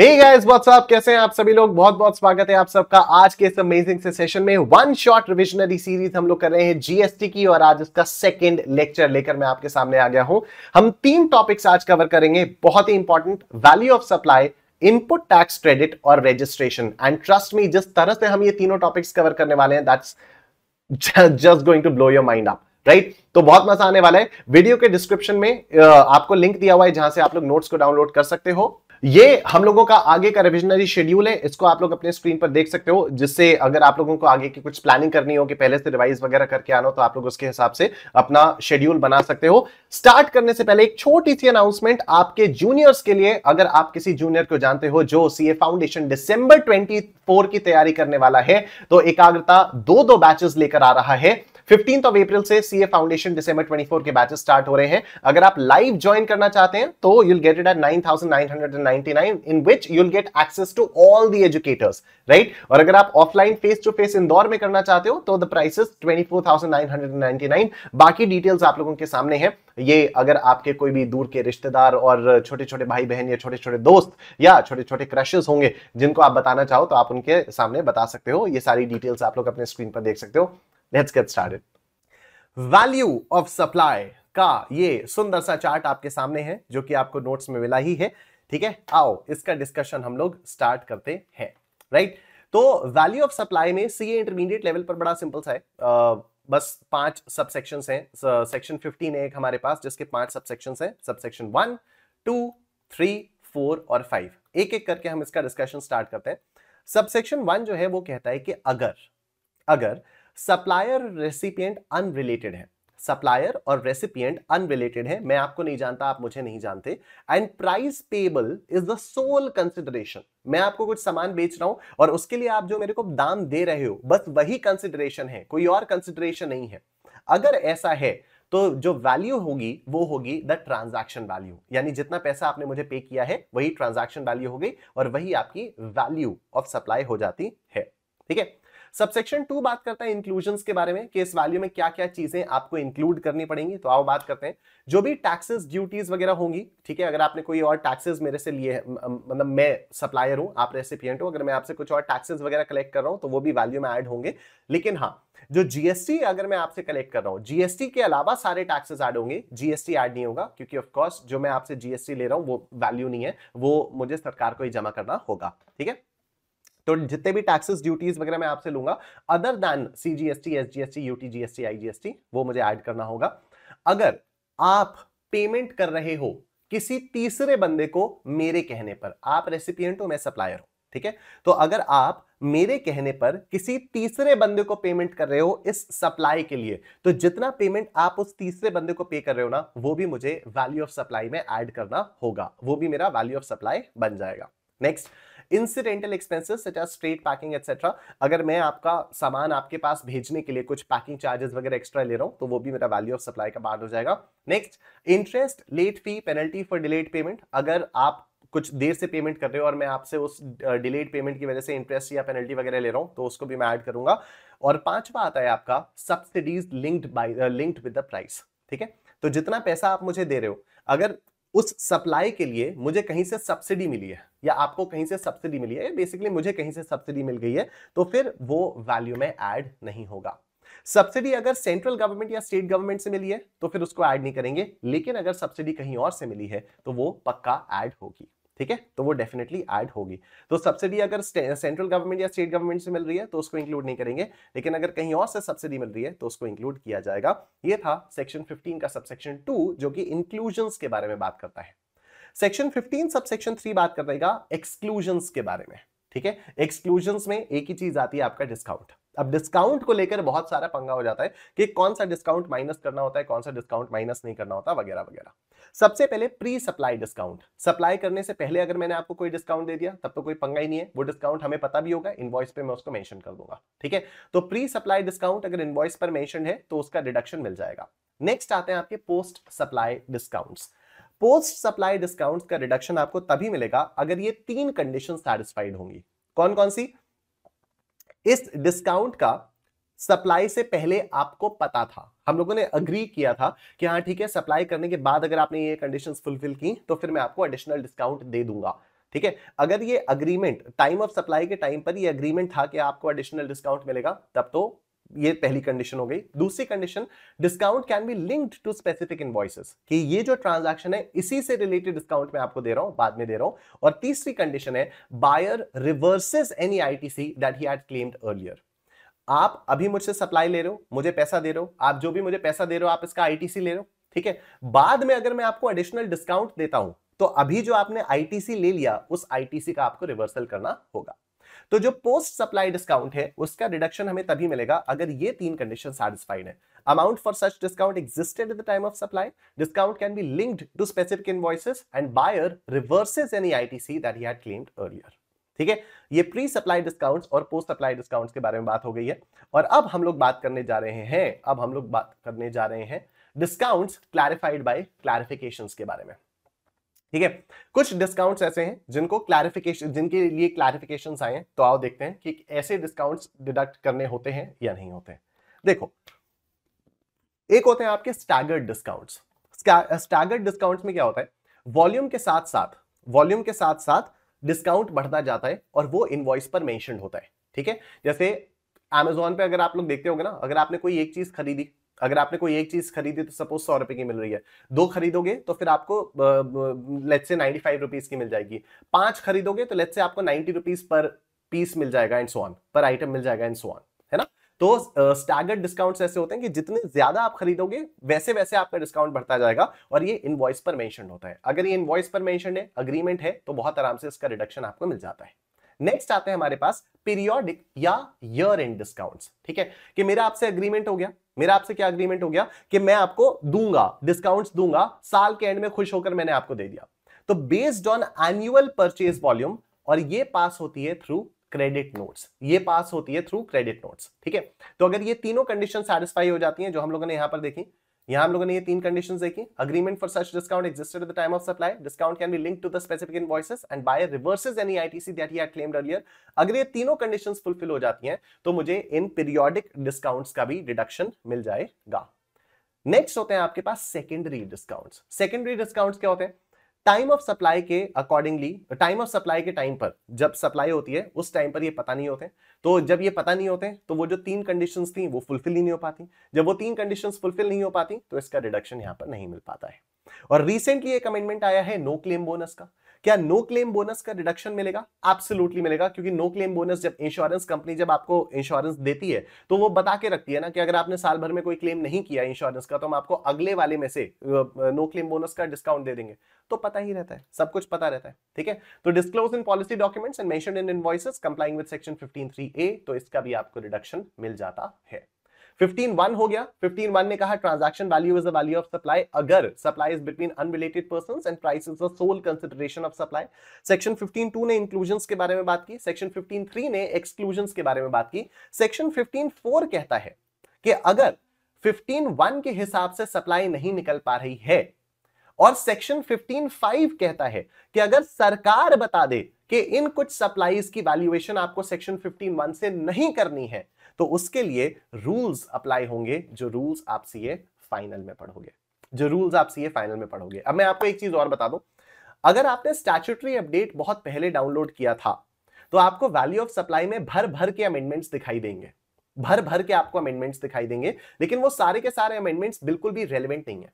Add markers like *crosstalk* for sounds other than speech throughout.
guys, what's up? कैसे हैं आप सभी लोग बहुत बहुत स्वागत है आप सबका आज के इस अमेजिंग से सेशन में वन शॉट रिविजनरी सीरीज हम लोग कर रहे हैं जीएसटी की और आज इसका सेकेंड लेक्चर लेकर मैं आपके सामने आ गया हूं हम तीन टॉपिक्स आज कवर करेंगे बहुत ही important value of supply input tax credit और रजिस्ट्रेशन एंड ट्रस्ट मी जिस तरह से हम ये तीनों टॉपिक्स कवर करने वाले हैं that's just going to blow your mind up right right? तो बहुत मजा आने वाला है वीडियो के डिस्क्रिप्शन में आपको लिंक दिया हुआ है जहां से आप लोग नोट्स को डाउनलोड कर सकते हो ये हम लोगों का आगे का रिविजनरी शेड्यूल है इसको आप लोग अपने स्क्रीन पर देख सकते हो जिससे अगर आप लोगों को आगे की कुछ प्लानिंग करनी हो कि पहले से रिवाइज वगैरह करके आना हो तो आप लोग उसके हिसाब से अपना शेड्यूल बना सकते हो स्टार्ट करने से पहले एक छोटी सी अनाउंसमेंट आपके जूनियर्स के लिए अगर आप किसी जूनियर को जानते हो जो सी फाउंडेशन डिसंबर ट्वेंटी की तैयारी करने वाला है तो एकाग्रता दो दो बैचेस लेकर आ रहा है फिफ्टीन ऑफ अप्रैल से सी ए फाउंडेशन डिसंबर ट्वेंटी फोर के बैचेस स्टार्ट हो रहे हैं अगर आप लाइव ज्वाइन करना चाहते हैं तो you'll get it at nine nine thousand hundred ninety nine in which you'll get access to all the educators right और अगर आप offline face to face Indore में करना चाहते हो तो the price twenty four thousand nine hundred ninety nine बाकी details आप लोगों के सामने है ये अगर आपके कोई भी दूर के रिश्तेदार और छोटे छोटे भाई बहन या छोटे छोटे दोस्त या छोटे छोटे क्रशेस होंगे जिनको आप बताना चाहो तो आप उनके सामने बता सकते हो ये सारी डिटेल्स आप लोग अपने स्क्रीन पर देख सकते हो let's get started value of supply का ये सुंदर सा चार्ट आपके सामने है जो कि आपको नोट्स में मिला ही है ठीक है आओ इसका डिस्कशन हम लोग स्टार्ट करते हैं राइट तो वैल्यू ऑफ सप्लाई में सी इंटरमीडिएट लेवल पर बड़ा सिंपल सा है आ, बस पांच सब सेक्शन हैं सेक्शन फिफ्टीन है एक हमारे पास जिसके पांच सब सेक्शन हैं sub section one two three four और फाइव एक एक करके हम इसका डिस्कशन स्टार्ट करते हैं सबसेक्शन वन जो है वो कहता है कि अगर अगर सप्लायर रेसिपियंट अनरिलेटेड है सप्लायर और रेसिपियंट अनरिलेटेड है मैं आपको नहीं जानता आप मुझे नहीं जानते and price payable is the sole consideration मैं आपको कुछ सामान बेच रहा हूं और उसके लिए आप जो मेरे को दाम दे रहे हो बस वही कंसिडरेशन है कोई और कंसिडरेशन नहीं है अगर ऐसा है तो जो वैल्यू होगी वो होगी द ट्रांजैक्शन वैल्यू यानी जितना पैसा आपने मुझे पे किया है वही ट्रांजैक्शन वैल्यू हो गई और वही आपकी वैल्यू ऑफ सप्लाई हो जाती है ठीक है सबसेक्शन टू बात करता है इंक्लूजन के बारे में इस वैल्यू में क्या क्या चीजें आपको इंक्लूड करनी पड़ेंगी तो आओ बात करते हैं जो भी टैक्सेस ड्यूटीज वगैरह होंगी ठीक है अगर आपने कोई और टैक्सेस मेरे से लिए मतलब मैं सप्लायर हूं आप रेसिपियंट हो अगर मैं आपसे कुछ और टैक्सेस वगैरह कलेक्ट कर रहा हूं तो वो भी वैल्यू में एड होंगे लेकिन हाँ जो जीएसटी अगर मैं आपसे कलेक्ट कर रहा हूँ जीएसटी के अलावा सारे टैक्सेस ऐड होंगे जीएसटी ऐड नहीं होगा क्योंकि ऑफ जो मैं आपसे जीएसटी ले रहा हूँ वो वैल्यू नहीं है वो मुझे सरकार को ही जमा करना होगा ठीक है तो जितने भी टैक्सेस ड्यूटीज वगैरह मैं आपसे लूंगा other than C G S T S G S T UT G S T I G S T वो मुझे ऐड करना होगा अगर आप पेमेंट कर रहे हो किसी तीसरे बंदे को मेरे कहने पर आप रेसिपियंट हो मैं सप्लायर हूं ठीक है तो अगर आप मेरे कहने पर किसी तीसरे बंदे को पेमेंट कर रहे हो इस सप्लाई के लिए तो जितना पेमेंट आप उस तीसरे बंदे को पे कर रहे हो ना वो भी मुझे वैल्यू ऑफ सप्लाई में ऐड करना होगा वो भी मेरा वैल्यू ऑफ सप्लाई बन जाएगा next incidental expenses such as freight packing etcetera अगर मैं आपका सामान आपके पास भेजने के लिए कुछ पैकिंग चार्जेस वगैरह एक्स्ट्रा ले रहा हूँ तो वो भी मेरा वैल्यू ऑफ सप्लाई का पार्ट हो जाएगा next interest late fee penalty for delayed payment अगर आप कुछ देर से पेमेंट कर रहे हो और मैं आपसे उस डिलेड पेमेंट की वजह से इंटरेस्ट या पेनल्टी वगैरह ले रहा हूँ तो उसको भी मैं ऐड करूंगा और पांचवा आता है आपका subsidies linked by linked with the price ठीक है तो जितना पैसा आप मुझे दे रहे हो अगर उस सप्लाई के लिए मुझे कहीं से सब्सिडी मिली है या आपको कहीं से सब्सिडी मिली है बेसिकली मुझे कहीं से सब्सिडी मिल गई है तो फिर वो वैल्यू में ऐड नहीं होगा सब्सिडी अगर सेंट्रल गवर्नमेंट या स्टेट गवर्नमेंट से मिली है तो फिर उसको ऐड नहीं करेंगे लेकिन अगर सब्सिडी कहीं और से मिली है तो वो पक्का ऐड होगी ठीक है तो वो डेफिनेटली ऐड होगी तो सब्सिडी अगर सेंट्रल गवर्नमेंट या स्टेट गवर्नमेंट से मिल रही है तो उसको इंक्लूड नहीं करेंगे लेकिन अगर कहीं और से सब्सिडी मिल रही है तो उसको इंक्लूड किया जाएगा ये था सेक्शन 15 का सबसेक्शन 2 जो कि इंक्लूजन के बारे में बात करता है सेक्शन फिफ्टीन सबसेक्शन थ्री बात करेगा एक्सक्लूजन के बारे में ठीक है एक्सक्लूजन में एक ही चीज आती है आपका डिस्काउंट अब डिस्काउंट को लेकर बहुत सारा पंगा हो जाता है कि कौन सा डिस्काउंट माइनस करना होता है कौन सा डिस्काउंट माइनस नहीं करना होता वगैरह वगैरह सबसे पहले प्री सप्लाई डिस्काउंट सप्लाई करने से पहले अगर मैंने आपको कोई डिस्काउंट दे दिया तब तो कोई पंगा ही नहीं है वो डिस्काउंट हमें पता भी होगा इनवॉइस पे मैं उसको मेंशन कर दूंगा ठीक है तो प्री सप्लाई डिस्काउंट अगर इनवॉइस पर मेंशन है तो उसका डिडक्शन मिल जाएगा नेक्स्ट आते हैं आपके post supply discounts post supply discount का रिडक्शन आपको तभी मिलेगा अगर ये तीन कंडीशन सेटिस्फाइड होंगी कौन कौन सी इस डिस्काउंट का सप्लाई से पहले आपको पता था हम लोगों ने अग्री किया था कि हाँ ठीक है सप्लाई करने के बाद अगर आपने ये कंडीशंस फुलफिल की तो फिर मैं आपको एडिशनल डिस्काउंट दे दूंगा ठीक है अगर ये अग्रीमेंट टाइम ऑफ सप्लाई के टाइम पर ये अग्रीमेंट था कि आपको एडिशनल डिस्काउंट मिलेगा तब तो ये पहली कंडीशन हो गई दूसरी condition discount can be linked to specific invoices कि ये जो ट्रांजैक्शन है इसी से रिलेटेड डिस्काउंट मैं आपको दे रहा हूं बाद में दे रहा हूं और तीसरी कंडीशन है buyer reverses any ITC that he had claimed earlier आप अभी मुझसे सप्लाई ले रहे हो मुझे पैसा दे रहे हो आप जो भी मुझे पैसा दे रहे हो आप इसका आईटीसी ले रहे हो ठीक है बाद में अगर मैं आपको एडिशनल डिस्काउंट देता हूं तो अभी जो आपने आईटीसी ले लिया उस आईटीसी का आपको रिवर्सल करना होगा तो जो पोस्ट सप्लाई डिस्काउंट है उसका रिडक्शन हमें तभी मिलेगा अगर ये तीन कंडीशन सेटिस्फाइड है amount for such discount existed at the time of supply discount can be linked to specific invoices and buyer reverses any ITC that he had claimed earlier ठीक है ये प्री सप्लाई डिस्काउंट्स और post supply discounts के बारे में बात हो गई है और अब हम लोग बात करने जा रहे हैं अब हम लोग बात करने जा रहे हैं डिस्काउंट्स क्लैरिफाइड बाय क्लैरिफिकेशन के बारे में ठीक है कुछ डिस्काउंट्स ऐसे हैं जिनको क्लैरिफिकेशन जिनके लिए क्लैरिफिकेशन आए हैं तो आओ देखते हैं कि ऐसे डिस्काउंट्स डिडक्ट करने होते हैं या नहीं होते हैं देखो एक होते हैं आपके स्टैगर्ड डिस्काउंट्स स्टैगर्ड डिस्काउंट्स में क्या होता है वॉल्यूम के साथ साथ वॉल्यूम के साथ साथ डिस्काउंट बढ़ता जाता है और वो इनवॉइस पर मैंशन होता है ठीक है जैसे अमेजोन पे अगर आप लोग देखते होंगे ना अगर आपने कोई एक चीज खरीदी अगर आपने कोई एक चीज खरीदी तो सपोज सौ रुपए की मिल रही है दो खरीदोगे तो फिर आपको लेट से नाइन्टी फाइव रुपीज की मिल जाएगी पांच खरीदोगे तो लेट से आपको नाइन्टी रुपीज पर पीस मिल जाएगा एंड सोन पर आइटम मिल जाएगा एंड सोन तो स्टैगर्ड uh, डिस्काउंट्स ऐसे होते हैं कि जितने ज्यादा आप खरीदोगे वैसे वैसे आपका डिस्काउंट बढ़ता जाएगा और ये इनवॉइस पर मेंशन होता है अगर ये इनवॉइस पर मेंशन है अग्रीमेंट है तो बहुत आराम से इसका रिडक्शन आपको मिल जाता है नेक्स्ट आते हैं हमारे पास पीरियोडिक या ईयर एंड डिस्काउंट्स ठीक है कि मेरा आपसे अग्रीमेंट हो गया मेरा आपसे क्या अग्रीमेंट हो गया कि मैं आपको दूंगा डिस्काउंट्स दूंगा साल के एंड में खुश होकर मैंने आपको दे दिया तो based on annual purchase volume और ये पास होती है थ्रू क्रेडिट नोट्स ये पास होती है थ्रू क्रेडिट नोट्स ठीक है तो अगर ये तीनों कंडीशन सेटिस्फाई हो जाती हैं जो हम लोगों ने यहां पर देखी यहां हम लोगों ने ये तीन कंडीशन देखी agreement for such discount at the time of supply discount can be link to the specific invoices and buy reverses any ITC that he had claimed earlier अगर ये तीनों कंडीशंस फुलफिल हो जाती हैं तो मुझे इन पीरियोडिक डिस्काउंट्स का भी डिडक्शन मिल जाएगा नेक्स्ट होते हैं आपके पास सेकेंडरी डिस्काउंट्स सेकेंडरी डिस्काउंट्स क्या होते हैं टाइम ऑफ सप्लाई के अकॉर्डिंगली टाइम ऑफ सप्लाई के टाइम पर जब सप्लाई होती है उस टाइम पर ये पता नहीं होते तो जब ये पता नहीं होते तो वो जो तीन कंडीशन थी वो फुलफिल ही नहीं हो पाती जब वो तीन कंडीशन फुलफिल नहीं हो पाती तो इसका रिडक्शन यहां पर नहीं मिल पाता है और रिसेंटली एक अमेंडमेंट आया है नो क्लेम बोनस का क्या नो क्लेम बोनस का रिडक्शन मिलेगा एब्सोल्युटली मिलेगा क्योंकि नो क्लेम बोनस जब इंश्योरेंस कंपनी जब आपको इंश्योरेंस देती है तो वो बता के रखती है ना कि अगर आपने साल भर में कोई क्लेम नहीं किया इंश्योरेंस का तो हम आपको अगले वाले में से नो क्लेम बोनस का डिस्काउंट दे देंगे तो पता ही रहता है सब कुछ पता रहता है ठीक है तो disclose in policy documents and mention in invoices complying with section 153 A तो इसका भी आपको रिडक्शन मिल जाता है फिफ्टीन वन हो गया फिफ्टीन वन ने कहा transaction value is the value of supply अगर supply is between unrelated person and price is the sole consideration of supply section fifteen two ने इंक्लूजन के बारे में बात की सेक्शन फिफ्टीन थ्री ने एक्सक्लूजन के बारे में बात की सेक्शन फिफ्टीन फोर कहता है कि अगर फिफ्टीन वन के हिसाब से सप्लाई नहीं निकल पा रही है और सेक्शन 15.5 कहता है कि अगर सरकार बता दे कि इन कुछ सप्लाईज की वैल्यूएशन आपको सेक्शन 15.1 से नहीं करनी है तो उसके लिए रूल्स अप्लाई होंगे जो रूल्स आप सी ए फाइनल में पढ़ोगे जो रूल्स आप सी ए फाइनल में पढ़ोगे अब मैं आपको एक चीज और बता दूं अगर आपने स्टैचुटरी अपडेट बहुत पहले डाउनलोड किया था तो आपको वैल्यू ऑफ सप्लाई में भर भर के अमेंडमेंट्स दिखाई देंगे भर भर के आपको अमेंडमेंट्स दिखाई देंगे लेकिन वो सारे के सारे अमेंडमेंट्स बिल्कुल भी रेलिवेंट नहीं है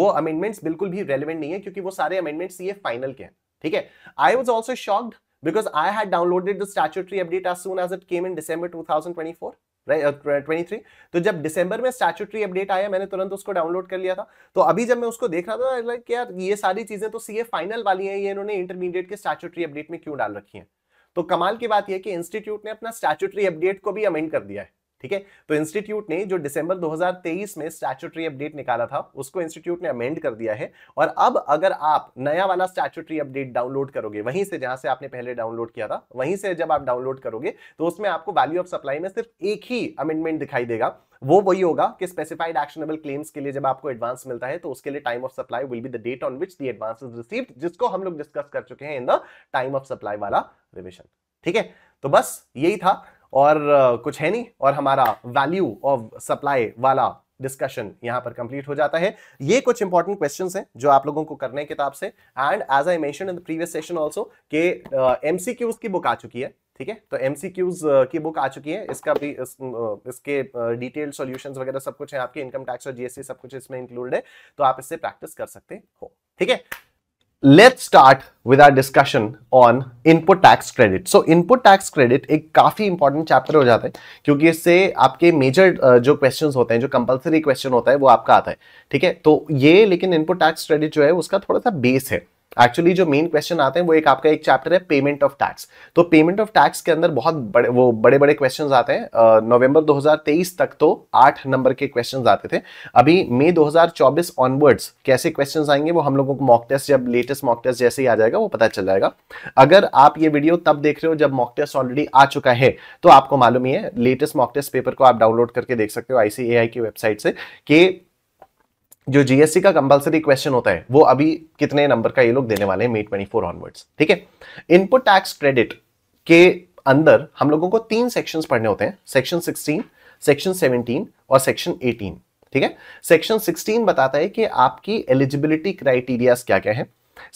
वो अमेंडमेंट्स बिल्कुल भी रेलिवेंट नहीं है क्योंकि वो सारे अमेंडमेंट्स ये फाइनल के हैं ठीक है I was also shocked because I had downloaded the statutory update as soon as it came in December 2024 23 uh, तो जब डिसंबर में स्टैचूटरी अपडेट आया मैंने तुरंत उसको डाउनलोड कर लिया था तो अभी जब मैं उसको देख रहा था लाइक यार ये सारी चीजें तो सीए फाइनल वाली हैं ये इन्होंने इंटरमीडिएट के स्टैचूटरी अपडेट में क्यों डाल रखी है तो कमाल की बात यह कि इंस्टीट्यूट ने अपना स्टैचूटरी अपडेट को भी अमेंड कर दिया है ठीक है तो इंस्टीट्यूट ने जो दिसंबर 2023 में स्टैचुटरी अपडेट निकाला था उसको इंस्टीट्यूट ने अमेंड कर दिया है और अब अगर आप नया वाला स्टैचुटरी अपडेट डाउनलोड करोगे वहीं से जहां से आपने पहले डाउनलोड किया था वहीं से जब आप डाउनलोड करोगे तो उसमें आपको वैल्यू ऑफ सप्लाई में सिर्फ एक ही अमेंडमेंट दिखाई देगा वो वही होगा कि स्पेसिफाइड एक्शनेबल क्लेम्स के लिए जब आपको एडवांस मिलता है तो उसके लिए time of supply will be the date on which the advance is received जिसको हम लोग डिस्कस कर चुके हैं in the time of supply वाला रिविजन ठीक है तो बस यही था और कुछ है नहीं और हमारा वैल्यू ऑफ सप्लाई वाला डिस्कशन यहां पर कंप्लीट हो जाता है ये कुछ इंपॉर्टेंट क्वेश्चन हैं जो आप लोगों को करने किताब से and as I mention in the previous session also कि एमसीक्यूज की बुक आ चुकी है ठीक है तो एमसीक्यूज की बुक आ चुकी है इसका भी इस, इसके डिटेल्ड सॉल्यूशंस वगैरह सब कुछ है आपके इनकम टैक्स और जीएसटी सब कुछ इसमें इंक्लूड है तो आप इससे प्रैक्टिस कर सकते हो ठीक है let's start with our discussion on input tax credit so input tax credit एक काफ़ी इंपॉर्टेंट चैप्टर हो जाता है क्योंकि इससे आपके मेजर जो क्वेश्चंस होते हैं जो कंपलसरी क्वेश्चन होता है वो आपका आता है ठीक है तो ये लेकिन इनपुट टैक्स क्रेडिट जो है उसका थोड़ा सा बेस है एक्चुअली जो मेन क्वेश्चन आते हैं वो एक आपका एक चैप्टर है पेमेंट ऑफ टैक्स तो पेमेंट ऑफ टैक्स के अंदर बहुत बड़े वो बड़े बड़े क्वेश्चन आते हैं नवंबर uh, 2023 तक तो आठ नंबर के क्वेश्चन आते थे अभी मई 2024 ऑनवर्ड्स कैसे क्वेश्चन आएंगे वो हम लोगों को मॉक टेस्ट जब लेटेस्ट मॉक टेस्ट जैसे ही आ जाएगा वो पता चल जाएगा अगर आप ये वीडियो तब देख रहे हो जब मॉक टेस्ट ऑलरेडी आ चुका है तो आपको मालूम ही है लेटेस्ट मॉक टेस्ट पेपर को आप डाउनलोड करके देख सकते हो आईसीएआई की वेबसाइट से कि जो जीएससी का कंपलसरी क्वेश्चन होता है वो अभी कितने नंबर का ये लोग देने वाले हैं मे ट्वेंटी फोर ऑनवर्ड्स ठीक है इनपुट टैक्स क्रेडिट के अंदर हम लोगों को तीन सेक्शंस पढ़ने होते हैं सेक्शन 16, सेक्शन 17 और सेक्शन 18 ठीक है सेक्शन 16 बताता है कि आपकी एलिजिबिलिटी क्राइटेरियाज क्या क्या है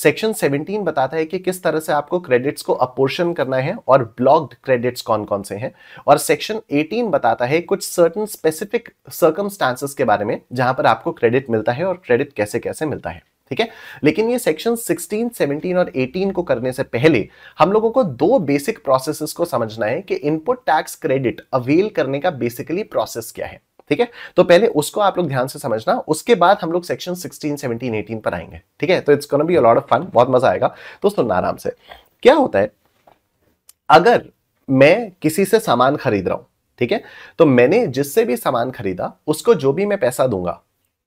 सेक्शन 17 बताता है कि किस तरह से आपको क्रेडिट्स को अपोर्शन करना है और ब्लॉक्ड क्रेडिट्स कौन कौन से हैं और सेक्शन 18 बताता है कुछ सर्टन स्पेसिफिक सर्कमस्टांसिस के बारे में जहां पर आपको क्रेडिट मिलता है और क्रेडिट कैसे कैसे मिलता है ठीक है लेकिन ये सेक्शन 16, 17 और 18 को करने से पहले हम लोगों को दो बेसिक प्रोसेसेस को समझना है कि इनपुट टैक्स क्रेडिट अवेल करने का बेसिकली प्रोसेस क्या है ठीक है तो पहले उसको आप लोग ध्यान से समझना उसके बाद हम लोग सेक्शन 16, 17, 18 पर आएंगे ठीक है तो it's gonna be a of fun बहुत मजा आएगा तो सुनना आराम से क्या होता है अगर मैं किसी से सामान खरीद रहा हूं ठीक है तो मैंने जिससे भी सामान खरीदा उसको जो भी मैं पैसा दूंगा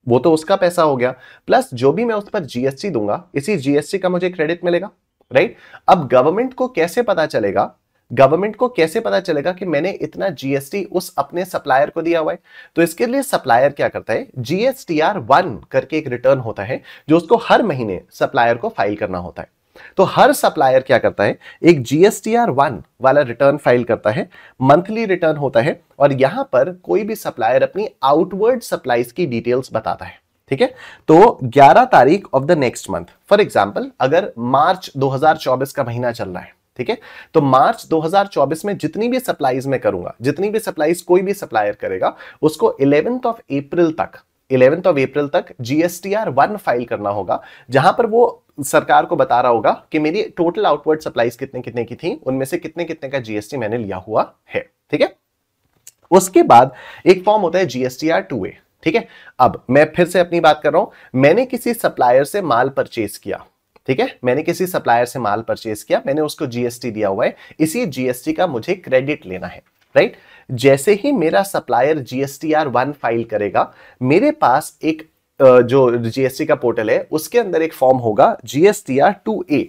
वो तो उसका पैसा हो गया प्लस जो भी मैं उस पर जीएसटी दूंगा इसी जीएसटी का मुझे क्रेडिट मिलेगा राइट अब गवर्नमेंट को कैसे पता चलेगा गवर्नमेंट को कैसे पता चलेगा कि मैंने इतना जीएसटी उस अपने सप्लायर को दिया हुआ है तो इसके लिए सप्लायर क्या करता है जीएसटीआर वन करके एक रिटर्न होता है जो उसको हर महीने सप्लायर को फाइल करना होता है तो हर सप्लायर क्या करता है एक जीएसटीआर वन वाला रिटर्न फाइल करता है मंथली रिटर्न होता है और यहां पर कोई भी सप्लायर अपनी आउटवर्ड सप्लाईज की डिटेल्स बताता है ठीक है तो 11 तारीख of the next month for example अगर मार्च 2024 का महीना चल रहा है ठीक है तो मार्च 2024 में जितनी भी सप्लाईज में करूंगा जितनी भी सप्लाईज कोई भी सप्लायर करेगा उसको इलेवेंथ ऑफ अप्रैल तक इलेवेंथ ऑफ अप्रैल तक जीएसटीआर वन फाइल करना होगा जहां पर वो सरकार को बता रहा होगा कि मेरी टोटल आउटवर्ड सप्लाईज कितने कितने की थी उनमें से कितने कितने का जीएसटी मैंने लिया हुआ है ठीक है उसके बाद एक फॉर्म होता है जीएसटीआर टू ए ठीक है अब मैं फिर से अपनी बात कर रहा हूं मैंने किसी सप्लायर से माल परचेज किया ठीक है मैंने किसी सप्लायर से माल परचेज किया मैंने उसको जीएसटी दिया हुआ है इसी जीएसटी का मुझे क्रेडिट लेना है राइट जैसे ही मेरा supplier GST R one file करेगा मेरे पास एक जो जीएसटी का पोर्टल है उसके अंदर एक फॉर्म होगा जीएसटी आर टू ए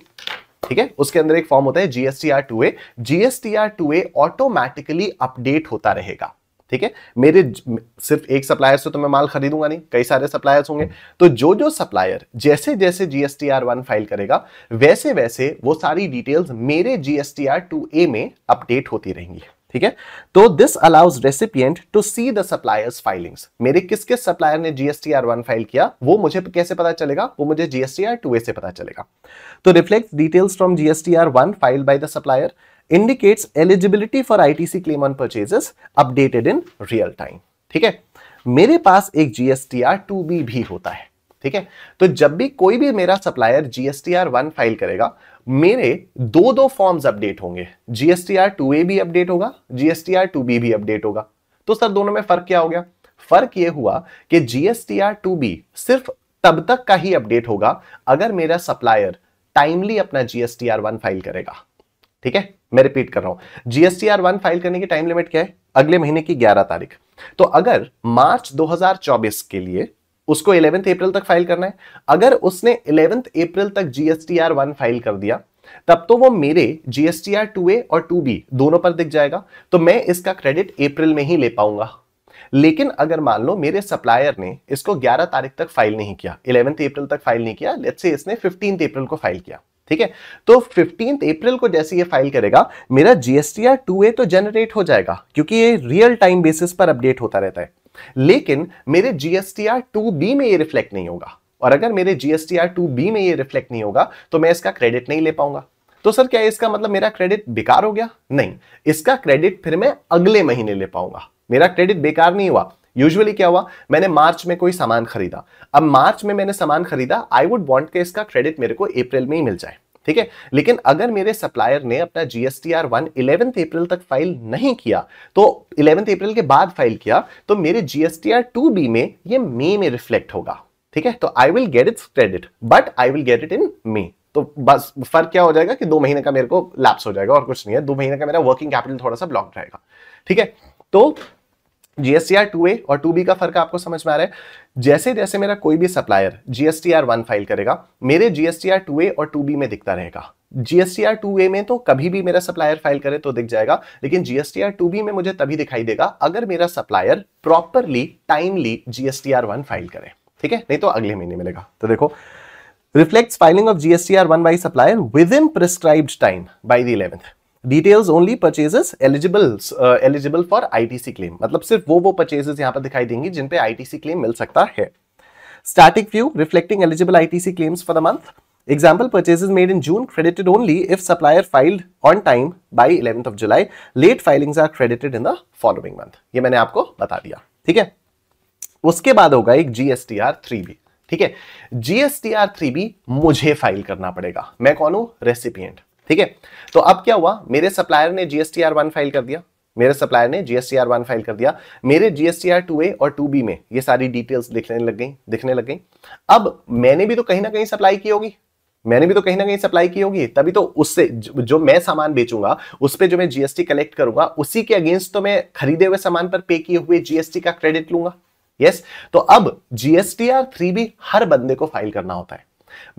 ठीक है उसके अंदर एक फॉर्म होता है GST R two A GST R two A automatically update होता रहेगा ठीक है मेरे सिर्फ एक सप्लायर से तो मैं माल खरीदूंगा नहीं कई सारे सप्लायर्स होंगे तो जो जो सप्लायर जैसे जैसे जीएसटीआर वन फाइल करेगा वैसे वैसे वो सारी डिटेल्स मेरे जीएसटीआर टू ए में अपडेट होती रहेंगी ठीक है तो this allows recipient to see the supplier's filings मेरे किस किस सप्लायर ने जीएसटी आर वन फाइल किया वो मुझे कैसे पता चलेगा वो मुझे जीएसटी आर टू ए से पता चलेगा तो reflect details from GST R one file by the supplier indicates eligibility for ITC claim on purchases updated in real time. ठीक है मेरे पास एक GSTR 2B भी होता है ठीक है तो जब भी कोई भी मेरा सप्लायर जीएसटीआर वन फाइल करेगा मेरे दो दो फॉर्म्स अपडेट होंगे जीएसटीआर टू ए भी अपडेट होगा जीएसटीआर टू बी भी अपडेट होगा तो सर दोनों में फर्क क्या हो गया फर्क यह हुआ कि जीएसटीआर टू बी सिर्फ तब तक का ही अपडेट होगा अगर मेरा सप्लायर टाइमली अपना जीएसटीआर वन फाइल करेगा ठीक है मैं रिपीट कर रहा हूं जीएसटीआर वन फाइल करने की टाइम लिमिट क्या है अगले महीने की 11 तारीख तो अगर मार्च 2024 के लिए उसको 11th अप्रैल तक फाइल करना है अगर उसने 11th अप्रैल तक जीएसटीआर वन फाइल कर दिया तब तो वो मेरे जीएसटीआर टू ए और टू बी दोनों पर दिख जाएगा तो मैं इसका क्रेडिट अप्रैल में ही ले पाऊंगा लेकिन अगर मान लो मेरे सप्लायर ने इसको 11 तारीख तक फाइल नहीं किया 11 अप्रैल तक फाइल नहीं किया लेट्स से इसने 15 अप्रैल को फाइल किया ठीक है तो फिफ्टीन अप्रैल को जैसे ये फाइल करेगा मेरा जीएसटीआर टू तो जनरेट हो जाएगा क्योंकि ये रियल टाइम बेसिस पर अपडेट होता रहता है लेकिन मेरे जीएसटीआर टू बी में ये रिफ्लेक्ट नहीं होगा और अगर मेरे जीएसटीआर टू बी में ये रिफ्लेक्ट नहीं होगा तो मैं इसका क्रेडिट नहीं ले पाऊंगा तो सर क्या इसका मतलब मेरा क्रेडिट बेकार हो गया नहीं इसका क्रेडिट फिर मैं अगले महीने ले पाऊंगा मेरा क्रेडिट बेकार नहीं हुआ यूजुअली क्या हुआ मैंने मार्च में कोई सामान खरीदा अब मार्च में मैंने सामान खरीदा आई वुड वांट के इसका क्रेडिट मेरे को अप्रैल में ही मिल जाए ठीक है लेकिन अगर मेरे सप्लायर ने अपना जीएसटीआर वन इलेवेंथ अप्रैल तक फाइल नहीं किया तो इलेवेंथ अप्रैल के बाद फाइल किया तो मेरे जीएसटीआर टू बी में ये मे में रिफ्लेक्ट होगा ठीक है तो I will get its credit but I will get it in May तो बस फर्क क्या हो जाएगा कि दो महीने का मेरे को लैप्स हो जाएगा और कुछ नहीं है दो महीने का मेरा वर्किंग कैपिटल थोड़ा सा ब्लॉक रहेगा ठीक है तो जीएसटीआर टू ए और टू बी का फर्क आपको समझ में आ रहा है जैसे जैसे मेरा कोई भी सप्लायर जीएसटीआर वन फाइल करेगा मेरे जीएसटीआर टू ए और टू बी में दिखता रहेगा जीएसटीआर टू ए में तो कभी भी मेरा सप्लायर फाइल करे तो दिख जाएगा लेकिन जीएसटीआर टू बी में मुझे तभी दिखाई देगा अगर मेरा supplier properly timely GSTR one file करे ठीक है नहीं तो अगले महीने मिलेगा तो देखो reflect filing of GSTR one by supplier within prescribe time by the eleventh details only purchases eligibles eligible for ITC claim मतलब सिर्फ वो वो परचेजेस यहां पर दिखाई देंगे जिन पे आईटीसी क्लेम मिल सकता है static view reflecting eligible ITC claims for the month example purchases made in June credited only if supplier filed on time by 11th of July late filings are credited in the following month ये मैंने आपको बता दिया ठीक है उसके बाद होगा एक थ्री बी ठीक है थ्री बी मुझे फाइल करना पड़ेगा मैं कौन हूं रेसिपियंट ठीक है तो अब क्या हुआ मेरे सप्लायर ने जीएसटीआर वन फाइल कर दिया मेरे सप्लायर ने जीएसटीआर वन फाइल कर दिया मेरे जीएसटीआर टू ए और टू बी में ये सारी डिटेल्स दिखने लग गई दिखने लग गई अब मैंने भी तो कहीं ना कहीं सप्लाई की होगी मैंने भी तो कहीं ना कहीं सप्लाई की होगी तभी तो उससे जो मैं सामान बेचूंगा उस पर जो मैं जीएसटी कलेक्ट करूंगा उसी के अगेंस्ट तो मैं खरीदे हुए सामान पर पे किए हुए जीएसटी का क्रेडिट लूंगा यस तो अब जीएसटीआर थ्री भी हर बंदे को फाइल करना होता है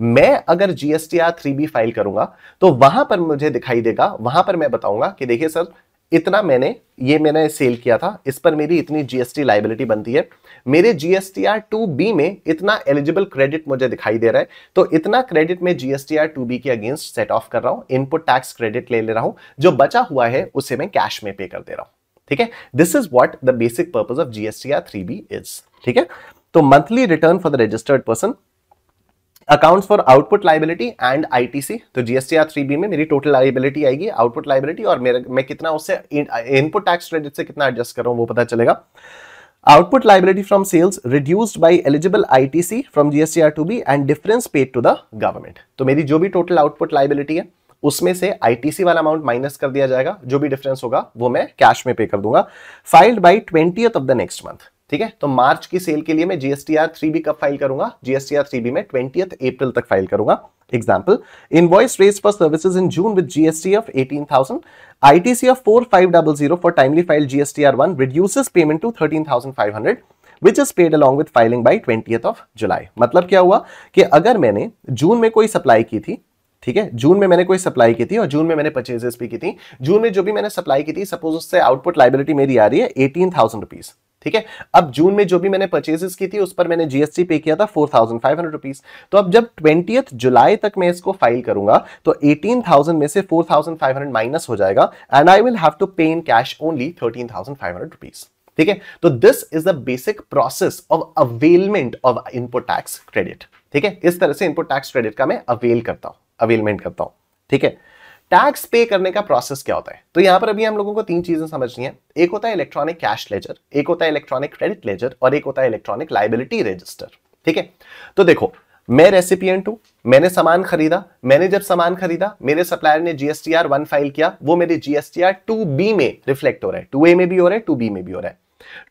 मैं अगर जीएसटीआर थ्री बी फाइल करूंगा तो वहां पर मुझे दिखाई देगा वहां पर मैं बताऊंगा कि देखिए सर इतना मैंने ये मैंने सेल किया था इस पर मेरी इतनी जीएसटी लाइबिलिटी बनती है मेरे जीएसटीआर टू बी में इतना एलिजिबल क्रेडिट मुझे दिखाई दे रहा है तो इतना क्रेडिट मैं जीएसटीआर टू बी के अगेंस्ट सेट ऑफ कर रहा हूं इनपुट टैक्स क्रेडिट ले ले रहा हूं जो बचा हुआ है उसे मैं कैश में पे कर दे रहा हूं ठीक है this is what the basic purpose of GSTR three B is ठीक है तो monthly return for the registered person accounts for output liability and ITC तो जीएसटी आर थ्री बी में मेरी टोटल लाइबिलिटी आएगी आउटपुट लाइबिलिटी और मेरे मैं कितना उससे इनपुट टैक्स क्रेडिट से कितना एडजस्ट कर रहा हूँ वो पता चलेगा output liability from sales reduced by eligible ITC from GSTR two B and difference paid to the government तो मेरी जो भी टोटल आउटपुट लाइबिलिटी है उसमें से आईटीसी वाला अमाउंट माइनस कर दिया जाएगा जो भी डिफरेंस होगा वो मैं कैश में पे कर दूंगा filed by twenty of the next month ठीक है तो मार्च की सेल के लिए मैं जीएसटीआर थ्री बी कब फाइल करूंगा जीएसटीआर थ्री बी में ट्वेंटी अप्रैल तक फाइल करूंगा example invoice raised for services in June with GST of 18,000 ITC of 4500 for timely file GSTR 1 reduces payment to 13,500 Which is paid along with filing by 20th of July मतलब क्या हुआ कि अगर मैंने जून में कोई सप्लाई की थी ठीक है जून में मैंने कोई सप्लाई की थी और जून में मैंने परचेजेस भी की थी जून में जो भी मैंने सप्लाई की थी सपोज उससे आउटपुट लाइबिलिटी मेरी आ रही है एटीन थाउजेंड रुपीज़ ठीक है अब जून में जो भी मैंने परचेजेस की थी उस पर मैंने जीएसटी पे किया था four thousand five hundred rupees तो अब जब ट्वेंटी जुलाई तक मैं इसको फाइल करूंगा तो एटीन थाउजेंड में से four thousand five hundred minus हो जाएगा and I will have to pay in cash only thirteen thousand five hundred rupees ठीक है तो this is the basic process of availment of input tax credit ठीक है इस तरह से इनपुट टैक्स क्रेडिट का मैं अवेल करता हूं अवेलमेंट करता हूं ठीक है टैक्स पे करने का प्रोसेस क्या होता है तो यहां पर अभी हम लोगों को तीन चीजें समझनी है एक होता है इलेक्ट्रॉनिक कैश लेजर एक होता है इलेक्ट्रॉनिक क्रेडिट लेजर और एक होता है इलेक्ट्रॉनिक लाइबिलिटी रजिस्टर ठीक है तो देखो मैं रेसिपियंट हूं मैंने सामान खरीदा मैंने जब सामान खरीदा मेरे सप्लायर ने जीएसटीआर वन फाइल किया वो मेरे जीएसटीआर टू बी में रिफ्लेक्ट हो रहा है टू ए में भी हो रहा है टू बी में भी हो रहा है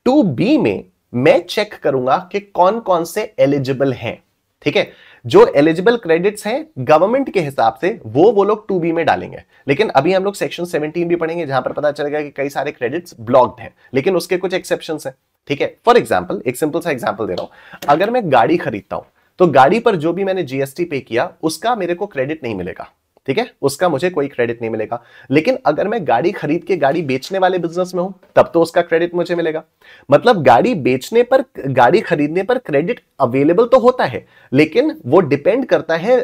टू बी में मैं चेक करूंगा कि कौन कौन से एलिजिबल हैं ठीक है जो एलिजिबल क्रेडिट्स हैं गवर्नमेंट के हिसाब से वो वो लोग टू बी में डालेंगे लेकिन अभी हम लोग सेक्शन सेवनटीन भी पढ़ेंगे जहां पर पता चलेगा कि कई सारे क्रेडिट्स ब्लॉक्ड हैं लेकिन उसके कुछ एक्सेप्शन हैं ठीक है फॉर एग्जाम्पल एक सिंपल सा एग्जाम्पल दे रहा हूं अगर मैं गाड़ी खरीदता हूं तो गाड़ी पर जो भी मैंने जीएसटी पे किया उसका मेरे को क्रेडिट नहीं मिलेगा ठीक है उसका मुझे कोई क्रेडिट नहीं मिलेगा लेकिन अगर मैं गाड़ी खरीद के गाड़ी बेचने वाले बिजनेस में हूं तब तो उसका क्रेडिट मुझे मिलेगा मतलब गाड़ी बेचने पर गाड़ी खरीदने पर क्रेडिट अवेलेबल तो होता है लेकिन वो डिपेंड करता है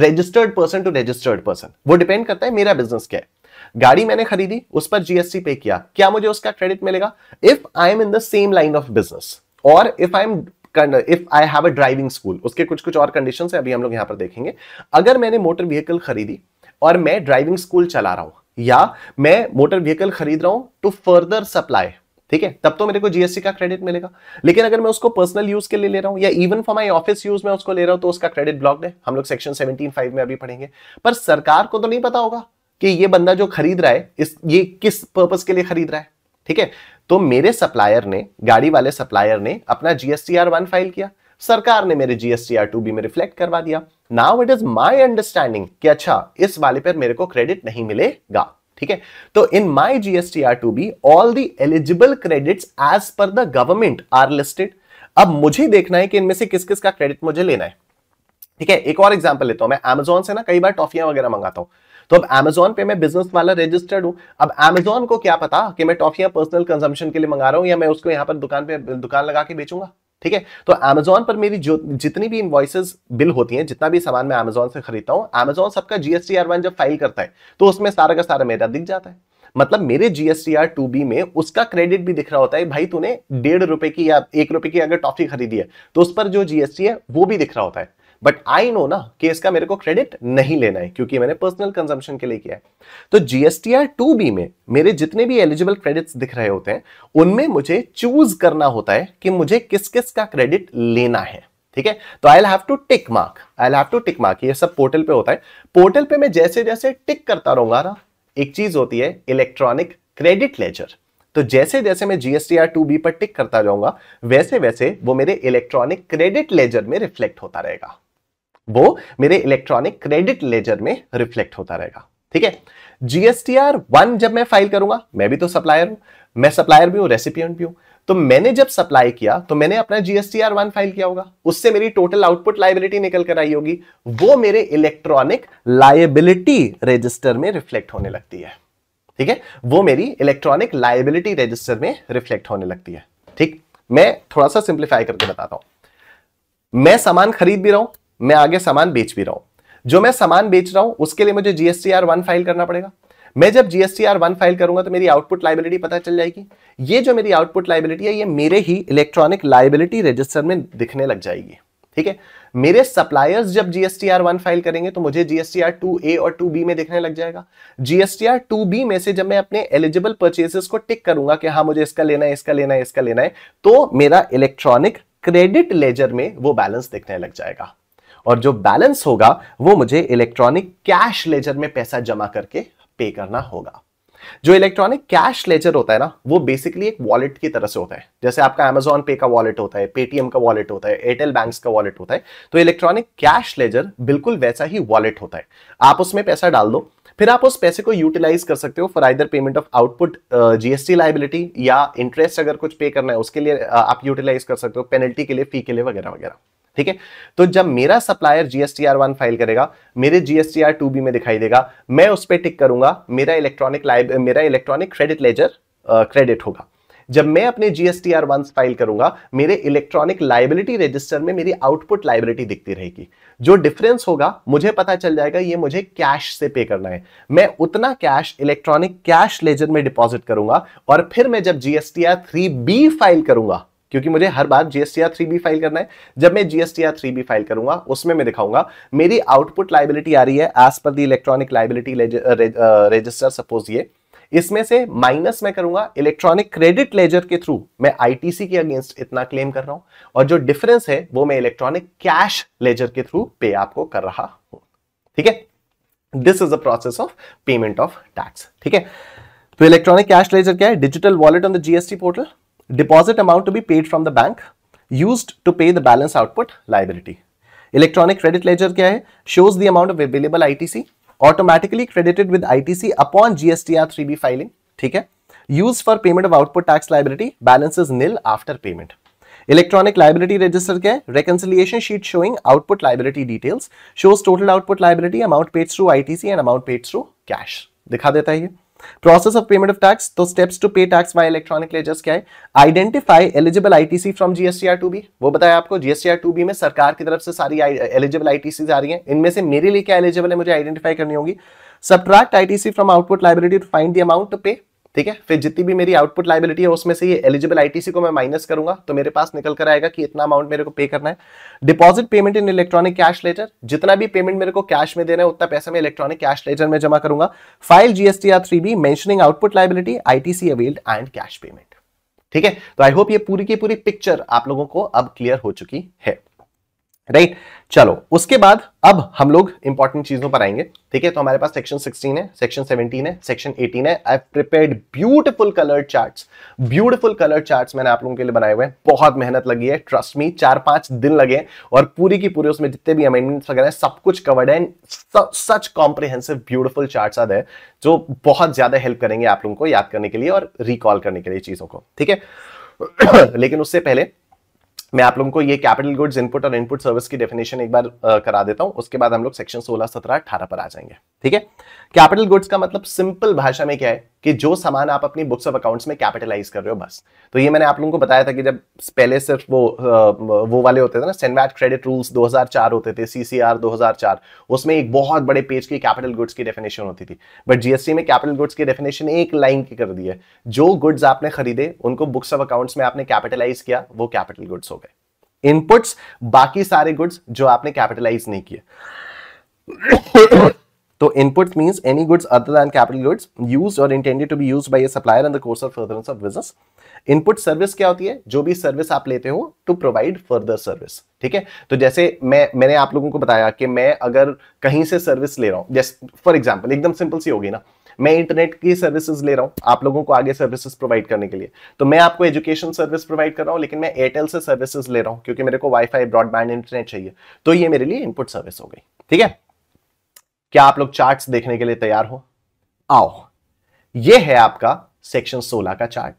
registered person to registered person वो डिपेंड करता है मेरा बिजनेस क्या है गाड़ी मैंने खरीदी उस पर जीएसटी पे किया क्या मुझे उसका क्रेडिट मिलेगा if I am in the same line of business और if I am if I have a driving school उसके कुछ कुछ और कंडीशन है अभी हम लोग यहां पर देखेंगे अगर मैंने मोटर व्हीकल खरीदी और मैं ड्राइविंग स्कूल चला रहा हूं या मैं मोटर व्हीकल खरीद रहा हूं टू फर्दर सप्लाई ठीक है तब तो मेरे को जीएसटी का क्रेडिट मिलेगा लेकिन अगर मैं उसको पर्सनल यूज के लिए ले रहा हूं या even for my office use में उसको ले रहा हूं तो उसका क्रेडिट ब्लॉक है हम लोग सेक्शन 17.5 में अभी पढ़ेंगे पर सरकार को तो नहीं पता होगा कि ये बंदा जो खरीद रहा है इस ये किस पर्पज के लिए खरीद रहा है ठीक है तो मेरे सप्लायर ने गाड़ी वाले सप्लायर ने अपना जीएसटीआर वन फाइल किया सरकार ने मेरे जीएसटीआर टू बी में रिफ्लेक्ट करवा दिया now it is my understanding अच्छा इस वाले पर मेरे को क्रेडिट नहीं मिलेगा ठीक है तो in my GSTR two B all the eligible credit as per the government are listed अब मुझे देखना है कि इनमें से किस किस का क्रेडिट मुझे लेना है ठीक है एक और एग्जाम्पल लेता हूं मैं अमेजोन से ना कई बार टॉफियां वगैरह मंगाता हूं तो अब Amazon पे मैं बिजनेस वाला रजिस्टर्ड हूँ अब Amazon को क्या पता कि मैं टॉफियां पर्सनल कंजम्पशन के लिए मंगा रहा हूँ या मैं उसको यहाँ पर दुकान पे दुकान लगा के बेचूंगा ठीक है तो Amazon पर मेरी जो जितनी भी इन्वॉइसेज बिल होती हैं जितना भी सामान मैं अमेजोन से खरीदता हूँ Amazon सबका जीएसटी आर जब फाइल करता है तो उसमें सारा का सारा मेरा दिख जाता है मतलब मेरे जीएसटी आर टू बी में उसका क्रेडिट भी दिख रहा होता है भाई तूने डेढ़ रुपए की या एक रुपए की अगर टॉफी खरीदी है तो उस पर जो जीएसटी है वो भी दिख रहा होता है बट आई नो ना कि इसका मेरे को क्रेडिट नहीं लेना है क्योंकि मैंने पर्सनल कंजम्पशन के लिए किया है तो जीएसटीआर टू बी में मेरे जितने भी एलिजिबल क्रेडिट्स दिख रहे होते हैं उनमें मुझे चूज करना होता है कि मुझे किस किस का क्रेडिट लेना है ठीक है तो I have to tick mark I have to tick mark ये सब पोर्टल पे होता है पोर्टल पे मैं जैसे जैसे टिक करता रहूंगा ना एक चीज होती है इलेक्ट्रॉनिक क्रेडिट लेजर तो जैसे जैसे मैं जीएसटीआर टू बी पर टिक करता जाऊंगा वैसे वैसे वो मेरे इलेक्ट्रॉनिक क्रेडिट लेजर में रिफ्लेक्ट होता रहेगा वो मेरे इलेक्ट्रॉनिक क्रेडिट लेजर में रिफ्लेक्ट होता रहेगा ठीक है जीएसटीआर वन जब मैं फाइल करूंगा मैं भी तो सप्लायर हूं मैं सप्लायर भी हूं रेसिपियंट भी हूं तो मैंने जब सप्लाई किया तो मैंने अपना जीएसटीआर वन फाइल किया होगा उससे मेरी टोटल आउटपुट लाइबिलिटी निकल कर आई होगी वो मेरे इलेक्ट्रॉनिक लाइबिलिटी रजिस्टर में रिफ्लेक्ट होने लगती है ठीक है वो मेरी इलेक्ट्रॉनिक लाइबिलिटी रजिस्टर में रिफ्लेक्ट होने लगती है ठीक मैं थोड़ा सा सिंप्लीफाई करके बताता हूं मैं सामान खरीद भी रहा हूं मैं आगे सामान बेच भी रहा हूं जो मैं सामान बेच रहा हूं उसके लिए मुझे जीएसटी आर वन फाइल करना पड़ेगा मैं जब जीएसटी आर वन फाइल करूंगा तो मेरी आउटपुट लाइबिलिटी पता चल जाएगी ये जो मेरी आउटपुट लाइबिलिटी है ये मेरे ही इलेक्ट्रॉनिक लाइबिलिटी रजिस्टर में दिखने लग जाएगी ठीक है मेरे सप्लायर्स जब जीएसटी आर वन फाइल करेंगे तो मुझे जीएसटी आर टू ए और टू बी में दिखने लग जाएगा जीएसटी आर टू बी में से जब मैं अपने एलिजिबल परचेसेस को टिक करूंगा कि हाँ मुझे इसका लेना है इसका लेना है इसका लेना है तो मेरा इलेक्ट्रॉनिक क्रेडिट लेजर में वो बैलेंस दिखने लग जाएगा और जो बैलेंस होगा वो मुझे इलेक्ट्रॉनिक कैश लेजर में पैसा जमा करके पे करना होगा जो इलेक्ट्रॉनिक कैश लेजर होता है ना वो बेसिकली एक वॉलेट की तरह से होता है जैसे आपका अमेजॉन पे का वॉलेट होता है पेटीएम का वॉलेट होता है एयरटेल बैंक का वॉलेट होता है तो इलेक्ट्रॉनिक कैश लेजर बिल्कुल वैसा ही वॉलेट होता है आप उसमें पैसा डाल दो फिर आप उस पैसे को यूटिलाइज कर सकते हो for either payment of output GST liability या इंटरेस्ट अगर कुछ पे करना है उसके लिए uh, आप यूटिलाइज कर सकते हो पेनल्टी के लिए फी के लिए वगैरह वगैरह ठीक है तो जब मेरा सप्लायर जीएसटीआर वन फाइल करेगा मेरे जीएसटीआर टू बी में दिखाई देगा मैं उस पर टिक करूंगा मेरा इलेक्ट्रॉनिक लाइब मेरा इलेक्ट्रॉनिक क्रेडिट लेजर क्रेडिट होगा जब मैं अपने जीएसटीआर वन फाइल करूंगा मेरे इलेक्ट्रॉनिक लाइबिलिटी रजिस्टर में मेरी आउटपुट लाइबिलिटी दिखती रहेगी जो डिफरेंस होगा मुझे पता चल जाएगा ये मुझे कैश से पे करना है मैं उतना कैश इलेक्ट्रॉनिक कैश लेजर में डिपॉजिट करूंगा और फिर मैं जब जीएसटीआर थ्री बी फाइल करूंगा क्योंकि मुझे हर बार जीएसटीआर थ्री बी फाइल करना है जब मैं जीएसटीआर थ्री बी फाइल करूंगा उसमें मैं दिखाऊंगा मेरी आउटपुट लाइबिलिटी आ रही है as per the electronic liability register suppose ये इसमें से माइनस मैं करूंगा इलेक्ट्रॉनिक क्रेडिट लेजर के थ्रू मैं आईटीसी के अगेंस्ट इतना क्लेम कर रहा हूं और जो डिफरेंस है वो मैं इलेक्ट्रॉनिक कैश लेजर के थ्रू पे आपको कर रहा हूं ठीक है this is the process of payment of tax ठीक है तो इलेक्ट्रॉनिक कैश लेजर क्या है digital wallet on the GST portal deposit amount to be paid from the bank used to pay the balance output liability. Electronic credit ledger क्या है? Shows the amount of available ITC automatically credited with ITC upon GSTR 3B filing. ठीक है? Used for payment of output tax liability balance is nil after payment. Electronic liability register क्या है? Reconciliation sheet showing output liability details shows total output liability amount paid through ITC and amount paid through cash. दिखा देता है ये. Process of payment of tax तो steps to pay tax by electronic ledgers क्या है identify eligible ITC from GSTR two B वो बताया आपको जीएसटीआर टू बी में सरकार की तरफ से सारी एलिजिबल आईटीसी आ रही है इनमें से मेरे लिए क्या एलिजिबल है मुझे आइडेंटिफाई करनी होगी subtract ITC from output library to find the amount to pay ठीक है फिर जितनी भी मेरी आउटपुट लाइबिलिटी है उसमें से ये एलिजिबल आईटीसी को मैं माइनस करूंगा तो मेरे पास निकल कर आएगा कि इतना अमाउंट मेरे को पे करना है deposit payment in electronic cash letter जितना भी पेमेंट मेरे को कैश में देना है उतना पैसा मैं इलेक्ट्रॉनिक कैश लेटर में जमा करूंगा file GST R three B mentioning output liability ITC availed and cash payment ठीक है तो आई होप ये पूरी की पूरी पिक्चर आप लोगों को अब क्लियर हो चुकी है राइट right? चलो उसके बाद अब हम लोग इंपॉर्टेंट चीजों पर आएंगे ठीक है तो हमारे पास सेक्शन 16 है सेक्शन 17 है सेक्शन 18 है I prepared beautiful colour charts beautiful colour charts मैंने आप लोगों के लिए बनाए हुए हैं बहुत मेहनत लगी है ट्रस्ट मी चार पांच दिन लगे और पूरी की पूरी उसमें जितने भी अमेंडमेंट्स वगैरह सब कुछ कवर्ड है सच कॉम्प्रिहेंसिव ब्यूटिफुल चार्ट है जो बहुत ज्यादा हेल्प करेंगे आप लोगों को याद करने के लिए और रिकॉल करने के लिए चीजों को ठीक है *clears throat* लेकिन उससे पहले मैं आप लोगों को ये कैपिटल गुड्स इनपुट और इनपुट सर्विस की डेफिनेशन एक बार आ, करा देता हूं उसके बाद हम लोग सेक्शन सोलह सत्रह अठारह पर आ जाएंगे ठीक है कैपिटल गुड्स का मतलब सिंपल भाषा में क्या है कि जो सामान आप अपनी बुक्स ऑफ अकाउंट्स में कैपिटलाइज कर रहे हो बस तो ये मैंने आप लोगों को बताया था कि जब पहले सिर्फ वो वो वाले होते थे ना सेनवैट क्रेडिट रूल्स 2004 होते थे सीसीआर 2004 उसमें एक बहुत बड़े पेज की कैपिटल गुड्स की डेफिनेशन होती थी बट जीएसटी में कैपिटल गुड्स की डेफिनेशन एक लाइन की कर दी है जो गुड्स आपने खरीदे उनको बुक्स ऑफ अकाउंट्स में आपने कैपिटलाइज किया वो कैपिटल गुड्स हो गए इनपुट्स बाकी सारे गुड्स जो आपने कैपिटलाइज नहीं किए तो input means any goods other than capital goods use और intended to be use by a supplier in the course of furtherance of business input service क्या होती है जो भी सर्विस आप लेते हो टू प्रोवाइड फर्दर सर्विस ठीक है तो जैसे मैं मैंने आप लोगों को बताया कि मैं अगर कहीं से सर्विस ले रहा हूँ जैसे फॉर एग्जाम्पल एकदम सिंपल सी होगी ना मैं इंटरनेट की सर्विसेज ले रहा हूँ आप लोगों को आगे सर्विसेज प्रोवाइड करने के लिए तो मैं आपको एजुकेशन सर्विस प्रोवाइड कर रहा हूँ लेकिन मैं एयरटेल से सर्विसेज ले रहा हूँ क्योंकि मेरे को वाईफाई ब्रॉडबैंड इंटरनेट चाहिए तो ये मेरे लिए इनपुट सर्विस हो गई ठीक है क्या आप लोग चार्ट्स देखने के लिए तैयार हो आओ ये है आपका सेक्शन 16 का चार्ट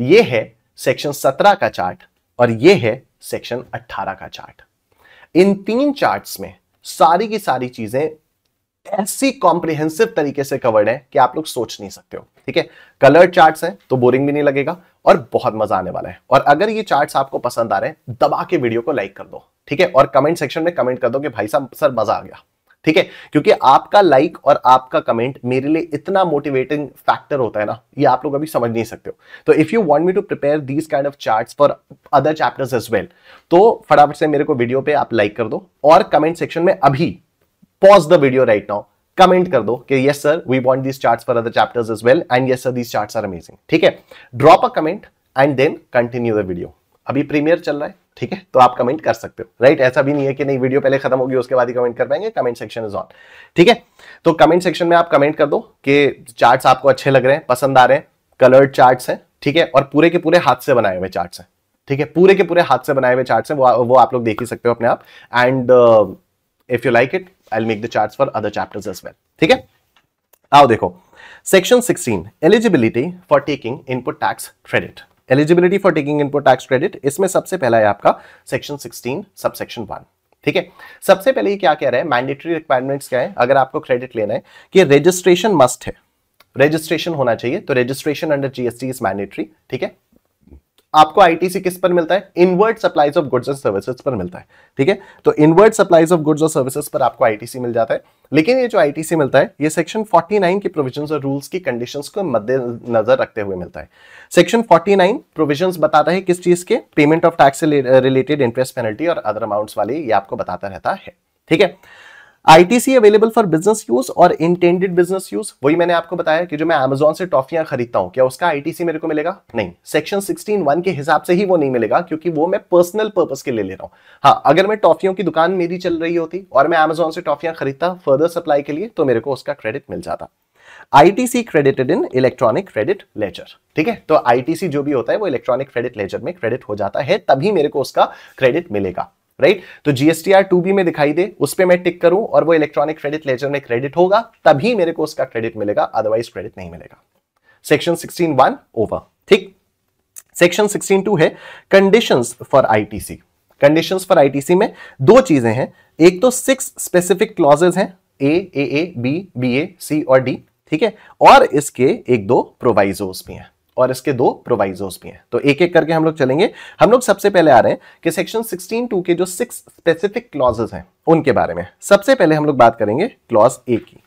ये है सेक्शन 17 का चार्ट और ये है सेक्शन 18 का चार्ट इन तीन चार्ट्स में सारी की सारी चीजें ऐसी कॉम्प्रिहेंसिव तरीके से कवर्ड है कि आप लोग सोच नहीं सकते हो ठीक है कलर चार्ट्स हैं तो बोरिंग भी नहीं लगेगा और बहुत मजा आने वाला है और अगर ये चार्ट्स आपको पसंद आ रहे हैं दबा के वीडियो को लाइक कर दो ठीक है और कमेंट सेक्शन में कमेंट कर दो कि भाई साहब सर मजा आ गया ठीक है क्योंकि आपका लाइक और आपका कमेंट मेरे लिए इतना मोटिवेटिंग फैक्टर होता है ना ये आप लोग अभी समझ नहीं सकते हो तो if you want me to prepare these kind of charts for other chapters as well तो फटाफट से मेरे को वीडियो पे आप लाइक कर दो और कमेंट सेक्शन में अभी pause the video right now comment कर दो कि yes sir we want these chart for other chapters as well and yes sir these chart are amazing ठीक है drop a comment and then continue the video अभी premiere चल रहा है ठीक है तो आप कमेंट कर सकते हो राइट ऐसा भी नहीं है कि नहीं वीडियो पहले खत्म होगी उसके बाद ही कमेंट कर पाएंगे कमेंट सेक्शन इज ऑन ठीक है तो कमेंट सेक्शन में आप कमेंट कर दो कि चार्ट्स आपको अच्छे लग रहे हैं पसंद आ रहे हैं कलर्ड चार्ट्स हैं ठीक है और पूरे के पूरे हाथ से बनाए हुए चार्ट्स हैं ठीक है पूरे के पूरे हाथ से बनाए हुए चार्ट्स हैं वो वो आप लोग देख ही सकते हो अपने आप and if you like it I make the chart for other chapters as well ठीक है आओ देखो section sixteen eligibility for taking input tax credit eligibility for taking input tax credit इसमें सबसे पहला है आपका section sixteen sub section one ठीक है सबसे पहले ये क्या कह रहा है मैंडेटरी रिक्वायरमेंट्स क्या है अगर आपको क्रेडिट लेना है कि रजिस्ट्रेशन मस्ट है रजिस्ट्रेशन होना चाहिए तो registration under GST is mandatory ठीक है आपको आईटीसी किस पर मिलता है inward supplies of goods and services पर मिलता है ठीक है तो इनवर्ट सप्लाईज ऑफ गुड्स और सर्विसेज पर आपको आईटीसी मिल जाता है लेकिन ये जो आईटीसी मिलता है ये सेक्शन 49 के प्रोविजंस और रूल्स की कंडीशंस को मद्देनजर रखते हुए मिलता है सेक्शन 49 प्रोविजंस बताता है किस चीज के payment of tax related interest penalty और अदर अमाउंट वाले ये आपको बताता रहता है ठीक है ITC available for business use और इंटेंडेड बिजनेस यूज वही मैंने आपको बताया कि जो मैं अमेजोन से टॉफियां खरीदता हूं क्या उसका आईटीसी मेरे को मिलेगा नहीं सेक्शन सिक्सटीन वन के हिसाब से ही वो नहीं मिलेगा क्योंकि वो मैं पर्सनल पर्पज के लिए ले रहा हूं हाँ अगर मैं टॉफियों की दुकान मेरी चल रही होती और मैं अमेजोन से टॉफियां खरीदता फर्दर सप्लाई के लिए तो मेरे को उसका क्रेडिट मिल जाता ITC credited in electronic credit ledger ठीक है तो आईटीसी जो भी होता है वो इलेक्ट्रॉनिक क्रेडिट लेजर में क्रेडिट हो जाता है तभी मेरे को उसका क्रेडिट मिलेगा राइट तो जीएसटीआर टू बी में दिखाई दे उस पर मैं टिक करूं और वो इलेक्ट्रॉनिक क्रेडिट लेजर में क्रेडिट होगा तभी मेरे को उसका क्रेडिट मिलेगा अदरवाइज क्रेडिट नहीं मिलेगा सेक्शन सिक्सटीन वन ओवर ठीक सेक्शन सिक्सटीन टू है condition for ITC condition for ITC में दो चीजें हैं एक तो सिक्स स्पेसिफिक क्लॉजेज हैं ए ए ए बी बी ए सी और डी ठीक है और इसके एक दो प्रोवाइजोस भी हैं और इसके दो प्रोवाइजोस भी हैं तो एक एक करके हम लोग चलेंगे हम लोग सबसे पहले आ रहे हैं कि सेक्शन 16.2 के जो सिक्स स्पेसिफिक क्लॉजेस हैं उनके बारे में सबसे पहले हम लोग बात करेंगे क्लॉज ए की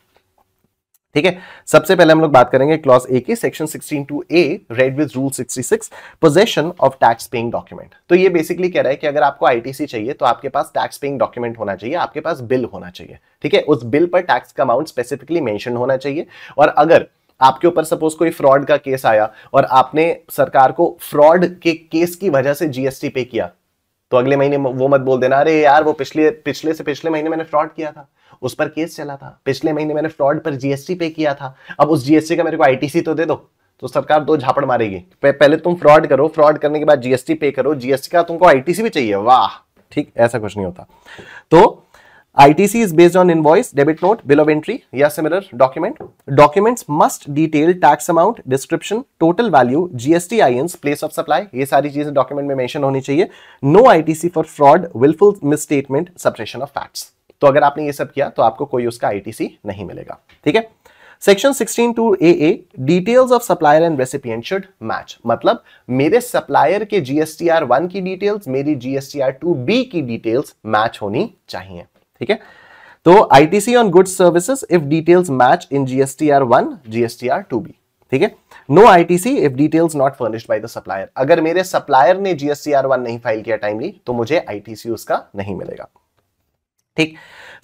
ठीक है सबसे पहले हम लोग बात करेंगे क्लॉज ए की section 16.2 A read with rule 66 possession of tax paying document तो ये बेसिकली कह रहा है कि अगर आपको आईटीसी चाहिए तो आपके पास टैक्स पेइंग डॉक्यूमेंट होना चाहिए आपके पास बिल होना चाहिए ठीक है उस बिल पर टैक्स का अमाउंट स्पेसिफिकली मेंशन होना चाहिए और अगर आपके ऊपर सपोज कोई फ्रॉड का केस आया और आपने सरकार को फ्रॉड के केस की वजह से जीएसटी पे किया तो अगले महीने वो मत बोल देना अरे यार वो पिछले पिछले से पिछले महीने मैंने फ्रॉड किया था उस पर केस चला था पिछले महीने मैंने फ्रॉड पर जीएसटी पे किया था अब उस जीएसटी का मेरे को आईटीसी तो दे दो तो सरकार दो झापड़ मारेगी पहले तुम फ्रॉड करो फ्रॉड करने के बाद जीएसटी पे करो जीएसटी का तुमको आईटीसी भी चाहिए वाह ठीक ऐसा कुछ नहीं होता तो ITC is based on invoice, debit note, bill of entry, yeah, similar document. Documents must detail tax amount, description, total value, GST INs, place of supply. ये सारी चीजें document में mention होनी चाहिए. No ITC for fraud, willful misstatement, suppression of facts. तो अगर आपने ये सब किया तो आपको कोई उसका ITC नहीं मिलेगा. ठीक है? Section 16 two A A details of supplier and recipient should match मतलब मेरे सप्लायर के जीएसटीआर वन की डिटेल्स मेरी जीएसटीआर टू बी की डिटेल्स मैच होनी चाहिए ठीक है तो ITC on goods services if details match in GST R one GST R two B ठीक है no ITC if details not furnished by the supplier अगर मेरे सप्लायर ने आर वन नहीं फाइल किया टाइमली तो मुझे आईटीसी उसका नहीं मिलेगा ठीक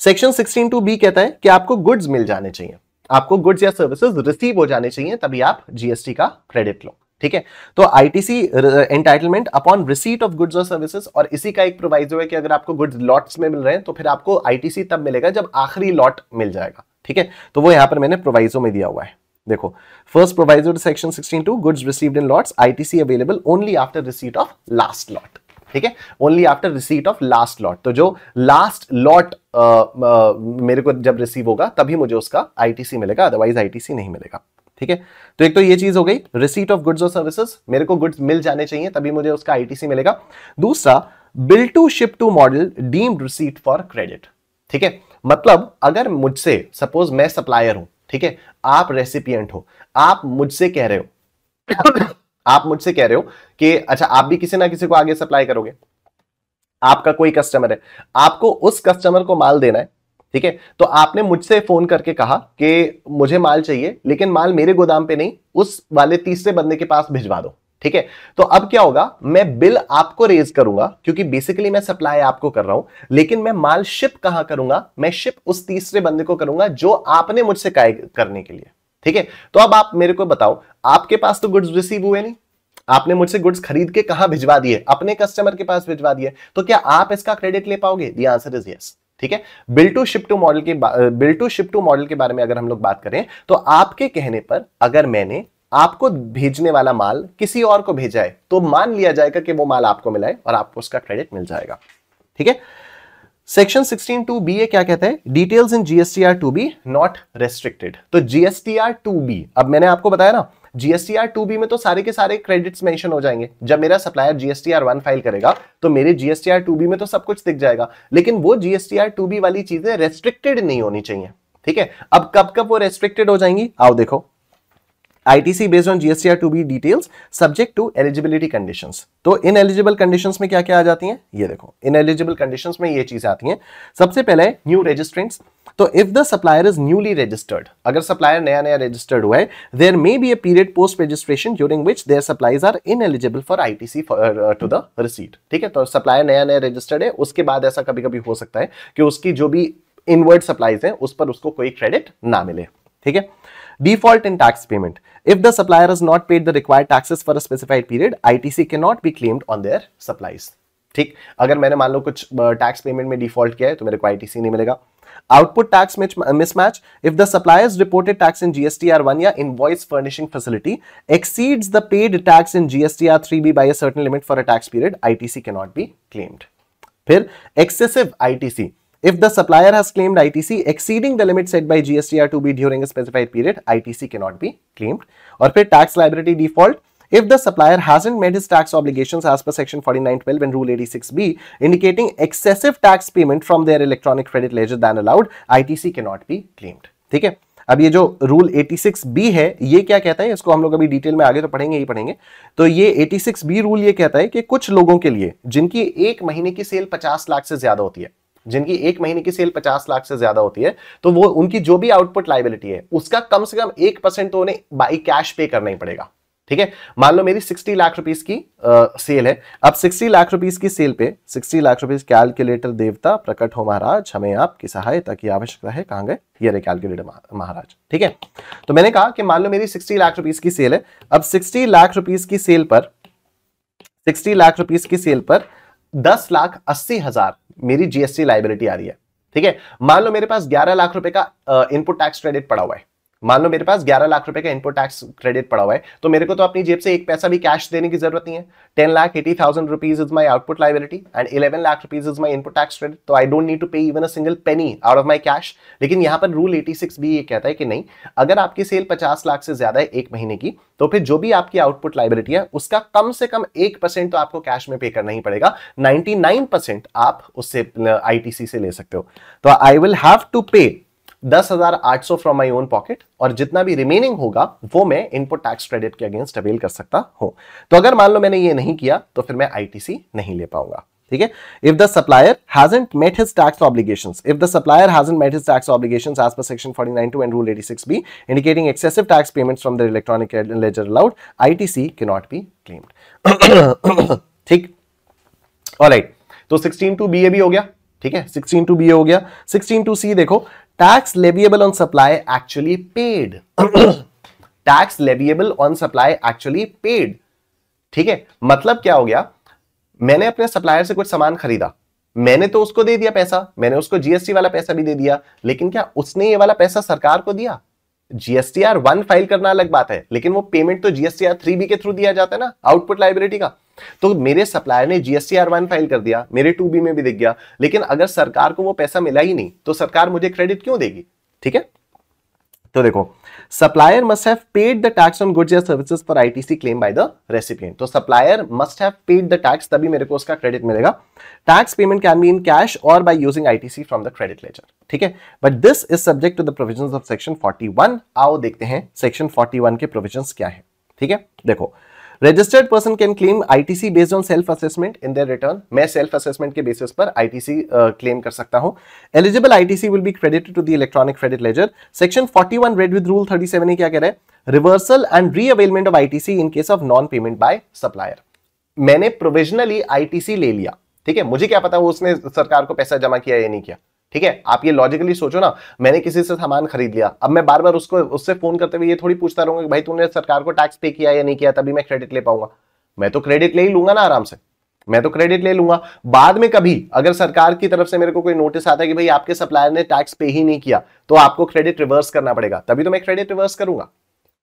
सेक्शन सिक्सटीन टू बी कहता है कि आपको गुड्स मिल जाने चाहिए आपको गुड्स या सर्विसेज रिसीव हो जाने चाहिए तभी आप जीएसटी का क्रेडिट लो ठीक है तो ITC entitlement upon receipt of goods और सर्विसेज और इसी का एक प्रोवाइजो है कि अगर आपको गुड्स लॉट्स में मिल रहे हैं तो फिर आपको आईटीसी तब मिलेगा जब आखिरी लॉट मिल जाएगा ठीक है तो वो यहां पर मैंने प्रोवाइजो में दिया हुआ है देखो first proviso section two goods receive in lots ITC available only after receipt of last lot ठीक है only after receipt of last lot तो जो लास्ट लॉट uh, uh, मेरे को जब रिसीव होगा तभी मुझे उसका आईटीसी मिलेगा अदरवाइज आईटीसी नहीं मिलेगा ठीक है तो एक तो ये चीज हो गई रिसीट ऑफ गुड्स और सर्विसेज मेरे को गुड्स मिल जाने चाहिए तभी मुझे उसका आईटीसी मिलेगा दूसरा bill to ship to model deemed receipt for credit ठीक है मतलब अगर मुझसे सपोज मैं सप्लायर हूं ठीक है आप रेसिपियंट हो आप मुझसे कह रहे हो *coughs* आप मुझसे कह रहे हो कि अच्छा आप भी किसी ना किसी को आगे सप्लाई करोगे आपका कोई कस्टमर है आपको उस कस्टमर को माल देना है ठीक है तो आपने मुझसे फोन करके कहा कि मुझे माल चाहिए लेकिन माल मेरे गोदाम पे नहीं उस वाले तीसरे बंदे के पास भिजवा दो ठीक है तो अब क्या होगा मैं बिल आपको रेज करूंगा क्योंकि बेसिकली मैं सप्लाई आपको कर रहा हूं लेकिन मैं माल शिप कहां करूंगा मैं शिप उस तीसरे बंदे को करूंगा जो आपने मुझसे करने के लिए ठीक है तो अब आप मेरे को बताओ आपके पास तो गुड्स रिसीव हुए नहीं आपने मुझसे गुड्स खरीद के कहा भिजवा दिए अपने कस्टमर के पास भिजवा दिए तो क्या आप इसका क्रेडिट ले पाओगे दी आंसर इज यस ठीक है bill to ship to model के bill to ship to model के बारे में अगर हम लोग बात करें तो आपके कहने पर अगर मैंने आपको भेजने वाला माल किसी और को भेजा है तो मान लिया जाएगा कि वो माल आपको मिला है और आपको उसका क्रेडिट मिल जाएगा ठीक है सेक्शन 16 टू बी क्या कहता है details in GSTR two B not restricted तो जीएसटीआर टू बी अब मैंने आपको बताया ना जीएसटीआर टू बी में तो सारे के सारे क्रेडिट्स मेंशन हो जाएंगे जब मेरा सप्लायर जीएसटीआर वन फाइल करेगा तो मेरे जीएसटीआर टू बी में तो सब कुछ दिख जाएगा लेकिन वो जीएसटीआर टू बी वाली चीजें रेस्ट्रिक्टेड नहीं होनी चाहिए ठीक है अब कब कब वो रेस्ट्रिक्टेड हो जाएंगी आओ देखो ITC based on GSTR to be details subject to eligibility conditions. तो इन एलिजिबल कंडीशंस में क्या क्या आ जाती हैं ये देखो इन एलिजिबल कंडीशंस में ये चीजें आती हैं सबसे पहले न्यू रजिस्ट्रेंट्स तो if the supplier is newly registered अगर सप्लायर नया नया रजिस्टर्ड हुआ है there may be a period post registration during which their supplies are ineligible for I T C to the receipt ठीक है तो supplier नया नया रजिस्टर्ड है उसके बाद ऐसा कभी कभी हो सकता है कि उसकी जो भी इनवर्ड सप्लाईज है उस पर उसको कोई क्रेडिट ना मिले ठीक है default in default in tax payment. If the supplier has not paid the required specified period I T C के not be claimed on their supplies ठीक अगर मैंने मान लो कुछ टैक्स uh, पेमेंट में डिफॉल्ट किया है तो मेरे को आई टी सी नहीं मिलेगा output tax mismatch if the supplier's reported tax in GSTR 1 year invoice furnishing facility exceeds the paid tax in GSTR 3B by a certain limit for a tax period, ITC cannot be claimed. Then excessive ITC. If the supplier has claimed ITC exceeding the limit set by GSTR 2B during a specified period, ITC cannot be claimed. Or फिर tax liability default, if the supplier hasn't made his tax obligations as per section 4912 and rule 86b indicating excessive tax payment from their electronic credit ledger than allowed ITC cannot be claimed theek hai अब ये जो rule 86b है ये क्या कहता है इसको हम लोग अभी डिटेल में आगे तो पढ़ेंगे ही पढ़ेंगे तो ये 86b रूल ये कहता है कि कुछ लोगों के लिए जिनकी एक महीने की सेल 50 लाख से ज्यादा होती है जिनकी एक महीने की सेल 50 लाख से ज्यादा होती है तो वो उनकी जो भी आउटपुट लाइबिलिटी है उसका कम से कम एक परसेंट तो उन्हें बाई कैश पे करना ही पड़ेगा ठीक है मान लो मेरी 60 लाख रुपीस की आ, सेल है अब 60 लाख रुपीस की सेल पे 60 लाख रुपीस कैलकुलेटर देवता प्रकट हो महाराज हमें आपकी सहायता की आवश्यकता है कहाँ गए ये रहे कैलकुलेटर महाराज ठीक है तो मैंने कहा कि मान लो मेरी 60 लाख रुपीस की सेल है अब 60 लाख रुपीस की सेल पर 60 लाख रुपीस की सेल पर दस लाख अस्सी हजार मेरी जीएसटी लाइबिलिटी आ रही है ठीक है मान लो मेरे पास ग्यारह लाख रुपए का इनपुट टैक्स क्रेडिट पड़ा हुआ है मान लो मेरे पास 11 लाख रुपए का इनपुट टैक्स क्रेडिट पड़ा हुआ है तो मेरे को तो अपनी जेब से एक पैसा भी कैश देने की जरूरत नहीं है ten lakh eighty thousand rupees is my output liability and eleven lakh rupees is my input tax credit तो I don't need to pay even a single penny out of my cash लेकिन यहाँ पर रूल एटी सिक्स भी ये कहता है कि नहीं अगर आपकी सेल पचास लाख से ज्यादा है एक महीने की तो फिर जो भी आपकी आउटपुट लाइबिलिटी है उसका कम से कम एक तो आपको कैश में पे करना ही पड़ेगा नाइनटी आप उससे आई से ले सकते हो तो आई विल हैव टू पे दस हजार आठ सौ फ्रॉम माई ओन पॉकेट और जितना भी रिमेनिंग होगा वो मैं इनपुट टैक्स क्रेडिट के अगेंस्ट अवेल कर सकता हूं तो अगर मान लो मैंने ये नहीं किया तो फिर मैं आईटीसी नहीं ले पाऊंगा ठीक है if the supplier hasn't met his tax obligations if the supplier hasn't met his tax obligations as per section 492 and rule 86 B indicating excessive tax payments from the electronic ledger allowed ITC can not be claimed ठीक alright तो 16 to BA भी हो गया ठीक है 16 to BA हो गया 16 to सी देखो tax leviable on supply actually paid *coughs* tax leviable on supply actually paid ठीक है मतलब क्या हो गया मैंने अपने सप्लायर से कुछ सामान खरीदा मैंने तो उसको दे दिया पैसा मैंने उसको जीएसटी वाला पैसा भी दे दिया लेकिन क्या उसने ये वाला पैसा सरकार को दिया जीएसटीआर वन फाइल करना अलग बात है लेकिन वो पेमेंट तो जीएसटीआर थ्री बी के थ्रू दिया जाता है ना आउटपुट लाइब्रेटी का तो मेरे सप्लायर ने जीएसटी आर वन फाइल कर दिया मेरे टू बी में भी दिख गया लेकिन अगर सरकार को वो पैसा मिला ही नहीं तो सरकार मुझे क्रेडिट क्यों देगी ठीक है तो देखो supplier must have paid the tax on goods या services for ITC claim by the recipient तो supplier must have paid the tax तभी मेरे को उसका क्रेडिट मिलेगा tax payment can be in cash और by using ITC from the credit ledger ठीक है but this is subject to the provisions of section 41 आओ देखते हैं सेक्शन 41 के प्रोविजंस क्या है ठीक है देखो registered person can claim ITC based on self assessment in their return मैं सेल्फ असेसमेंट के बेसिस पर आईटीसी क्लेम uh, कर सकता हूं eligible ITC will be credited to the electronic credit ledger section 41 read with rule 37 seven क्या कह रहा है reversal and reavailment of ITC in case of non payment by supplier मैंने provisionally ITC ले लिया ठीक है मुझे क्या पता वो उसने सरकार को पैसा जमा किया या नहीं किया ठीक है आप ये लॉजिकली सोचो ना मैंने किसी से सामान खरीद लिया अब मैं बार बार उसको उससे फोन करते हुए ये थोड़ी पूछता रहूंगा कि भाई तूने सरकार को टैक्स पे किया या नहीं किया तभी मैं क्रेडिट ले पाऊंगा मैं तो क्रेडिट ले ही लूंगा ना आराम से मैं तो क्रेडिट ले लूंगा बाद में कभी अगर सरकार की तरफ से मेरे को कोई नोटिस आता है कि भाई आपके सप्लायर ने टैक्स पे ही नहीं किया तो आपको क्रेडिट रिवर्स करना पड़ेगा तभी तो मैं क्रेडिट रिवर्स करूंगा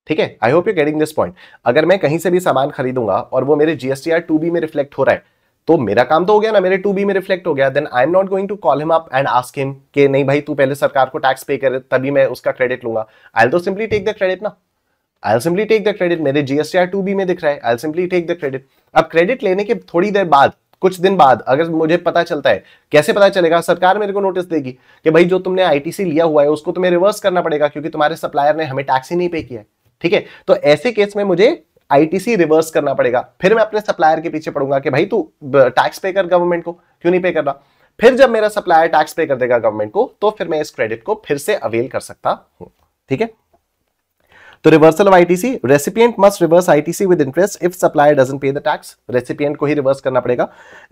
ठीक है I hope you getting this point अगर मैं कहीं से भी सामान खरीदूंगा और वो मेरे जीएसटीआर टू बी में रिफ्लेक्ट हो रहा है तो मेरा काम तो हो गया ना मेरे टू बी में रिफ्लेक्ट हो गया then I am not going to call him up and ask him कि नहीं भाई तू पहले सरकार को टैक्स पे कर तभी मैं उसका क्रेडिट लूंगा आई तो सिंपली टेक द क्रेडिट ना I simply take the credit मेरे जीएसटीआर टू बी में दिख रहा है I simply take the credit अब क्रेडिट लेने के थोड़ी देर बाद कुछ दिन बाद अगर मुझे पता चलता है कैसे पता चलेगा सरकार मेरे को नोटिस देगी कि भाई जो तुमने आईटीसी लिया हुआ है उसको तुम्हें रिवर्स करना पड़ेगा क्योंकि तुम्हारे सप्लायर ने हमें टैक्स ही नहीं पे किया है ठीक है तो ऐसे केस में मुझे आईटीसी रिवर्स करना पड़ेगा फिर मैं अपने सप्लायर के पीछे पड़ूंगा कि भाई तू टैक्स पे कर गवर्नमेंट को क्यों नहीं पे कर रहा फिर जब मेरा सप्लायर टैक्स पे कर देगा गवर्नमेंट को तो फिर मैं इस क्रेडिट को फिर से अवेल कर सकता हूं ठीक है तो reversal of ITC recipient must reverse ITC with interest if supplier doesn't pay the tax recipient को ही रिवर्स करना पड़ेगा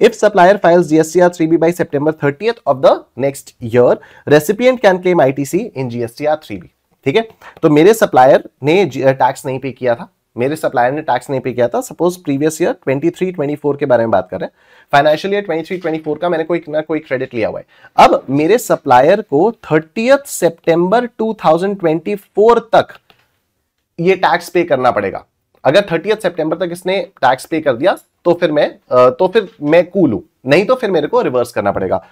if supplier files GSTR three B by September 30th of the next year recipient can claim ITC in GSTR three ठीक है तो मेरे supplier ने tax नहीं पे किया था मेरे सप्लायर ने टैक्स नहीं पे किया था सपोज प्रीवियस ईयर 23 24 के बारे में बात कर रहे हैं फाइनेंशियल ईयर 23 24 का मैंने कोई ना कोई क्रेडिट लिया हुआ है अब मेरे सप्लायर को थर्टी सितंबर 2024 तक ये टैक्स पे करना पड़ेगा अगर थर्टी सेप्टेंबर तक इसने टैक्स पे कर दिया तो फिर मैं तो फिर मैं कूल हूं नहीं तो फिर मेरे को रिवर्स करना पड़ेगा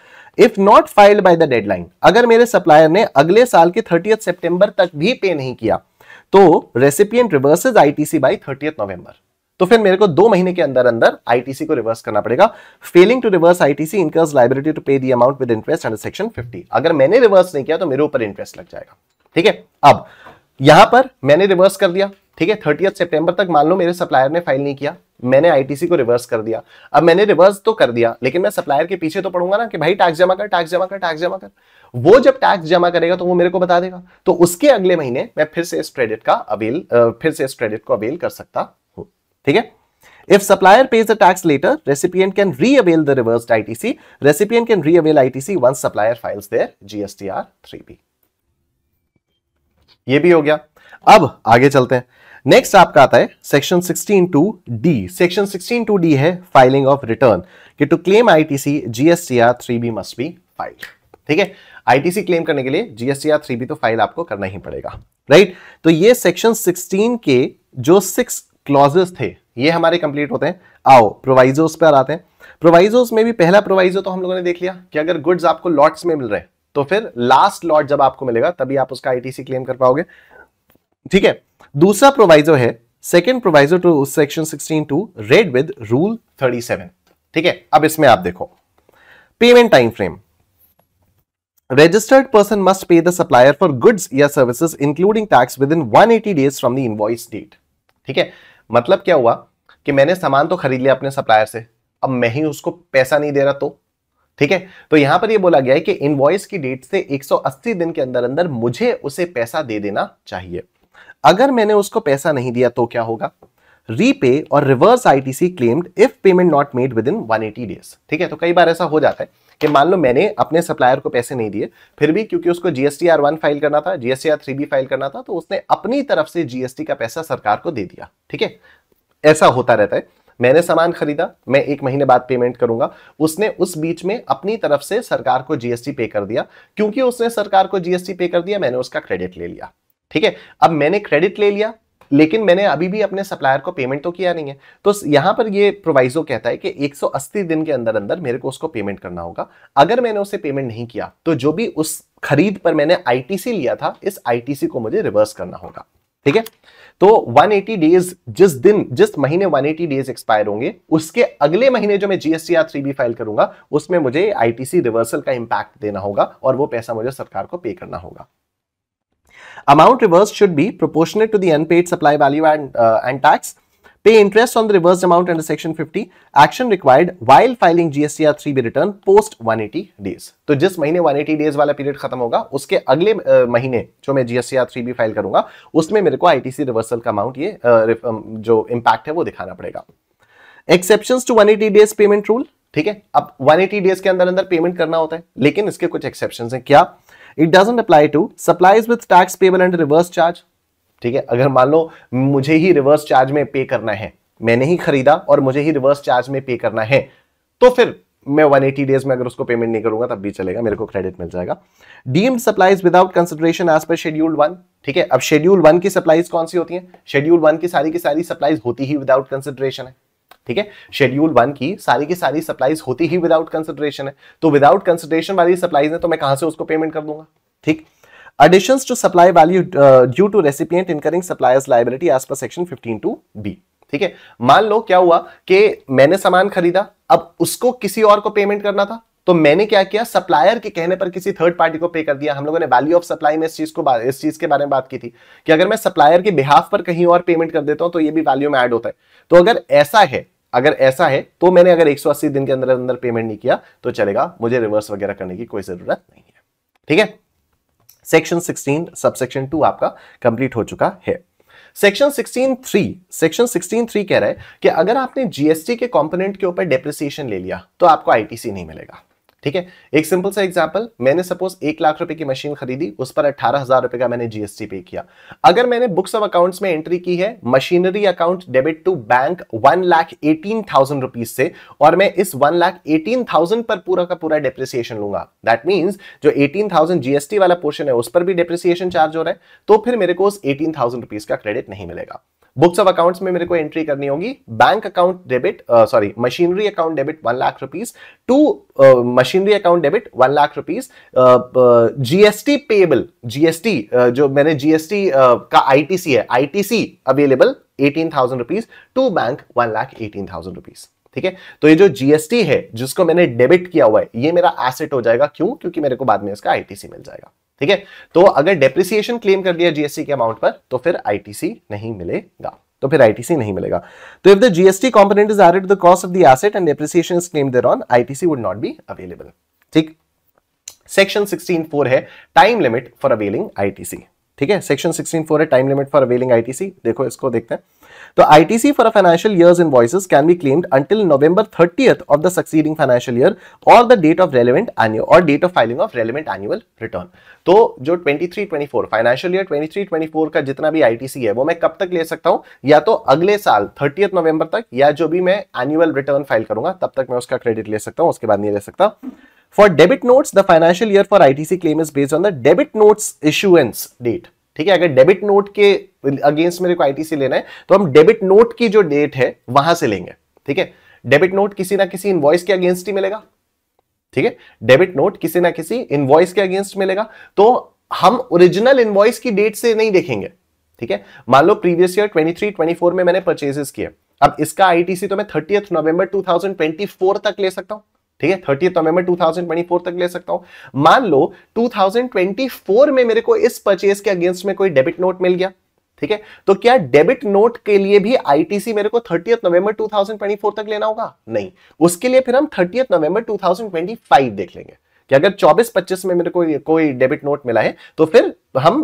if not filed by the deadline अगर मेरे सप्लायर ने अगले साल के थर्टी सेप्टेंबर तक भी पे नहीं किया तो recipient reverse ITC by thirty November तो फिर मेरे को दो महीने के अंदर अंदर आईटीसी को रिवर्स करना पड़ेगा failing to reverse ITC incurs liability to pay the amount with interest under section 50 अगर मैंने रिवर्स नहीं किया तो मेरे ऊपर इंटरेस्ट लग जाएगा ठीक है अब यहां पर मैंने रिवर्स कर दिया ठीक है थर्टी सितंबर तक मान लो मेरे सप्लायर ने फाइल नहीं किया मैंने आईटीसी को रिवर्स कर दिया अब मैंने रिवर्स तो कर दिया लेकिन मैं सप्लायर के पीछे तो पढ़ूंगा ना कि भाई टैक्स जमा कर टैक्स जमा कर टैक्स जमा कर वो जब टैक्स जमा करेगा तो वो मेरे को बता देगा तो उसके अगले महीने मैं फिर से इस क्रेडिट का अवेल फिर से इस क्रेडिट को अवेल कर सकता हूं ठीक है If supplier pays the tax later, recipient can re-avail the reversed ITC. Recipient can re-avail ITC once supplier files their GSTR 3B. ये भी हो गया अब आगे चलते हैं नेक्स्ट आपका आता है section 16 two D section 16 two D है फाइलिंग ऑफ रिटर्न कि to claim ITC GSTR three B must be file ठीक है आईटीसी क्लेम करने के लिए जीएसटीआर थ्री बी तो फाइल आपको करना ही पड़ेगा राइट तो ये सेक्शन 16 के जो सिक्स क्लॉजेस थे ये हमारे कंप्लीट होते हैं आओ प्रोवाइजोस पर आते हैं प्रोवाइजोस में भी पहला प्रोवाइजो तो हम लोगों ने देख लिया कि अगर गुड्स आपको लॉट्स में मिल रहे हैं तो फिर लास्ट लॉट जब आपको मिलेगा तभी आप उसका आईटीसी क्लेम कर पाओगे ठीक है दूसरा प्रोवाइजो है second proviso to section sixteen two read with rule thirty seven ठीक है अब इसमें आप देखो payment time frame registered person must pay the supplier for goods या tax within one eighty days from the invoice date ठीक है मतलब क्या हुआ कि मैंने सामान तो खरीद लिया अपने सप्लायर से अब मैं ही उसको पैसा नहीं दे रहा तो ठीक है तो यहां पर यह बोला गया है कि इनवॉइस की डेट से 180 दिन के अंदर अंदर मुझे उसे पैसा दे देना चाहिए अगर मैंने उसको पैसा नहीं दिया तो क्या होगा रीपे और reverse ITC claimed if payment not made within 180 days ठीक है तो कई बार ऐसा हो जाता है कि मान लो मैंने अपने सप्लायर को पैसे नहीं दिए फिर भी क्योंकि उसको जीएसटी आर वन फाइल करना था जीएसटी आर थ्री भी फाइल करना था तो उसने अपनी तरफ से जीएसटी का पैसा सरकार को दे दिया ठीक है ऐसा होता रहता है मैंने सामान खरीदा मैं एक महीने बाद पेमेंट करूंगा उसने उस बीच में अपनी तरफ से सरकार को जीएसटी पे कर दिया क्योंकि उसने सरकार को जीएसटी पे कर दिया मैंने उसका क्रेडिट ले लिया ठीक है अब मैंने क्रेडिट ले लिया लेकिन मैंने अभी भी अपने सप्लायर को पेमेंट तो किया नहीं है तो यहां पर ये प्रोवाइजो कहता है कि 180 दिन के अंदर अंदर मेरे को उसको पेमेंट करना होगा अगर मैंने उसे पेमेंट नहीं किया तो जो भी उस खरीद पर मैंने आईटीसी लिया था इस आईटीसी को मुझे रिवर्स करना होगा ठीक है तो 180 डेज जिस दिन जिस महीने 180 डेज एक्सपायर होंगे उसके अगले महीने जो मैं GST R three B file करूंगा उसमें मुझे आईटीसी रिवर्सल का इंपैक्ट देना होगा और वो पैसा मुझे सरकार को पे करना होगा Amount reversed should be proportionate to the unpaid supply value and, uh, and tax. Pay interest on the reversed amount under Section 50. Action required while filing GSTR 3B return post 180 days. to jis mahine 180 days wala period khatam hoga uske agle uh, mahine jo main GSTR 3B file karunga usme mere ko ITC reversal ka amount ye uh, um, jo impact hai wo dikhana padega exceptions to 180 days payment rule ठीक है अब 180 days के अंदर अंदर payment करना होता है लेकिन इसके कुछ एक्सेप्शन हैं क्या it doesn't apply to supplies with tax payable and reverse charge ठीक है अगर मान लो मुझे ही रिवर्स चार्ज में पे करना है मैंने ही खरीदा और मुझे ही रिवर्स चार्ज में पे करना है तो फिर मैं 180 डेज में अगर उसको पेमेंट नहीं करूंगा तब भी चलेगा मेरे को क्रेडिट मिल जाएगा deemed supplies without consideration as per schedule one ठीक है अब शेड्यूल वन की सप्लाईज कौन सी होती है शेड्यूल वन की सारी की सारी सप्लाईज होती ही विदाउट कंसिडरेशन है ठीक है शेड्यूल वन की सारी की सारी सप्लाईज होती ही विदाउट कंसिडरेशन है तो विदाउट कंसिडरेशन वाली सप्लाईज है तो मैं कहां से उसको पेमेंट कर दूंगा ठीक addition to supply value due to recipient incurring suppliers liability as per section fifteen two B ठीक है मान लो क्या हुआ कि मैंने सामान खरीदा अब उसको किसी और को पेमेंट करना था तो मैंने क्या किया सप्लायर के कहने पर किसी थर्ड पार्टी को पे कर दिया हम लोगों ने वैल्यू ऑफ सप्लाई में इस चीज को इस चीज के बारे में बात की थी कि अगर मैं सप्लायर के बिहाफ पर कहीं और पेमेंट कर देता हूं तो ये भी वैल्यू में ऐड होता है तो अगर ऐसा है अगर ऐसा है तो मैंने अगर 180 दिन के अंदर अंदर पेमेंट नहीं किया तो चलेगा मुझे रिवर्स वगैरह करने की कोई जरूरत नहीं है ठीक है सेक्शन 16 सबसेक्शन 2 आपका कंप्लीट हो चुका है section sixteen three section sixteen three कह रहा है कि अगर आपने जीएसटी के कंपोनेंट के ऊपर डेप्रिसिएशन ले लिया तो आपको आईटीसी नहीं मिलेगा ठीक है एक सिंपल सा एग्जाम्पल मैंने सपोज एक लाख रुपए की मशीन खरीदी उस पर अठारह हजार रुपए का मैंने जीएसटी पे किया अगर मैंने बुक्स ऑफ अकाउंट्स में एंट्री की है machinery account debit to bank one lakh eighteen thousand rupees से और मैं इस वन लाख एटीन थाउजेंड पर पूरा का पूरा डेप्रिसिएशन लूंगा दैट मीन्स जो एटीन थाउजेंड जीएसटी वाला पोर्शन है उस पर भी डेप्रिसिएशन चार्ज हो रहा है तो फिर मेरे को उस एटीन थाउजेंड रुपीज का क्रेडिट नहीं मिलेगा बुक्स ऑफ अकाउंट्स में मेरे को एंट्री करनी होगी bank account debit sorry machinery account debit one lakh rupees to machinery account debit one lakh rupees GST payable GST जो मैंने जीएसटी uh, का आईटीसी है ITC available eighteen thousand rupees to bank one lakh eighteen thousand rupees ठीक है तो ये जो GST है जिसको मैंने डेबिट किया हुआ है ये मेरा एसेट हो जाएगा क्यों क्योंकि मेरे को बाद में इसका आईटीसी मिल जाएगा ठीक है तो अगर डेप्रिसिएशन क्लेम कर दिया जीएसटी के अमाउंट पर तो फिर आईटीसी नहीं मिलेगा तो फिर आईटीसी नहीं मिलेगा तो if the GST component is are to the cost of the asset and depreciation is claim thereon ITC would not be available ठीक सेक्शन सिक्सटीन फोर है time limit for availing ITC ठीक है section sixteen four है time limit for availing ITC देखो इसको देखते हैं तो ITC for a financial year's invoices can be claimed until November 30th of the succeeding financial year or the date of relevant annual or date of filing of relevant annual return. तो जो 23-24 financial year 23-24 का जितना भी ITC है वो मैं कब तक ले सकता हूँ या तो अगले साल 30th November तक या जो भी मैं annual return file करूँगा तब तक मैं उसका credit ले सकता हूँ उसके बाद नहीं ले सकता For debit notes, the financial year for ITC claim is based on the debit notes issuance date. ठीक है अगर डेबिट नोट के अगेंस्ट मेरे को आईटीसी लेना है तो हम डेबिट नोट की जो डेट है वहां से लेंगे ठीक है डेबिट नोट किसी ना किसी इन्वॉइस के अगेंस्ट ही मिलेगा ठीक है डेबिट नोट किसी ना किसी इन्वॉइस के अगेंस्ट मिलेगा तो हम ओरिजिनल इन्वॉइस की डेट से नहीं देखेंगे ठीक है मान लो प्रीवियस ईयर 23 24 में मैंने परचेजेस किए अब इसका आईटीसी तो मैं थर्टी नवंबर 2024 तक ले सकता हूं ठीक है थर्टी तो मैं, मैं 2024 तक ले सकता हूं मान लो 2024 में मेरे को इस परचेज के अगेंस्ट में कोई डेबिट नोट मिल गया ठीक है तो क्या डेबिट नोट के लिए भी आईटीसी मेरे को थर्टी नवंबर 2024 तक लेना होगा नहीं उसके लिए फिर हम थर्टी नवंबर 2025 देख लेंगे कि अगर 24-25 में मेरे को कोई डेबिट नोट मिला है तो फिर हम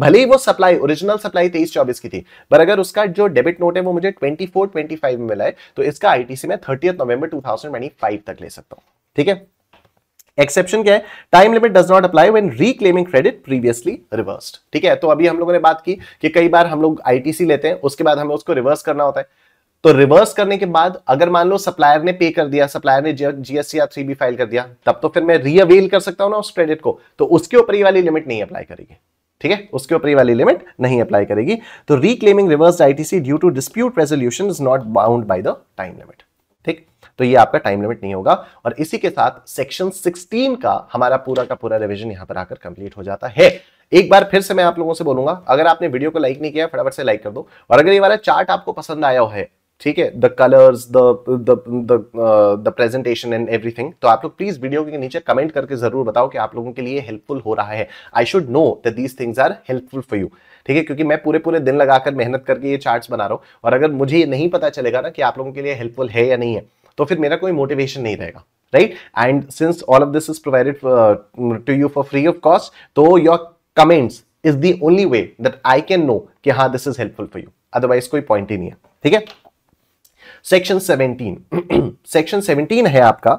भले ही वो सप्लाई ओरिजिनल सप्लाई तेईस चौबीस की थी पर अगर उसका जो डेबिट नोट है वो मुझे 24 25 में मिला है तो इसका आईटीसी में थर्टी नवंबर 2025 तक ले सकता हूं ठीक है एक्सेप्शन क्या है time limit does not apply when reclaiming credit previously reversed ठीक है तो अभी हम लोगों ने बात की कि कई बार हम लोग आईटीसी लेते हैं उसके बाद हमें उसको रिवर्स करना होता है तो रिवर्स करने के बाद अगर मान लो सप्लायर ने पे कर दिया सप्लायर ने जीएससी या थ्री फाइल कर दिया तब तो फिर मैं रीअवेल कर सकता हूं ना उस क्रेडिट को तो उसके ऊपर ही वाली लिमिट नहीं अप्लाई करेगी ठीक है उसके ऊपर वाली लिमिट नहीं अप्लाई करेगी तो reclaiming reverse ITC due to dispute resolution is not bound by the time limit ठीक तो ये आपका टाइम लिमिट नहीं होगा और इसी के साथ सेक्शन 16 का हमारा पूरा का पूरा रिवीजन यहां पर आकर कंप्लीट हो जाता है एक बार फिर से मैं आप लोगों से बोलूंगा अगर आपने वीडियो को लाइक नहीं किया फटाफट से लाइक कर दो और अगर ये वाला चार्ट आपको पसंद आया हो है ठीक है the colours the the presentation and everything तो आप लोग प्लीज वीडियो के नीचे कमेंट करके जरूर बताओ कि आप लोगों के लिए हेल्पफुल हो रहा है I should know that these things are helpful for you ठीक है क्योंकि मैं पूरे पूरे दिन लगाकर मेहनत करके ये चार्ट्स बना रहा हूँ और अगर मुझे ये नहीं पता चलेगा ना कि आप लोगों के लिए हेल्पफुल है या नहीं है तो फिर मेरा कोई मोटिवेशन नहीं रहेगा right and since all of this is provided to you for free of cost तो your comments is the only way that I can know कि हाँ this is helpful for you otherwise कोई point ही नहीं है ठीक है section 17 section 17 है आपका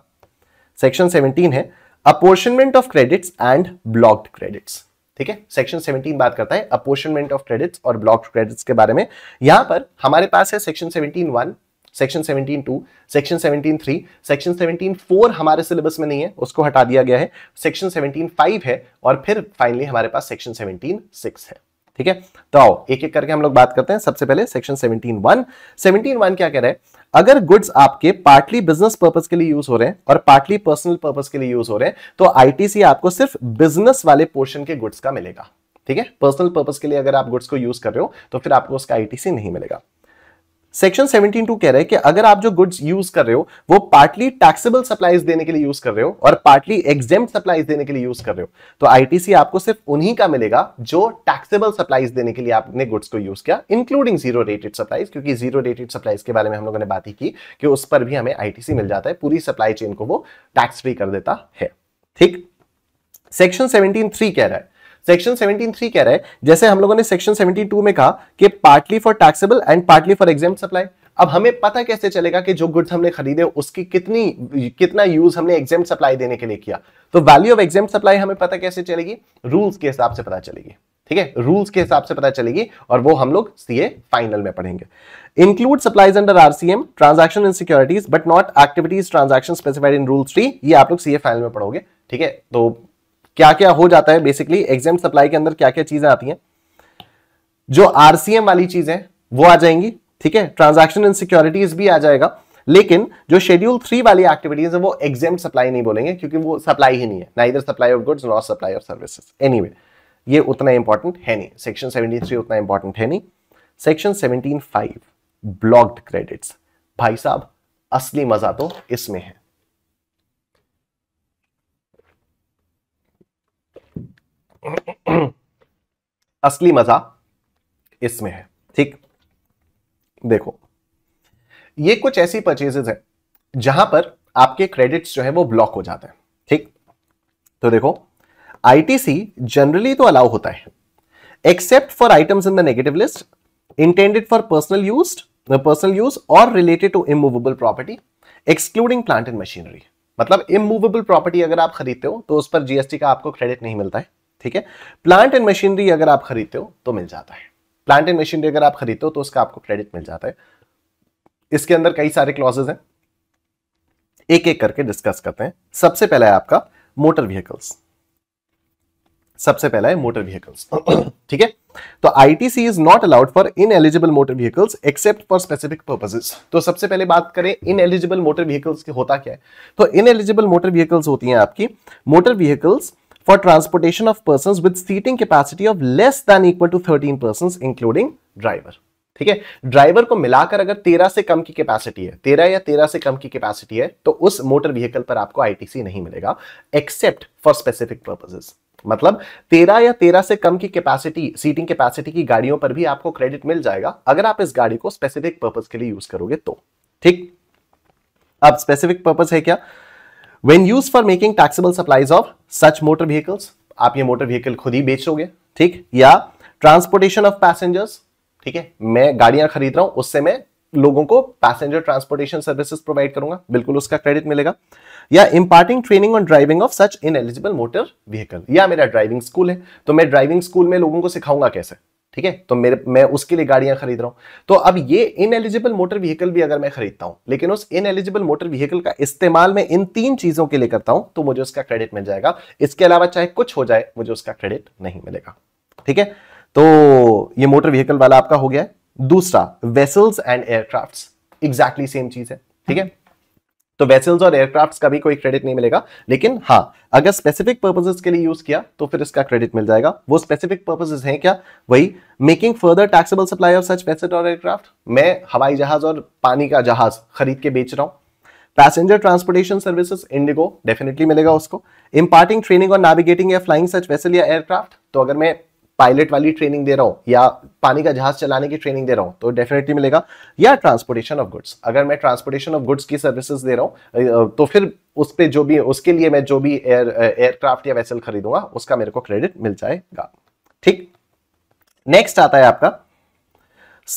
सेक्शन 17 है apportionment of credits and blocked credits ठीक है सेक्शन 17 बात करता है अपोर्शनमेंट ऑफ क्रेडिट्स और ब्लॉक्ड क्रेडिट्स के बारे में यहां पर हमारे पास है section 17 one section seventeen two section seventeen three section seventeen four हमारे सिलेबस में नहीं है उसको हटा दिया गया है सेक्शन सेवनटीन फाइव है और फिर फाइनली हमारे पास सेक्शन सेवनटीन सिक्स है ठीक है तो आओ एक एक करके हम लोग बात करते हैं सबसे पहले section seventeen one seventeen one क्या कह रहे हैं अगर गुड्स आपके पार्टली बिजनेस पर्पस के लिए यूज हो रहे हैं और पार्टली पर्सनल पर्पस के लिए यूज हो रहे हैं तो आईटीसी आपको सिर्फ बिजनेस वाले पोर्शन के गुड्स का मिलेगा ठीक है पर्सनल पर्पस के लिए अगर आप गुड्स को यूज कर रहे हो तो फिर आपको उसका आईटीसी नहीं मिलेगा सेक्शन 172 कह रहा है कि अगर आप जो गुड्स यूज कर रहे हो वो पार्टली टैक्सेबल सप्लाईज देने के लिए यूज कर रहे हो और पार्टली एग्जेम सप्लाईज देने के लिए यूज कर रहे हो तो आईटीसी आपको सिर्फ उन्हीं का मिलेगा जो टैक्सेबल सप्लाईज देने के लिए आपने गुड्स को यूज किया इंक्लूडिंग जीरो रेटेड सप्लाईज क्योंकि जीरो रेटेड सप्लाईज के बारे में हम लोगों ने बात ही की कि उस पर भी हमें आईटीसी मिल जाता है पूरी सप्लाई चेन को वो टैक्स फ्री कर देता है ठीक सेक्शन सेवनटीन थ्री कह रहा है सेक्शन 17.3 कह रहा है जैसे हम लोगों ने सेक्शन 72 में कहा कि partly for taxable and partly for exempt supply अब हमें पता कैसे चलेगा कि जो गुड्स हमने खरीदे उसकी कितनी कितना यूज हमने एग्जाम सप्लाई देने के लिए किया तो वैल्यू ऑफ एग्जाम सप्लाई हमें पता कैसे चलेगी रूल्स के हिसाब से पता चलेगी ठीक है रूल्स के हिसाब से पता चलेगी और वो हम लोग सीए फाइनल में पढ़ेंगे include supplies under RCM transaction in securities but not activities transaction specified in rule three ये आप लोग सीए फाइनल में पढ़ोगे ठीक है तो क्या क्या हो जाता है बेसिकली एग्जाम सप्लाई के अंदर क्या क्या चीजें आती हैं जो आरसीएम वाली चीजें वो आ जाएंगी ठीक है ट्रांजैक्शन इन सिक्योरिटीज भी आ जाएगा लेकिन जो शेड्यूल थ्री वाली एक्टिविटीज है वो एग्जाम सप्लाई नहीं बोलेंगे क्योंकि वो सप्लाई ही नहीं है ना इधर supply of goods not supply of service any ये उतना इंपॉर्टेंट है नहीं सेक्शन थ्री उतना इंपॉर्टेंट है नहीं सेक्शन फाइव ब्लॉक्ड क्रेडिट्स भाई साहब असली मजा तो इसमें है असली मजा इसमें है ठीक देखो ये कुछ ऐसी परचेजेस है जहां पर आपके क्रेडिट्स जो है वो ब्लॉक हो जाते हैं ठीक तो देखो आईटीसी जनरली तो अलाउ होता है except for items in the negative list intended for personal use personal use और related to immovable property excluding plant and machinery मतलब इमूवेबल प्रॉपर्टी अगर आप खरीदते हो तो उस पर जीएसटी का आपको क्रेडिट नहीं मिलता है ठीक है प्लांट एंड मशीनरी अगर आप खरीदते हो तो मिल जाता है प्लांट एंड मशीनरी अगर आप खरीदते हो तो उसका आपको क्रेडिट मिल जाता है इसके अंदर कई सारे क्लॉजेज हैं एक एक करके डिस्कस करते हैं सबसे पहला है आपका मोटर व्हीकल्स सबसे पहला है मोटर व्हीकल्स *clears throat* ठीक है तो ITC is not allowed for ineligible motor vehicles except for specific purposes तो सबसे पहले बात करें इन एलिजिबल मोटर व्हीकल्स के होता क्या है तो इन एलिजिबल मोटर व्हीकल्स होती हैं आपकी motor vehicles for transportation of persons with seating capacity of less than equal to 13 persons including driver ठीक है ड्राइवर को मिलाकर अगर 13 से कम की कैपेसिटी है 13 या 13 से कम की कैपेसिटी है तो उस मोटर व्हीकल पर आपको आईटीसी नहीं मिलेगा एक्सेप्ट फॉर स्पेसिफिक पर्पजेस मतलब 13 या 13 से कम की कैपेसिटी सीटिंग कैपेसिटी की गाड़ियों पर भी आपको क्रेडिट मिल जाएगा अगर आप इस गाड़ी को स्पेसिफिक पर्पज के लिए यूज करोगे तो ठीक अब स्पेसिफिक पर्पज है क्या when use for making taxable supplies of such motor vehicles आप ये मोटर व्हीकल खुद ही बेचोगे ठीक या ट्रांसपोर्टेशन ऑफ पैसेंजर्स ठीक है मैं गाड़ियां खरीद रहा हूं उससे मैं लोगों को पैसेंजर ट्रांसपोर्टेशन सर्विसेज प्रोवाइड करूंगा बिल्कुल उसका क्रेडिट मिलेगा या imparting training on driving of such ineligible motor vehicle या मेरा ड्राइविंग स्कूल है तो मैं ड्राइविंग स्कूल में लोगों को सिखाऊंगा कैसे ठीक है तो मेरे मैं उसके लिए गाड़ियां खरीद रहा हूं तो अब ये इन एलिजिबल मोटर व्हीकल भी अगर मैं खरीदता हूं लेकिन उस इन एलिजिबल मोटर व्हीकल का इस्तेमाल मैं इन तीन चीजों के लिए करता हूं तो मुझे उसका क्रेडिट मिल जाएगा इसके अलावा चाहे कुछ हो जाए मुझे उसका क्रेडिट नहीं मिलेगा ठीक है तो ये मोटर व्हीकल वाला आपका हो गया दूसरा vessels and aircraft exactly same चीज है ठीक है तो वेसल्स और एयरक्राफ्ट का भी कोई क्रेडिट नहीं मिलेगा लेकिन हाँ अगर स्पेसिफिक पर्पजेज के लिए यूज किया तो फिर इसका क्रेडिट मिल जाएगा वो स्पेसिफिक पर्पजेज हैं क्या वही making further taxable supply of such vessel और एयरक्राफ्ट मैं हवाई जहाज और पानी का जहाज खरीद के बेच रहा हूँ passenger transportation services IndiGo definitely मिलेगा उसको इम्पार्टिंग ट्रेनिंग और नेविगेटिंग या फ्लाइंग सच वेसल या एयरक्राफ्ट तो अगर मैं पायलट वाली ट्रेनिंग दे रहा हूँ या पानी का जहाज चलाने की ट्रेनिंग दे रहा हूँ तो डेफिनेटली मिलेगा या ट्रांसपोर्टेशन ऑफ गुड्स अगर मैं ट्रांसपोर्टेशन ऑफ गुड्स की सर्विसेज दे रहा हूँ तो फिर उस पर जो भी उसके लिए मैं जो भी एयर एयरक्राफ्ट या वेसल खरीदूंगा उसका मेरे को क्रेडिट मिल जाएगा ठीक नेक्स्ट आता है आपका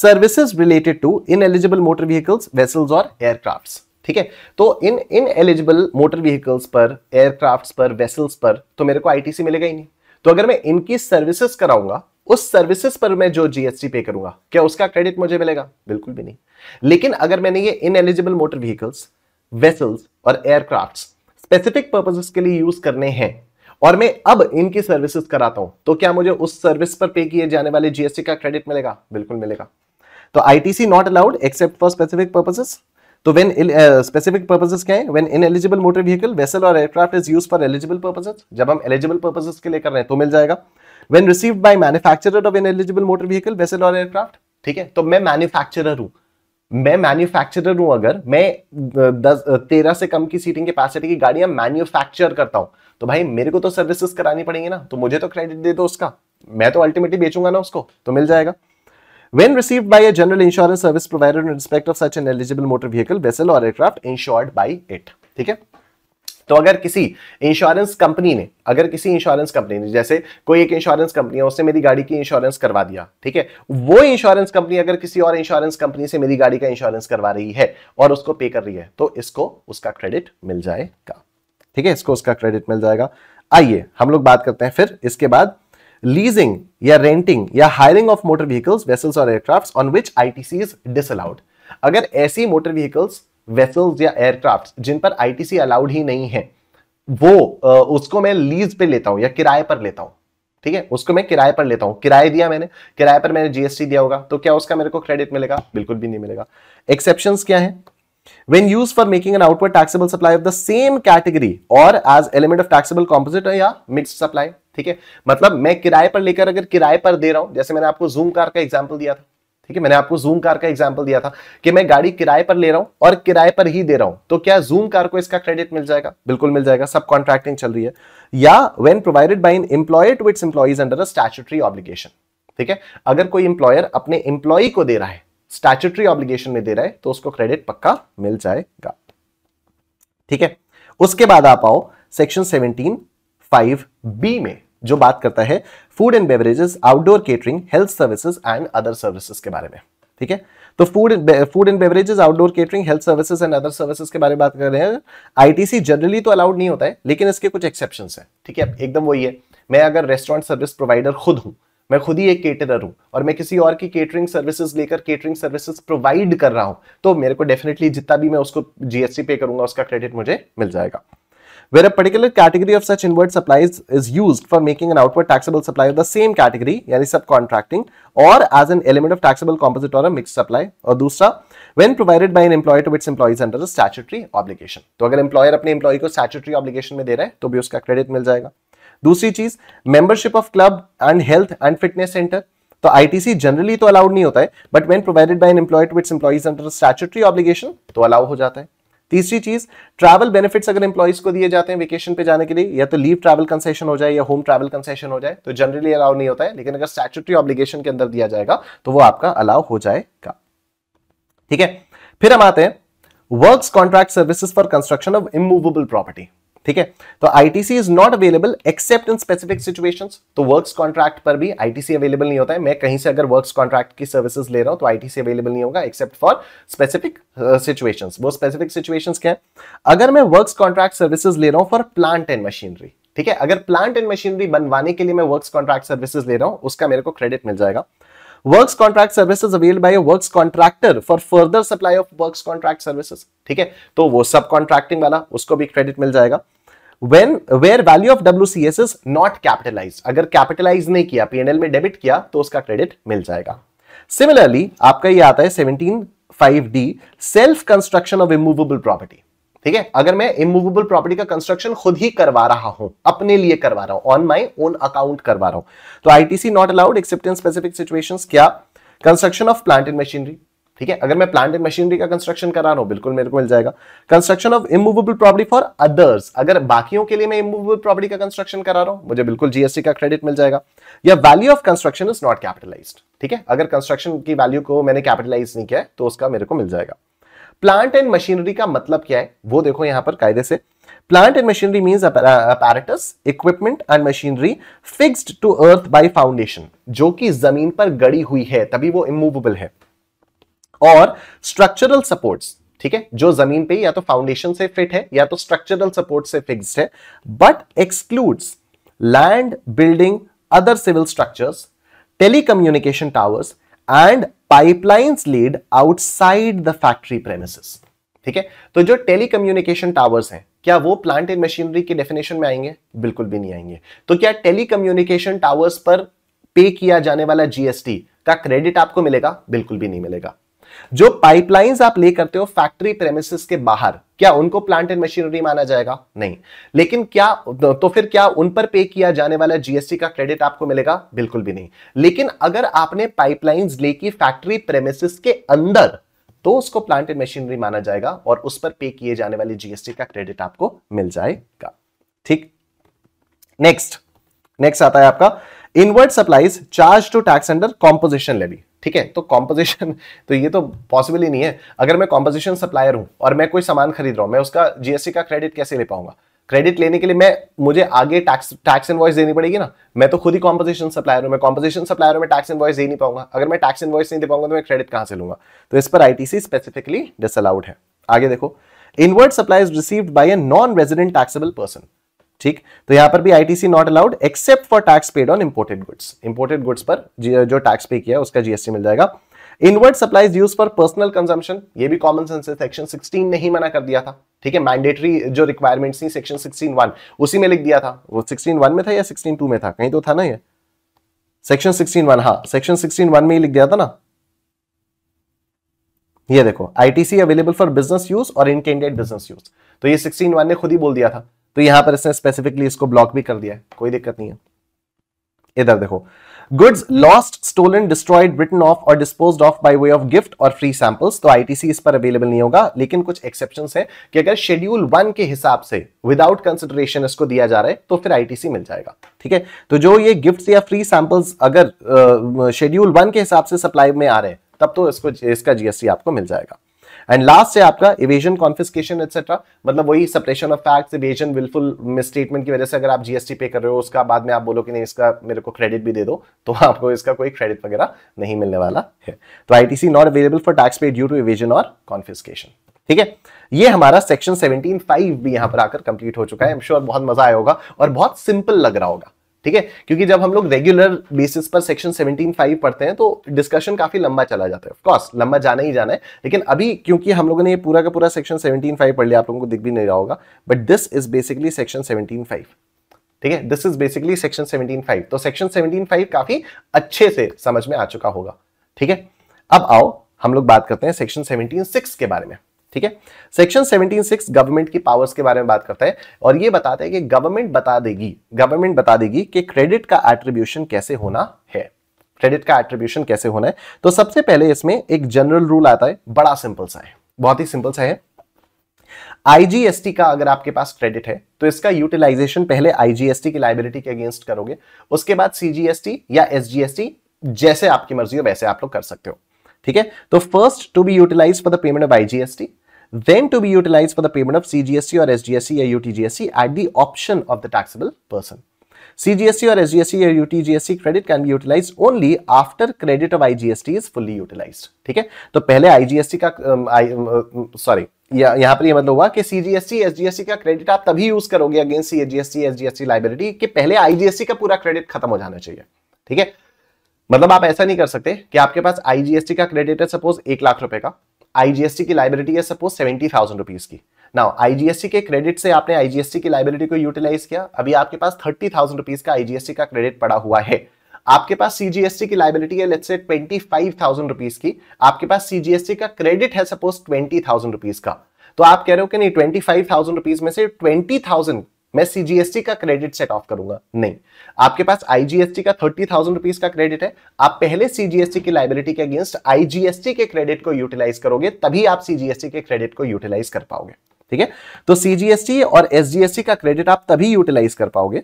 services related to ineligible motor vehicles vessels और एयरक्राफ्ट ठीक है तो in ineligible motor vehicles पर एयरक्राफ्ट पर वेसल्स पर तो मेरे को आईटीसी मिलेगा ही नहीं तो अगर मैं इनकी सर्विसेज कराऊंगा उस सर्विसेज पर मैं जो जीएसटी पे करूंगा क्या उसका क्रेडिट मुझे मिलेगा बिल्कुल भी नहीं लेकिन अगर मैंने ये ineligible motor vehicles vessels और एयरक्राफ्ट स्पेसिफिक पर्पजेस के लिए यूज करने हैं और मैं अब इनकी सर्विसेज कराता हूं तो क्या मुझे उस सर्विस पर पे किए जाने वाले जीएसटी का क्रेडिट मिलेगा बिल्कुल मिलेगा तो ITC not allowed except for specific purposes तो वेन स्पेसिफिक पर्पजेस क्या है when ineligible motor vehicle vessel और aircraft is use for eligible purposes जब हम एलिजिबल पर्पजेस के लिए कर रहे हैं तो मिल जाएगा when receive by manufacturer of ineligible motor vehicle vessel और एयरक्राफ्ट ठीक है तो मैं मैन्युफैक्चर हूँ मैं मैन्युफैक्चरर हूं अगर मैं uh, दस uh, तेरह से कम की सीटिंग कैपेसिटी की गाड़ियां मैन्युफैक्चर करता हूं तो भाई मेरे को तो सर्विसेज करानी पड़ेंगी ना तो मुझे तो क्रेडिट दे दो उसका मैं तो अल्टीमेटली बेचूंगा ना उसको तो मिल जाएगा when received by a general insurance service provider in respect of such an eligible motor vehicle, vessel or aircraft insured by it. ठीक है तो अगर किसी इंश्योरेंस कंपनी ने अगर किसी इंश्योरेंस कंपनी ने जैसे कोई एक इंश्योरेंस कंपनी है उसने मेरी गाड़ी की इंश्योरेंस करवा दिया ठीक है वो इंश्योरेंस कंपनी अगर किसी और इंश्योरेंस कंपनी से मेरी गाड़ी का इंश्योरेंस करवा रही है और उसको पे कर रही है तो इसको उसका क्रेडिट मिल जाएगा ठीक है इसको उसका क्रेडिट मिल जाएगा आइए हम लोग बात करते हैं फिर इसके बाद लीजिंग या रेंटिंग या hiring of motor vehicles vessels और aircraft on which I is disallowed अगर ऐसी मोटर व्हीकल्स वेसल्स या एयरक्राफ्ट जिन पर आईटीसी अलाउड ही नहीं है वो उसको मैं लीज पे लेता हूं या किराए पर लेता हूं ठीक है उसको मैं किराए पर लेता हूं किराए दिया मैंने किराए पर मैंने जीएसटी दिया होगा तो क्या उसका मेरे को क्रेडिट मिलेगा बिल्कुल भी नहीं मिलेगा एक्सेप्शन क्या है when use for making an outward taxable supply of the same category और as element of taxable composite या मिक्स सप्लाई ठीक है मतलब मैं किराए पर लेकर अगर किराए पर दे रहा हूं जैसे मैंने आपको जूम कार का एग्जाम्पल दिया था ठीक है मैंने आपको जूम कार का एग्जाम्पल दिया था कि मैं गाड़ी किराए पर ले रहा हूं और किराए पर ही दे रहा हूं तो क्या जूम कार को इसका क्रेडिट मिल जाएगा बिल्कुल मिल जाएगा सब कॉन्ट्रैक्टिंग चल रही है या when provided by an employer to its employees under a statutory obligation ठीक है अगर कोई इंप्लॉयर अपने एम्प्लॉय को दे रहा है स्टैचुटरी ऑब्लिगेशन में दे रहा है तो उसको क्रेडिट पक्का मिल जाएगा ठीक है उसके बाद आप आओ सेक्शन सेवनटीन फाइव बी में जो बात करता है food and beverages outdoor catering health services and other services के बारे में ठीक है तो food food and beverages outdoor catering health services and other services के बारे में बात कर रहे हैं आईटीसी जनरली तो अलाउड नहीं होता है लेकिन इसके कुछ एक्सेप्शन है ठीक है एकदम वही है मैं अगर रेस्टोरेंट सर्विस प्रोवाइडर खुद हूं मैं खुद ही एक केटरर हूं और मैं किसी और की केटरिंग सर्विसेज लेकर केटरिंग सर्विसेज प्रोवाइड कर रहा हूँ तो मेरे को डेफिनेटली जितना भी मैं उसको जीएसटी पे करूंगा उसका क्रेडिट मुझे मिल जाएगा where a particular category of such inward supplies is used for making an outward taxable supply of the same category yani subcontracting or as an element of taxable composite or a mixed supply or dusra when provided by an employer to its employees under a statutory obligation to agar employer apne employee ko statutory obligation mein de raha hai to bhi uska credit mil jayega dusri cheez membership of club and health and fitness center तो ITC generally तो allowed नहीं होता है but when provided by an employer to its employees under statutory obligation तो allow हो जाता है तीसरी चीज ट्रैवल बेनिफिट्स अगर इंप्लॉइज को दिए जाते हैं वेकेशन पे जाने के लिए या तो लीव ट्रैवल कंसेशन हो जाए या होम ट्रैवल कंसेशन हो जाए तो जनरली अलाउ नहीं होता है लेकिन अगर स्टैचुटरी ऑब्लिगेशन के अंदर दिया जाएगा तो वो आपका अलाउ हो जाएगा ठीक है फिर हम आते हैं work contract services for construction of immovable property ठीक है तो ITC is not available except in specific situation तो वर्क कॉन्ट्रैक्ट पर भी आईटीसी अवेलेबल नहीं होता है मैं कहीं से अगर वर्क्स कॉन्ट्रैक्ट की सर्विसेज ले रहा हूं तो आईटीसी अवेलेबल नहीं होगा एक्सेप्ट फॉर स्पेसिफिक सिचुएशन वो स्पेसिफिक सिचुएशन क्या है अगर मैं वर्क कॉन्ट्रैक्ट सर्विसेज ले रहा हूं फॉर प्लांट एंड मशीनरी ठीक है अगर प्लांट एंड मशीनरी बनवाने के लिए मैं वर्क कॉन्ट्रैक्ट सर्विसेज ले रहा हूं उसका मेरे को क्रेडिट मिल जाएगा works contract services avail by works contractor for further supply of works contract services ठीक है तो वो सब कॉन्ट्रैक्टिंग वाला उसको भी क्रेडिट मिल जाएगा when where value of WCS is not capitalized अगर कैपिटलाइज नहीं किया P&L में डेबिट किया तो उसका क्रेडिट मिल जाएगा सिमिलरली आपका ये आता है seventeen five D self construction of immovable property ठीक है अगर मैं इमूवेबल प्रॉपर्टी का कंस्ट्रक्शन खुद ही करवा रहा हूं अपने लिए करवा रहा हूं ऑन माई ओन अकाउंट करवा रहा हूं तो ITC not allowed except in specific situation क्या construction of plant and machinery ठीक है अगर मैं प्लांट एंड मशीनरी का कंस्ट्रक्शन करा रहा हूं बिल्कुल मेरे को मिल जाएगा construction of immovable property for others अगर बाकियों के लिए मैं इमूवेबल प्रॉपर्टी का कंस्ट्रक्शन करा रहा हूं मुझे बिल्कुल जीएसटी का क्रेडिट मिल जाएगा या value of construction is not capitalized ठीक है अगर कंस्ट्रक्शन की वैल्यू को मैंने कैपिटलाइज नहीं किया तो उसका मेरे को मिल जाएगा प्लांट एंड मशीनरी का मतलब क्या है वो देखो यहां पर कायदे से plant and machinery mean apparatus equipment and machinery fixed to earth by foundation जो कि जमीन पर गड़ी हुई है तभी वो इमूवेबल है और स्ट्रक्चरल सपोर्ट्स ठीक है जो जमीन पे या तो फाउंडेशन से फिट है या तो स्ट्रक्चरल सपोर्ट से फिक्स्ड है but excludes land building other civil structures telecommunication towers and pipelines lead outside the factory premises ठीक है तो जो टेलीकम्युनिकेशन टावर्स हैं क्या वो प्लांट एंड मशीनरी के डेफिनेशन में आएंगे बिल्कुल भी नहीं आएंगे तो क्या टेलीकम्युनिकेशन टावर्स पर पे किया जाने वाला जीएसटी का क्रेडिट आपको मिलेगा बिल्कुल भी नहीं मिलेगा जो पाइपलाइंस आप ले करते हो फैक्ट्री प्रेमिस के बाहर क्या उनको प्लांट एंड मशीनरी माना जाएगा नहीं लेकिन क्या तो फिर क्या उन पर पे किया जाने वाला जीएसटी का क्रेडिट आपको मिलेगा बिल्कुल भी नहीं लेकिन अगर आपने पाइपलाइंस ले की फैक्ट्री प्रेमिस के अंदर तो उसको प्लांट एंड मशीनरी माना जाएगा और उस पर पे किए जाने वाले जीएसटी का क्रेडिट आपको मिल जाएगा ठीक नेक्स्ट नेक्स्ट आता है आपका inward supplies charge to tax under composition levy ठीक है तो कॉम्पोजिशन *laughs* तो ये तो पॉसिबल ही नहीं है अगर मैं कॉम्पोजिशन सप्लायर हूं और मैं कोई सामान खरीद रहा हूं मैं उसका जीएसटी का क्रेडिट कैसे ले पाऊंगा क्रेडिट लेने के लिए मैं मुझे आगे टैक्स टैक्स इनवॉइस देनी पड़ेगी ना मैं तो खुद ही कॉम्पोजिशन सप्लायर हूं मैं कॉम्पोजिशन सप्लायर में टैक्स इनवॉइस दे नहीं पाऊंगा अगर मैं टैक्स इनवॉइस नहीं दे पाऊंगा तो मैं क्रेडिट कहां से लूंगा तो इस पर आईटीसी स्पेसिफिकली डिसअलाउड है आगे देखो inward supplies received by a non resident taxable person ठीक तो यहां पर भी ITC not allowed except for tax paid on imported goods imported goods पर जो टैक्स पे किया उसका जीएसटी मिल जाएगा inward supplies use for personal consumption ये भी कॉमन सेंस है सेक्शन 16 ने ही मना कर दिया था ठीक है मैंडेटरी जो रिक्वायरमेंट्स थी सेक्शन 16 उसी में लिख दिया था वो 16 में था या 16 में था कहीं तो था ना ये सेक्शन 16 हाँ सेक्शन 16 में ही लिख दिया था ना ये देखो ITC available for business use और इंटेंडेड बिजनेस यूज तो ये 16 ने खुद ही बोल दिया था तो यहां पर इसने स्पेसिफिकली इसको ब्लॉक भी कर दिया है कोई दिक्कत नहीं है इधर देखो goods lost stolen destroyed written off और dispose of by way of gift और फ्री सैंपल्स तो आईटीसी इस पर अवेलेबल नहीं होगा लेकिन कुछ एक्सेप्शन है कि अगर शेड्यूल वन के हिसाब से विदाउट कंसिडरेशन इसको दिया जा रहा है तो फिर आईटीसी मिल जाएगा ठीक है तो जो ये गिफ्ट या फ्री सैंपल्स अगर शेड्यूल वन के हिसाब से सप्लाई में आ रहे हैं तब तो इसको इसका जीएसटी आपको मिल जाएगा एंड लास्ट है आपका इवेजन कॉन्फिस्केशन एक्सेट्रा मतलब वही suppression of facts evasion wilful misstatement की वजह से अगर आप जीएसटी पे कर रहे हो उसका बाद में आप बोलो कि नहीं इसका मेरे को क्रेडिट भी दे दो तो आपको इसका कोई क्रेडिट वगैरह नहीं मिलने वाला है तो ITC not available for tax pay due to evasion और कॉन्फिस्केशन ठीक है ये हमारा सेक्शन फाइव भी यहां पर आकर कंप्लीट हो चुका है एम श्योर बहुत मजा आया होगा और बहुत सिंपल लग रहा होगा ठीक है क्योंकि जब हम लोग रेगुलर बेसिस पर सेक्शन 17.5 पढ़ते हैं तो डिस्कशन काफी लंबा चला जाता है ऑफकोर्स लंबा जाना ही जाना है लेकिन अभी क्योंकि हम लोगों ने ये पूरा का पूरा सेक्शन 17.5 पढ़ लिया आप लोगों को दिख भी नहीं रहा होगा but this is basically section five ठीक है दिस इज बेसिकली सेक्शन 17.5 तो सेक्शन 17.5 काफी अच्छे से समझ में आ चुका होगा ठीक है अब आओ हम लोग बात करते हैं सेक्शन 17.6 के बारे में ठीक है सेक्शन सेवनटीन सिक्स गवर्नमेंट की पावर्स के बारे में बात करता है और ये बताता है कि गवर्नमेंट बता देगी गवर्नमेंट बता देगी कि क्रेडिट का एट्रीब्यूशन कैसे होना है क्रेडिट का एट्रीब्यूशन कैसे होना है तो सबसे पहले इसमें एक जनरल रूल आता है बड़ा सिंपल सा है बहुत ही सिंपल सा है आईजीएसटी का अगर आपके पास क्रेडिट है तो इसका यूटिलाइजेशन पहले आईजीएसटी की लाइबिलिटी के अगेंस्ट करोगे उसके बाद सीजीएसटी या एसजीएसटी जैसे आपकी मर्जी हो वैसे आप लोग कर सकते हो ठीक है तो first to be utilize for the payment of IGST then to be utilized for the payment of CGST or SGST or UTGST at the option of the taxable person. CGST or SGST or UTGST credit can be utilized only after credit of IGST is fully utilized. ठीक है तो पहले IGST का um, um, I, sorry या यहाँ पर ये यह मतलब हुआ कि CGST, SGST का क्रेडिट आप तभी यूज करोगे अगेंस्ट CGST, SGST लाइबिलिटी कि पहले IGST का पूरा क्रेडिट खत्म हो जाना चाहिए ठीक है मतलब आप ऐसा नहीं कर सकते कि आपके पास IGST का क्रेडिट है सपोज एक लाख रुपए का आईजीएसटी की लाइबिलिटी है सपोज सेवेंटी थाउजेंड रुपीज की नाउ आईजीएसटी के क्रेडिट से आपने आईजीएसटी की लाइबिलिटी को यूटिलाइज किया अभी आपके पास थर्टी थाउजेंड रुपीज का आईजीएसटी का क्रेडिट पड़ा हुआ है आपके पास सीजीएसटी की लाइबिलिटी है let's say twenty five thousand rupees की आपके पास सीजीएसटी का क्रेडिट है सपोज ट्वेंटी थाउजेंड रुपीज का तो आप कह रहे हो कि नहीं ट्वेंटी फाइव थाउजेंड रुपीज में से ट्वेंटी थाउजेंड मैं सीजीएसटी का क्रेडिट सेट ऑफ करूंगा नहीं आपके पास आईजीएसटी का थर्टी थाउजेंड रुपीज का क्रेडिट है आप पहले सीजीएसटी की लाइबिलिटी के अगेंस्ट आईजीएसटी के क्रेडिट को यूटिलाइज करोगे तभी आप सीजीएसटी के क्रेडिट को यूटिलाइज कर पाओगे ठीक है तो सीजीएसटी और एसजीएसटी का क्रेडिट आप तभी यूटिलाइज कर पाओगे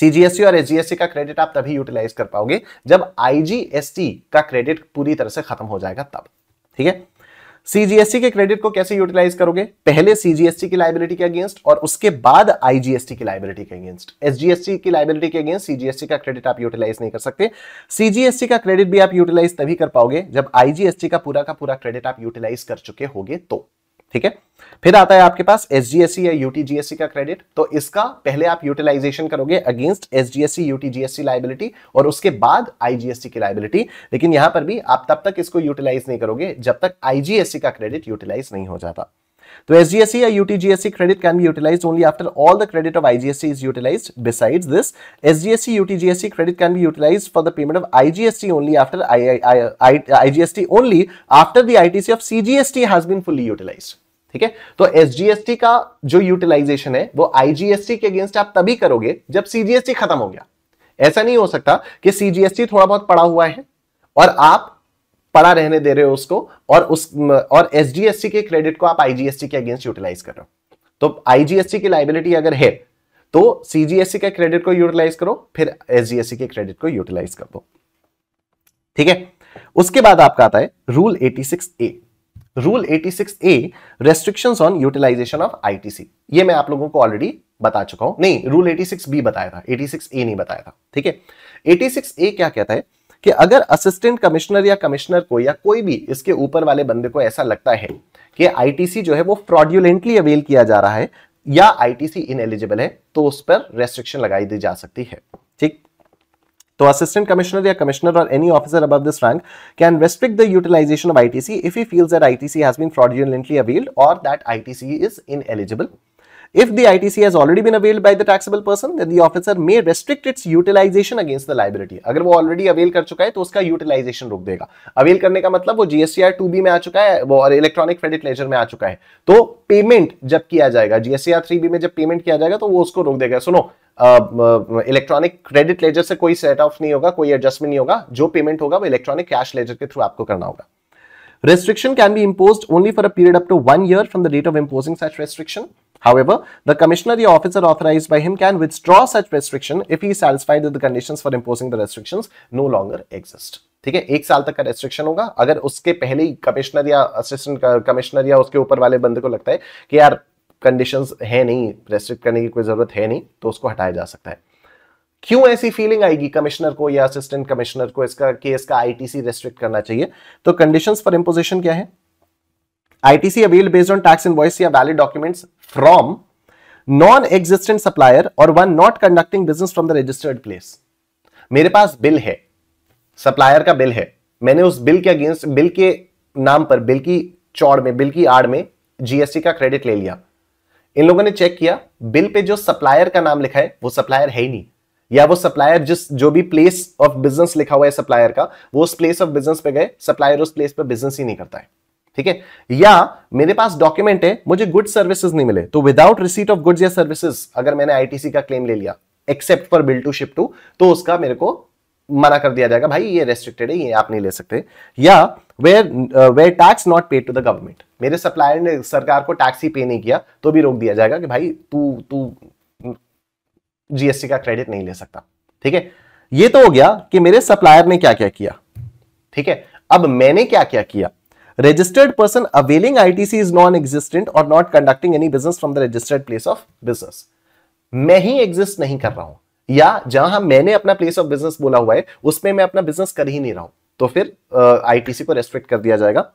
सीजीएसटी और एसजीएसटी का क्रेडिट आप तभी यूटिलाइज कर पाओगे जब आईजीएसटी का क्रेडिट पूरी तरह से खत्म हो जाएगा तब ठीक है सीजीएसटी के क्रेडिट को कैसे यूटिलाइज करोगे पहले सीजीएसटी की लाइबिलिटी के अगेंस्ट और उसके बाद आईजीएसटी की लाइबिलिटी के अगेंस्ट एसजीएसटी की लाइबिलिटी के अगेंस्ट सीजीएसटी का क्रेडिट आप यूटिलाइज नहीं कर सकते सीजीएसटी का क्रेडिट भी आप यूटिलाइज तभी कर पाओगे जब आईजीएसटी का पूरा का पूरा क्रेडिट आप यूटिलाइज कर चुके होगे तो ठीक है फिर आता है आपके पास एस या यूटीजीएससी का क्रेडिट तो इसका पहले आप यूटिलाइजेशन करोगे against S G UTGST liability और उसके बाद सी की लाइबिलिटी लेकिन यहां पर भी आप तब तक इसको यूटिलाइज नहीं करोगे जब तक आईजीएससी का क्रेडिट यूटिलाइज नहीं हो जाता तो एस जी एस सी या T G S C credit can be utilize only after all the credit of I G S C is utilize beside this S G S C U G S C credit can be utilize for the payment of I G S T only after I G S T only after the I T C of C G S T has been fully utilize ठीक है तो S G S T का जो utilization है वो I G S T के against आप तभी करोगे जब सी जी एस टी खत्म हो गया ऐसा नहीं हो सकता कि सी जी एस टी थोड़ा बहुत पड़ा हुआ है और आप पड़ा रहने दे रहे हो उसको और उस और एसजीएसटी के क्रेडिट को आप आईजीएसटी के अगेंस्ट यूटिलाइज करो तो आईजीएसटी की लाइबिलिटी अगर है तो सीजीएससी के क्रेडिट को यूटिलाइज करो फिर एसजीएसटी के क्रेडिट को यूटिलाइज कर दो ठीक है उसके बाद आपका आता है rule 86 A rule 86 A restrictions on utilization of ITC ये मैं आप लोगों को ऑलरेडी बता चुका हूं नहीं रूल 86 बी बताया था 86 ए नहीं बताया था ठीक है 86 ए क्या कहता है कि अगर असिस्टेंट कमिश्नर या कमिश्नर को या कोई भी इसके ऊपर वाले बंदे को ऐसा लगता है कि आईटीसी जो है वो फ्रॉड्यूलेंटली अवेल किया जा रहा है या आईटीसी एलिजिबल है तो उस पर रेस्ट्रिक्शन लगाई दी जा सकती है ठीक तो असिस्टेंट कमिश्नर या कमिश्नर और any officer of this rank can restrict the utilization of ITC if he feels that ITC has been fraudulently availed और that ITC is ineligible If the ITC has already been availed by the taxable person, then the officer may restrict its utilization against the liability. अगर वो already avail कर चुका है तो उसका utilization रोक देगा Avail करने का मतलब वो GSTR 2B में आ चुका है वो और electronic credit ledger में आ चुका है तो payment जब किया जाएगा GSTR 3B में जब payment किया जाएगा तो वो उसको रोक देगा सुनो इलेक्ट्रॉनिक क्रेडिट लेजर से कोई सेट ऑफ नहीं होगा कोई एडजस्टमेंट नहीं होगा जो पेमेंट होगा वो इलेक्ट्रॉनिक कैश लेजर के थ्रू आपको करना होगा restriction can be impose only for a period up to one year from the date of imposing such restriction However, the commissioner the officer authorized by him can withdraw such restriction if he is satisfied that the conditions for imposing the restrictions no longer exist. ठीक है एक साल तक का restriction होगा अगर उसके पहले ही कमिश्नर या असिस्टेंट कमिश्नर या उसके ऊपर वाले बंदे को लगता है कि यार कंडीशंस है नहीं रेस्ट्रिक्ट करने की कोई जरूरत है नहीं तो उसको हटाया जा सकता है क्यों ऐसी फीलिंग आएगी कमिश्नर को या असिस्टेंट कमिश्नर को इसका केस का आईटीसी रेस्ट्रिक्ट करना चाहिए तो कंडीशंस फॉर इम्पोजिशन क्या है ITC availed based on tax invoice या valid documents from non-existent supplier और one not conducting business from the registered place. मेरे पास बिल है सप्लायर का बिल है मैंने उस बिल के अगेंस्ट बिल के नाम पर बिल की चौड़ में बिल की आड़ में जीएसटी का क्रेडिट ले लिया इन लोगों ने चेक किया बिल पे जो सप्लायर का नाम लिखा है वो सप्लायर है ही नहीं या वो सप्लायर जिस जो भी प्लेस ऑफ बिजनेस लिखा हुआ है सप्लायर का वो उस प्लेस ऑफ बिजनेस पे गए सप्लायर उस प्लेस पे बिजनेस ही नहीं करता है ठीक है या मेरे पास डॉक्यूमेंट है मुझे गुड सर्विसेज नहीं मिले तो विदाउट रिसीट ऑफ गुड्स या सर्विसेज अगर मैंने आईटीसी का क्लेम ले लिया except for bill to ship to तो उसका मेरे को मना कर दिया जाएगा भाई ये रेस्ट्रिक्टेड है ये आप नहीं ले सकते या where where tax not paid to the government मेरे सप्लायर ने सरकार को टैक्स ही पे नहीं किया तो भी रोक दिया जाएगा कि भाई तू तू जीएसटी का क्रेडिट नहीं ले सकता ठीक है ये तो हो गया कि मेरे सप्लायर ने क्या क्या किया ठीक है अब मैंने क्या क्या किया registered person availing ITC is non-existent or not conducting any business from the registered place of business. मैं ही एग्जिस्ट नहीं कर रहा हूं या जहां मैंने अपना प्लेस ऑफ बिजनेस बोला हुआ है उसमें मैं अपना बिजनेस कर ही नहीं रहा हूं तो फिर आईटीसी uh, को रेस्ट्रिक्ट कर दिया जाएगा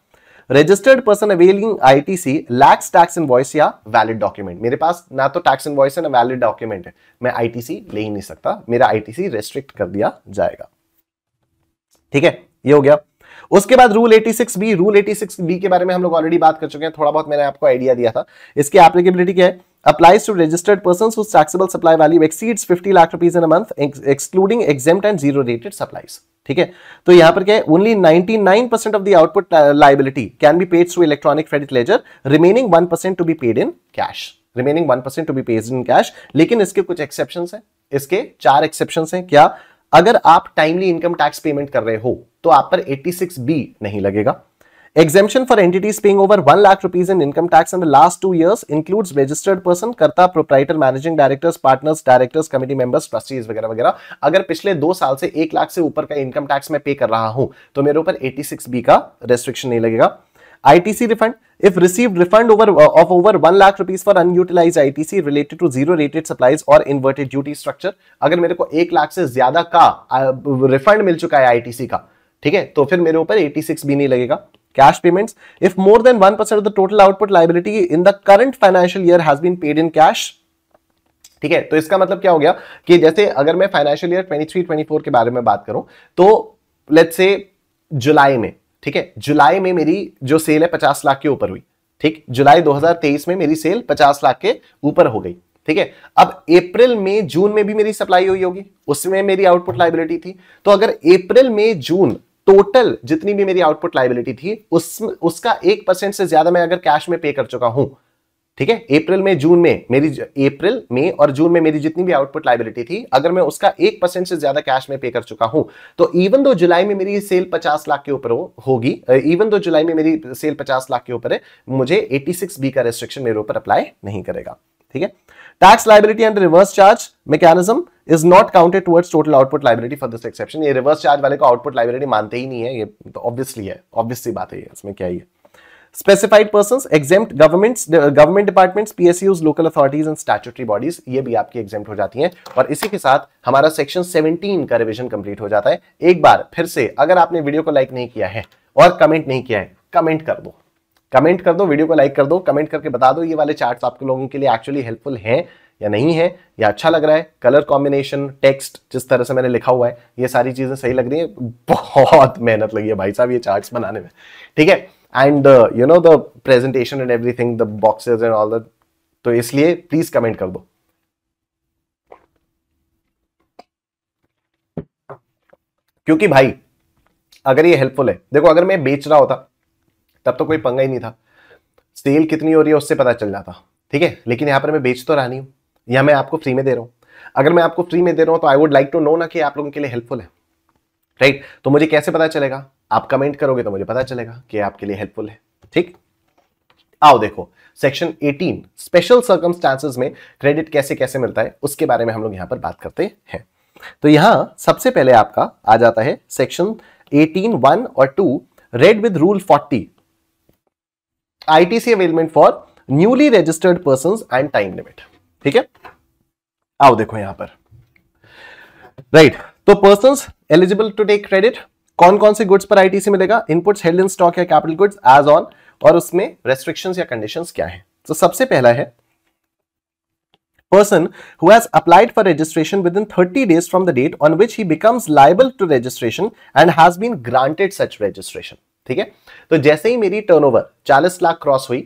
registered person availing I T C lax tax in invoice या वैलिड डॉक्यूमेंट मेरे पास ना तो टैक्स इन इनवॉइस है ना वैलिड डॉक्यूमेंट है मैं आई टी सी ले ही नहीं सकता मेरा आई टी सी रेस्ट्रिक्ट कर दिया जाएगा ठीक है ये हो गया उसके बाद रूल 86 बी रूल 86 बी के बारे में हम लोग ऑलरेडी बात कर चुके हैं थोड़ा बहुत मैंने आपको आइडिया दिया था इसकी एप्लीकेबिलिटी क्या है applies to registered person taxable supply supply exceeds exceeds 50 lakh rupees in a month ex excluding exempt and zero ठीक है तो यहां पर क्या है only 99% of the output liability can be paid through electronic credit ledger remaining 1% to be paid in cash remaining 1% to be paid in cash लेकिन इसके कुछ एक्सेप्शन है इसके चार एक्सेप्शन है क्या अगर आप टाइमली इनकम टैक्स पेमेंट कर रहे हो तो आप पर सिक्स बी नहीं लगेगा exemption for entities paying over one lakh rupees in income tax in the last two years includes registered person करता proprietor managing directors partners directors committee members trustees वगैरह वगैरह अगर पिछले दो साल से एक लाख से ऊपर का इनकम टैक्स मैं पे कर रहा हूं तो मेरे ऊपर एटी सिक्स बी का रेस्ट्रिक्शन नहीं लगेगा ITC refund if received refund over of over 1 lakh rupees for unutilized ITC related to zero rated supplies or inverted duty structure अगर मेरे को 1 लाख से ज्यादा का रिफंड मिल चुका है ITC का ठीक है तो फिर मेरे ऊपर 86 भी नहीं लगेगा cash payments if more than 1% of the total output liability in the current financial year has been paid in cash ठीक है तो इसका मतलब क्या हो गया कि जैसे अगर मैं फाइनेंशियल ईयर 23 24 के बारे में बात करूं तो लेट्स से जुलाई में ठीक है जुलाई में मेरी जो सेल है पचास लाख के ऊपर हुई ठीक जुलाई 2023 में मेरी सेल 50 लाख के ऊपर हो गई ठीक है अब अप्रैल में जून में भी मेरी सप्लाई हुई होगी उसमें मेरी आउटपुट लाइबिलिटी थी तो अगर अप्रैल में जून टोटल जितनी भी मेरी आउटपुट लाइबिलिटी थी उस उसका एक परसेंट से ज्यादा मैं अगर कैश में पे कर चुका हूं ठीक है अप्रैल में जून में मेरी अप्रैल में और जून में मेरी जितनी भी आउटपुट लाइबिलिटी थी अगर मैं उसका एक परसेंट से ज्यादा कैश में पे कर चुका हूं तो इवन दो जुलाई में मेरी सेल 50 लाख के ऊपर हो, होगी इवन दो जुलाई में मेरी सेल 50 लाख के ऊपर है मुझे 86 बी का रेस्ट्रिक्शन मेरे ऊपर अप्लाई नहीं करेगा ठीक है tax liability and reverse charge mechanism is not counted towards total output liability for this exception ये रिवर्स चार्ज वाले को आउटपुट लाइबिलिटी मानते ही नहीं है ये तो ऑब्वियसली है ऑब्वियसली बात है इसमें क्या ही है specified person exempt government government department PSC local authorities and statutory bodies ये भी आपकी एग्जेम्प्ट हो जाती हैं और इसी के साथ हमारा सेक्शन 17 का रिविजन कंप्लीट हो जाता है एक बार फिर से अगर आपने वीडियो को लाइक नहीं किया है और कमेंट नहीं किया है कमेंट कर दो कमेंट कर दो वीडियो को लाइक कर दो कमेंट करके बता दो ये वाले चार्ट्स आपके लोगों के लिए एक्चुअली हेल्पफुल हैं या नहीं है या अच्छा लग रहा है कलर कॉम्बिनेशन टेक्स्ट जिस तरह से मैंने लिखा हुआ है ये सारी चीज़ें सही लग रही है बहुत मेहनत लगी है भाई साहब ये चार्ट्स बनाने में ठीक है and you know the presentation and everything the boxes and all that तो इसलिए प्लीज कमेंट कर दो क्योंकि भाई अगर ये हेल्पफुल है देखो अगर मैं बेच रहा होता तब तो कोई पंगा ही नहीं था सेल कितनी हो रही है उससे पता चल जाता ठीक है लेकिन यहां पर मैं बेच तो रहा नहीं हूं या मैं आपको फ्री में दे रहा हूं अगर मैं आपको फ्री में दे रहा हूं तो I would like to know ना कि आप लोगों के लिए हेल्पफुल है राइट right? तो मुझे कैसे पता चलेगा आप कमेंट करोगे तो मुझे पता चलेगा कि आपके लिए हेल्पफुल है ठीक आओ देखो सेक्शन 18 स्पेशल सर्कमस्टांसिस में क्रेडिट कैसे कैसे मिलता है उसके बारे में हम लोग यहां पर बात करते हैं तो यहां सबसे पहले आपका आ जाता है सेक्शन 18 वन और two read with rule 40 ITC availment for newly registered person and time limit ठीक है आओ देखो यहां पर राइट right. तो person eligible to take credit कौन कौन से गुड्स पर आईटीसी मिलेगा इनपुट्स हेल्ड इन स्टॉक या कैपिटल गुड्स एज ऑन और उसमें रेस्ट्रिक्शन या कंडीशन क्या है तो so, सबसे पहला है person who has applied for registration within 30 days from the date on which he becomes liable to registration and has been granted such registration ठीक है तो जैसे ही मेरी ओवर 40 लाख क्रॉस हुई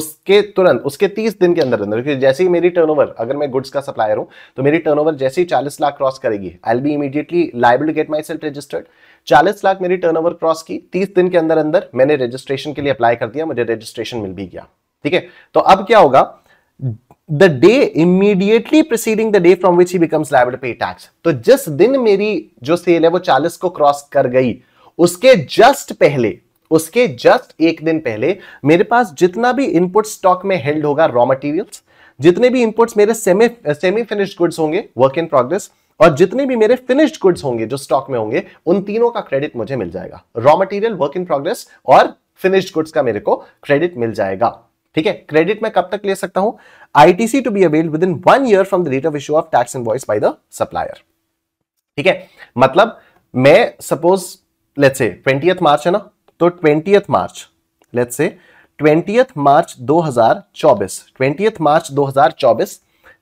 उसके तुरंत उसके 30 दिन के अंदर अंदर जैसे ही मेरी टर्नओवर अगर मैं गुड्स का सप्लायर हूं तो मेरी ओवर जैसे ही 40 लाख क्रॉस करेगी I be immediately liable to get myself registered चालीस लाख मेरी टर्नओवर क्रॉस की तीस दिन के अंदर अंदर मैंने रजिस्ट्रेशन के लिए अप्लाई कर दिया मुझे रजिस्ट्रेशन मिल भी गया ठीक है तो अब क्या होगा the day immediately preceding the day from which he becomes liable pay tax तो जिस दिन मेरी जो सेल है वो चालीस को क्रॉस कर गई उसके जस्ट पहले उसके जस्ट एक दिन पहले मेरे पास जितना भी इनपुट स्टॉक में हेल्ड होगा रॉ मटेरियल्स जितने भी इनपुट्स मेरे सेमी सेमी फिनिश्ड गुड्स होंगे वर्क इन प्रोग्रेस और जितने भी मेरे फिनिश्ड गुड्स होंगे जो स्टॉक में होंगे उन तीनों का क्रेडिट मुझे मिल जाएगा raw material work in progress और फिनिश्ड गुड्स का मेरे को क्रेडिट मिल जाएगा ठीक है क्रेडिट मैं कब तक ले सकता हूं ITC to be availed within one year from the date of issue of tax invoice by the supplier ठीक है मतलब मैं suppose let's say twenty March है ना तो twenty March let's say twenty March 2024 हजार मार्च 2024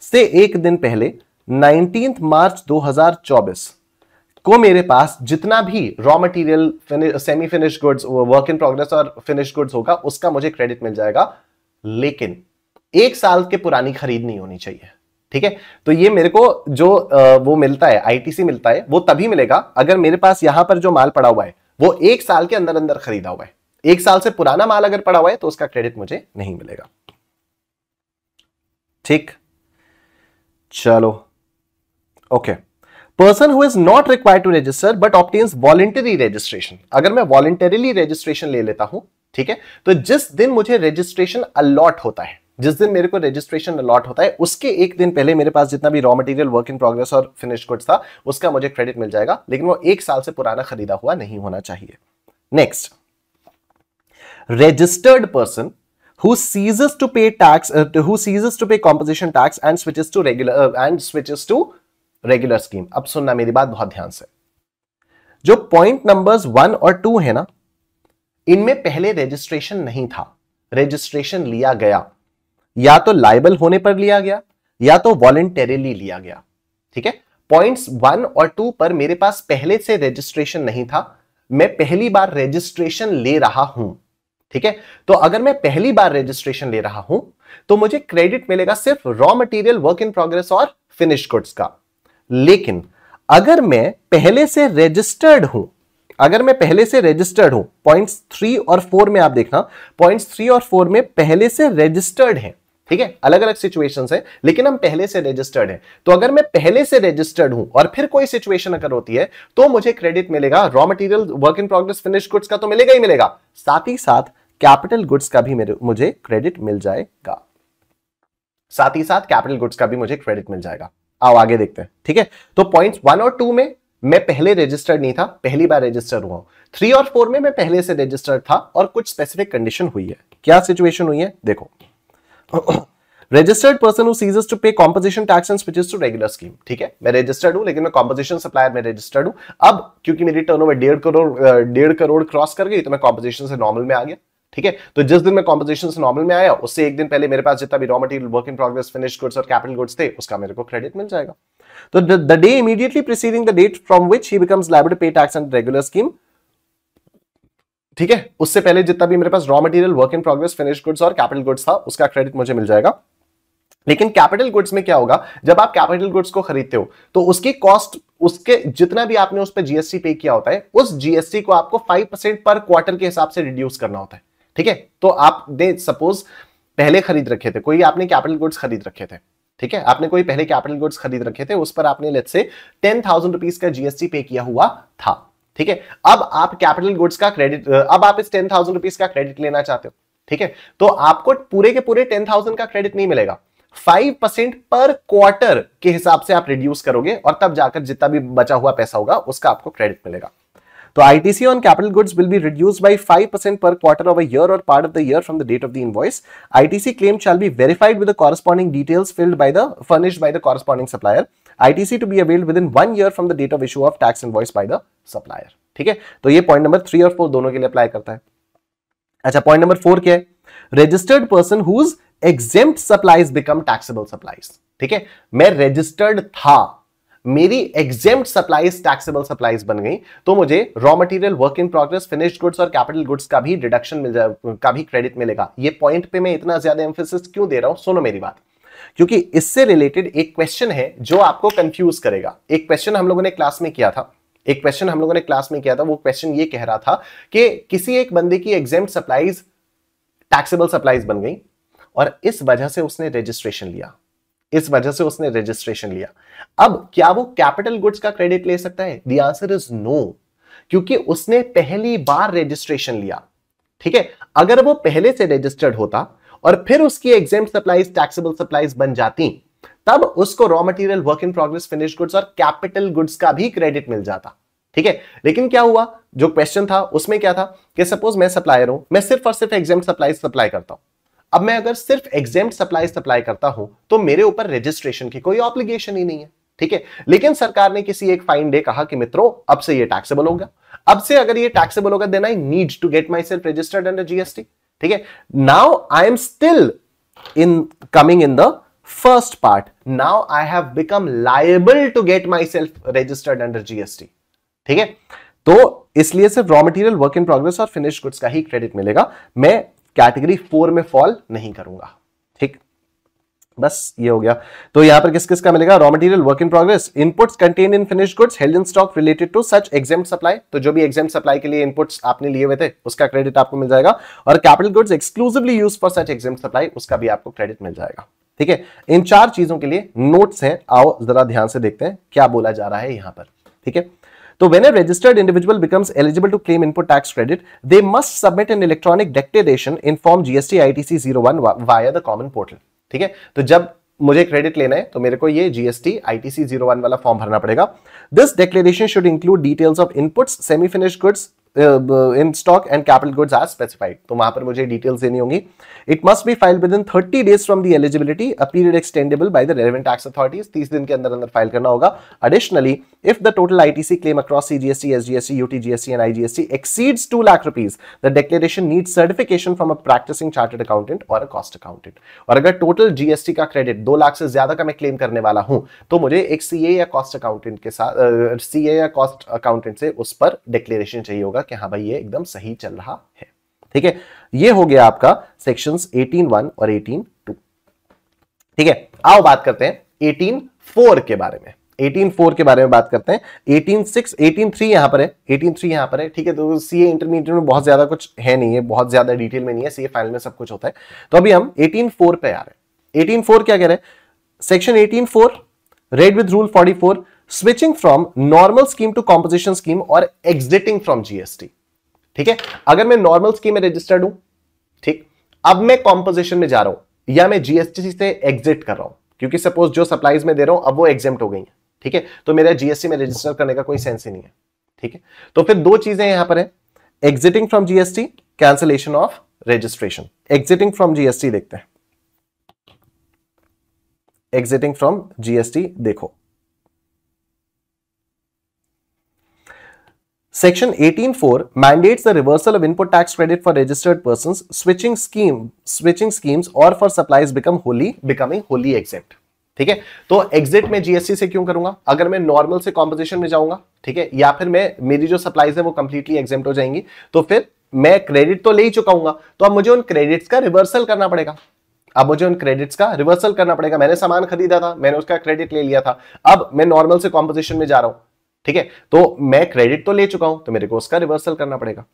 से एक दिन पहले नाइनटीन मार्च 2024 को मेरे पास जितना भी raw material semi finish goods work in progress और फिनिश गुड्स होगा उसका मुझे क्रेडिट मिल जाएगा लेकिन एक साल के पुरानी खरीद नहीं होनी चाहिए ठीक है तो ये मेरे को जो वो मिलता है आईटीसी मिलता है वो तभी मिलेगा अगर मेरे पास यहां पर जो माल पड़ा हुआ है वो एक साल के अंदर अंदर खरीदा हुआ है एक साल से पुराना माल अगर पड़ा हुआ है तो उसका क्रेडिट मुझे नहीं मिलेगा ठीक चलो okay person who is not required to register but obtains voluntary registration अगर मैं वॉलेंटरीली रजिस्ट्रेशन ले लेता हूं ठीक है तो जिस दिन मुझे रजिस्ट्रेशन अलॉट होता है जिस दिन मेरे को रजिस्ट्रेशन अलॉट होता है उसके एक दिन पहले मेरे पास जितना भी raw material work in progress और फिनिश गुड्स था उसका मुझे क्रेडिट मिल जाएगा लेकिन वो एक साल से पुराना खरीदा हुआ नहीं होना चाहिए next registered person who ceases to pay tax who ceases to pay composition tax and switches to regular and switches to regular scheme अब सुनना मेरी बात बहुत ध्यान से जो पॉइंट नंबर्स वन और टू है ना इनमें पहले रजिस्ट्रेशन नहीं था रजिस्ट्रेशन लिया गया या तो लाइबल होने पर लिया गया या तो वॉलेंटेरिली लिया गया ठीक है पॉइंट्स वन और टू पर मेरे पास पहले से रजिस्ट्रेशन नहीं था मैं पहली बार रजिस्ट्रेशन ले रहा हूं ठीक है तो अगर मैं पहली बार रजिस्ट्रेशन ले रहा हूं तो मुझे क्रेडिट मिलेगा सिर्फ raw material work in progress और फिनिश गुड्स का लेकिन अगर मैं पहले से रजिस्टर्ड हूं अगर मैं पहले से रजिस्टर्ड हूं पॉइंट्स थ्री और फोर में आप देखना पॉइंट्स थ्री और फोर में पहले से रजिस्टर्ड है ठीक है अलग अलग सिचुएशंस है लेकिन हम पहले से रजिस्टर्ड हैं तो अगर मैं पहले से रजिस्टर्ड हूं और फिर कोई सिचुएशन अगर होती है तो मुझे क्रेडिट मिलेगा raw material work in progress finish goods का तो मिलेगा ही मिलेगा साथ ही साथ कैपिटल गुड्स का भी मुझे क्रेडिट मिल जाएगा साथ ही साथ कैपिटल गुड्स का भी मुझे क्रेडिट मिल जाएगा आओ आगे देखते हैं ठीक है तो पॉइंट वन और टू में मैं पहले रजिस्टर्ड नहीं था पहली बार रजिस्टर हुआ थ्री और फोर में मैं पहले से रजिस्टर्ड था और कुछ स्पेसिफिक कंडीशन हुई है क्या सिचुएशन हुई है देखो registered person to pay composition tax and switches to regular scheme ठीक है मैं रजिस्टर्ड हूं लेकिन मैं कॉम्पोजिशन सप्लायर में रजिस्टर्ड हूं अब क्योंकि मेरी टर्न ओवर डेढ़ करोड़ डेढ़ करोड़ क्रॉस कर गई तो मैं कॉम्पोजिशन से नॉर्मल में आ गया ठीक है तो जिस दिन मैं कॉम्पोजिशन से नॉर्मल में आया उससे एक दिन पहले मेरे पास जितना भी raw material work in progress finish goods और कैपिटल गुड्स थे उसका मेरे को क्रेडिट मिल जाएगा तो the day immediately preceding the date from which he becomes liable to pay tax and regular scheme ठीक है उससे पहले जितना भी मेरे पास raw material work in progress finish goods और कैपिटल गुड्स था उसका क्रेडिट मुझे मिल जाएगा लेकिन कैपिटल गुड्स में क्या होगा जब आप कैपिटल गुड्स को खरीदते हो तो उसकी कॉस्ट उसके जितना भी आपने उस पर जीएसटी पे किया होता है उस जीएसटी को आपको 5% पर क्वार्टर के हिसाब से रिड्यूस करना होता है ठीक है तो आप दे सपोज पहले खरीद रखे थे कोई आपने कैपिटल गुड्स खरीद रखे थे ठीक है आपने कोई पहले कैपिटल गुड्स खरीद रखे थे उस पर आपने let's say ten thousand rupees का जीएसटी पे किया हुआ था ठीक है अब आप कैपिटल गुड्स का क्रेडिट अब आप इस टेन थाउजेंड रुपीज का क्रेडिट लेना चाहते हो ठीक है तो आपको पूरे के पूरे टेन थाउजेंड का क्रेडिट नहीं मिलेगा फाइव परसेंट पर क्वार्टर के हिसाब से आप रिड्यूस करोगे और तब जाकर जितना भी बचा हुआ पैसा होगा उसका आपको क्रेडिट मिलेगा तो ITC on capital goods will be reduced by five percent per quarter of year or part of the year from the date of the invoice ITC claim shall be verified with the corresponding details filled by the furnished by the corresponding supplier ITC to be availed within one year from the date of issue of tax invoice by the supplier ठीक है तो ये point number three और four दोनों के लिए apply करता है अच्छा पॉइंट नंबर फोर क्या है registered person whose exempt supplies become taxable supplies ठीक है मैं रजिस्टर्ड था मेरी एग्जेम सप्लाईज टैक्सेबल सप्लाईज बन गई तो मुझे raw material work in progress finished goods और कैपिटल गुड्स का भी डिडक्शन मिल जाए का भी क्रेडिट मिलेगा ये पॉइंट पे मैं इतना ज्यादा एम्फोसिस क्यों दे रहा हूं सुनो मेरी बात क्योंकि इससे रिलेटेड एक क्वेश्चन है जो आपको कंफ्यूज करेगा एक क्वेश्चन हम लोगों ने क्लास में किया था एक क्वेश्चन हम लोगों ने क्लास में किया था वो क्वेश्चन ये कह रहा था कि किसी एक बंदे की एग्जाम सप्लाईज टैक्सेबल सप्लाईज बन गई और इस वजह से उसने रजिस्ट्रेशन लिया इस वजह से उसने रजिस्ट्रेशन लिया अब क्या वो कैपिटल गुड्स का क्रेडिट ले सकता है दी आंसर इज नो क्योंकि उसने पहली बार रजिस्ट्रेशन लिया ठीक है अगर वो पहले से रजिस्टर्ड होता और फिर उसकी एग्जाम सप्लाईज टैक्सेबल सप्लाईज बन जाती तब उसको raw material work in progress finish goods और कैपिटल गुड्स का भी क्रेडिट मिल जाता ठीक है लेकिन क्या हुआ जो क्वेश्चन था उसमें क्या था कि सपोज मैं सप्लायर हूं मैं सिर्फ और सिर्फ एग्जाम सप्लाई सप्लाई करता हूं अब मैं अगर सिर्फ एग्जेम सप्लाई सप्लाई करता हूं तो मेरे ऊपर रजिस्ट्रेशन की कोई ऑब्लिगेशन ही नहीं है ठीक है लेकिन सरकार ने किसी एक फाइन डे कहा कि मित्रों अब से ये टैक्सेबल होगा अब से अगर ये टैक्सेबल होगा then I need to get myself registered under GST ठीक है now I am still in coming in the first part now I have become liable to get myself registered under GST ठीक है तो इसलिए सिर्फ raw material work in progress और finish goods का ही क्रेडिट मिलेगा मैं कैटेगरी फोर में फॉल नहीं करूंगा ठीक बस ये हो गया तो यहां पर किस किस का मिलेगा raw material work in progress inputs contain in finish goods held in stock related to such exempt supply तो जो भी एग्जाम सप्लाई के लिए इनपुट्स आपने लिए हुए थे उसका क्रेडिट आपको मिल जाएगा और capital goods exclusively use for such exempt supply उसका भी आपको क्रेडिट मिल जाएगा ठीक है इन चार चीजों के लिए नोट्स हैं आओ जरा ध्यान से देखते हैं क्या बोला जा रहा है यहां पर ठीक है तो when a registered individual becomes eligible to claim input tax credit they must submit an electronic declaration in form GST I T C zero via the common portal ठीक है तो जब मुझे क्रेडिट लेना है तो मेरे को ये जीएसटी आईटीसी जीरो वन वाला फॉर्म भरना पड़ेगा this declaration should include details of inputs semi finish goods in stock and capital goods are specified तो वहां पर मुझे डिटेल्स देनी होंगी it must be file within thirty days from the eligibility a period extendable by the relevant tax authorities तीस दिन के अंदर अंदर फाइल करना होगा additionally if the total ITC claim across CGST SGST UTGST and IGST exceeds two lakh rupees the declaration need certification from a practising chartered accountant or a cost accountant और अगर total GST का credit दो लाख से ज्यादा का मैं claim करने वाला हूं तो मुझे एक सीए या कॉस्ट अकाउंटेंट के साथ सीए uh, या कॉस्ट अकाउंटेंट से उस पर डिक्लेरेशन चाहिए होगा कि हाँ भाई ये एकदम सही चल रहा है ठीक है ये हो गया आपका सेक्शन एटीन वन और एटीन टू ठीक है आओ बात करते हैं एटीन फोर के बारे में 184 के बारे में बात करते हैं 186 183 यहां पर है 183 यहां पर है ठीक है तो सीए इंटरमीडिएट में बहुत ज्यादा कुछ है नहीं है बहुत ज्यादा डिटेल में नहीं है सीए फाइनल में सब कुछ होता है तो अभी हम 184 पे आ रहे हैं 184 क्या कह रहे हैं section 184 read with rule 44 switching from normal scheme to composition scheme और एग्जिटिंग फ्रॉम जीएसटी ठीक है अगर मैं नॉर्मल स्कीम में रजिस्टर्ड हूं ठीक अब मैं कॉम्पोजिशन में जा रहा हूं या मैं जीएसटी से एग्जिट कर रहा हूं क्योंकि सपोज जो सप्लाईज में दे रहा हूं अब वो एग्जेप्ट हो गई है ठीक है तो मेरा जीएसटी में रजिस्टर करने का कोई सेंस ही नहीं है ठीक है तो फिर दो चीजें यहां पर है exiting from GST cancellation of registration exiting from GST देखते हैं एग्जिटिंग फ्रॉम जीएसटी देखो Section 18.4 mandates the reversal of input tax credit for registered persons switching scheme switching schemes or for supplies become wholly becoming wholly exempt. ठीक है तो exit में GST से क्यों करूंगा अगर मैं नॉर्मल से कॉम्पोजिशन में जाऊंगा ठीक है या फिर मैं मेरी जो सप्लाईज है वो कंप्लीटली एग्जेप्ट हो जाएंगी तो फिर मैं क्रेडिट तो ले ही चुकाऊंगा तो अब मुझे उन क्रेडिट्स का रिवर्सल करना पड़ेगा अब मुझे उन क्रेडिट्स का रिवर्सल करना पड़ेगा मैंने सामान खरीदा था मैंने उसका क्रेडिट ले लिया था अब मैं नॉर्मल से कॉम्पोजिशन में जा रहा हूं ठीक है तो मैं क्रेडिट तो ले चुका हूं तो मेरे को उसका रिवर्सल करना पड़ेगा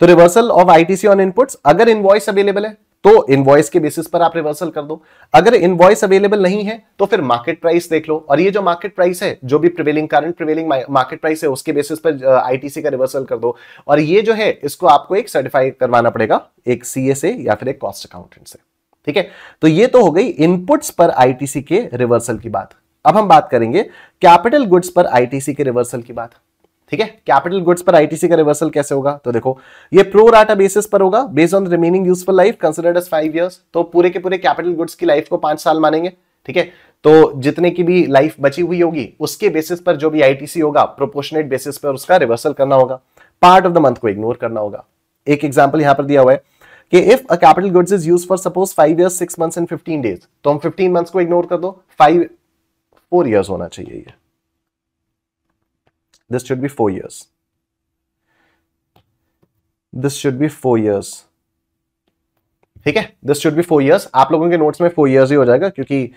तो reversal of ITC on inputs अगर इनवॉइस अवेलेबल है तो इनवॉइस के बेसिस पर आप रिवर्सल कर दो अगर इनवॉइस अवेलेबल नहीं है तो फिर मार्केट प्राइस देख लो और ये जो मार्केट प्राइस है जो भी prevailing current prevailing market price है उसके बेसिस पर आईटीसी का रिवर्सल कर दो और ये जो है इसको आपको एक सर्टिफाई करवाना पड़ेगा एक सीए से या फिर एक कॉस्ट अकाउंटेंट से ठीक है तो ये तो हो गई इनपुट्स पर आईटीसी के रिवर्सल की बात अब हम बात करेंगे कैपिटल गुड्स पर आईटीसी के रिवर्सल की बात ठीक है कैपिटल गुड्स पर आईटीसी का रिवर्सल कैसे होगा तो देखो ये प्रो राटा बेसिस पर होगा based on remaining useful life considered as five year तो पूरे के पूरे कैपिटल गुड्स की लाइफ को पांच साल मानेंगे ठीक है तो जितने की भी लाइफ बची हुई होगी उसके बेसिस पर जो भी आईटीसी होगा प्रोपोर्शनेट बेसिस पर उसका रिवर्सल करना होगा पार्ट ऑफ द मंथ को इग्नोर करना होगा एक एग्जाम्पल यहां पर दिया हुआ है कि if a capital goods is use for suppose five year six months and fifteen days तो हम फिफ्टीन मंथ्स को इग्नोर कर दो फाइव फोर ईयर्स होना चाहिए ये this should be four years this should be four years ठीक है this should be four years आप लोगों के नोट्स में फोर ईयर्स ही हो जाएगा क्योंकि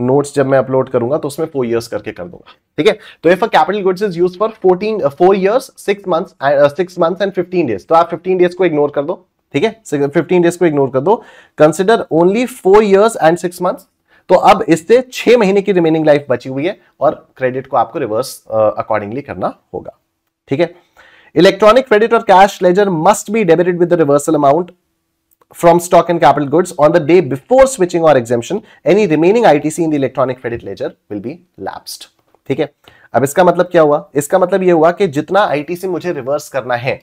नोट्स जब मैं अपलोड करूंगा तो उसमें फोर ईयर्स करके कर दूंगा ठीक है तो if a capital goods is use for fourteen four years six months six month and fifteen days तो आप फिफ्टीन डेज को इग्नोर कर दो ठीक है फिफ्टीन डेज को इग्नोर कर दो consider only four years and six month तो अब इससे छह महीने की रिमेनिंग लाइफ बची हुई है और क्रेडिट को आपको रिवर्स अकॉर्डिंगली uh, करना होगा ठीक है इलेक्ट्रॉनिक क्रेडिट और cash ledger must be debited with the reversal amount from stock and capital goods on the day before switching or exemption any remaining ITC in the electronic credit ledger will be lapsed ठीक है अब इसका मतलब क्या हुआ इसका मतलब यह हुआ कि जितना आईटीसी मुझे रिवर्स करना है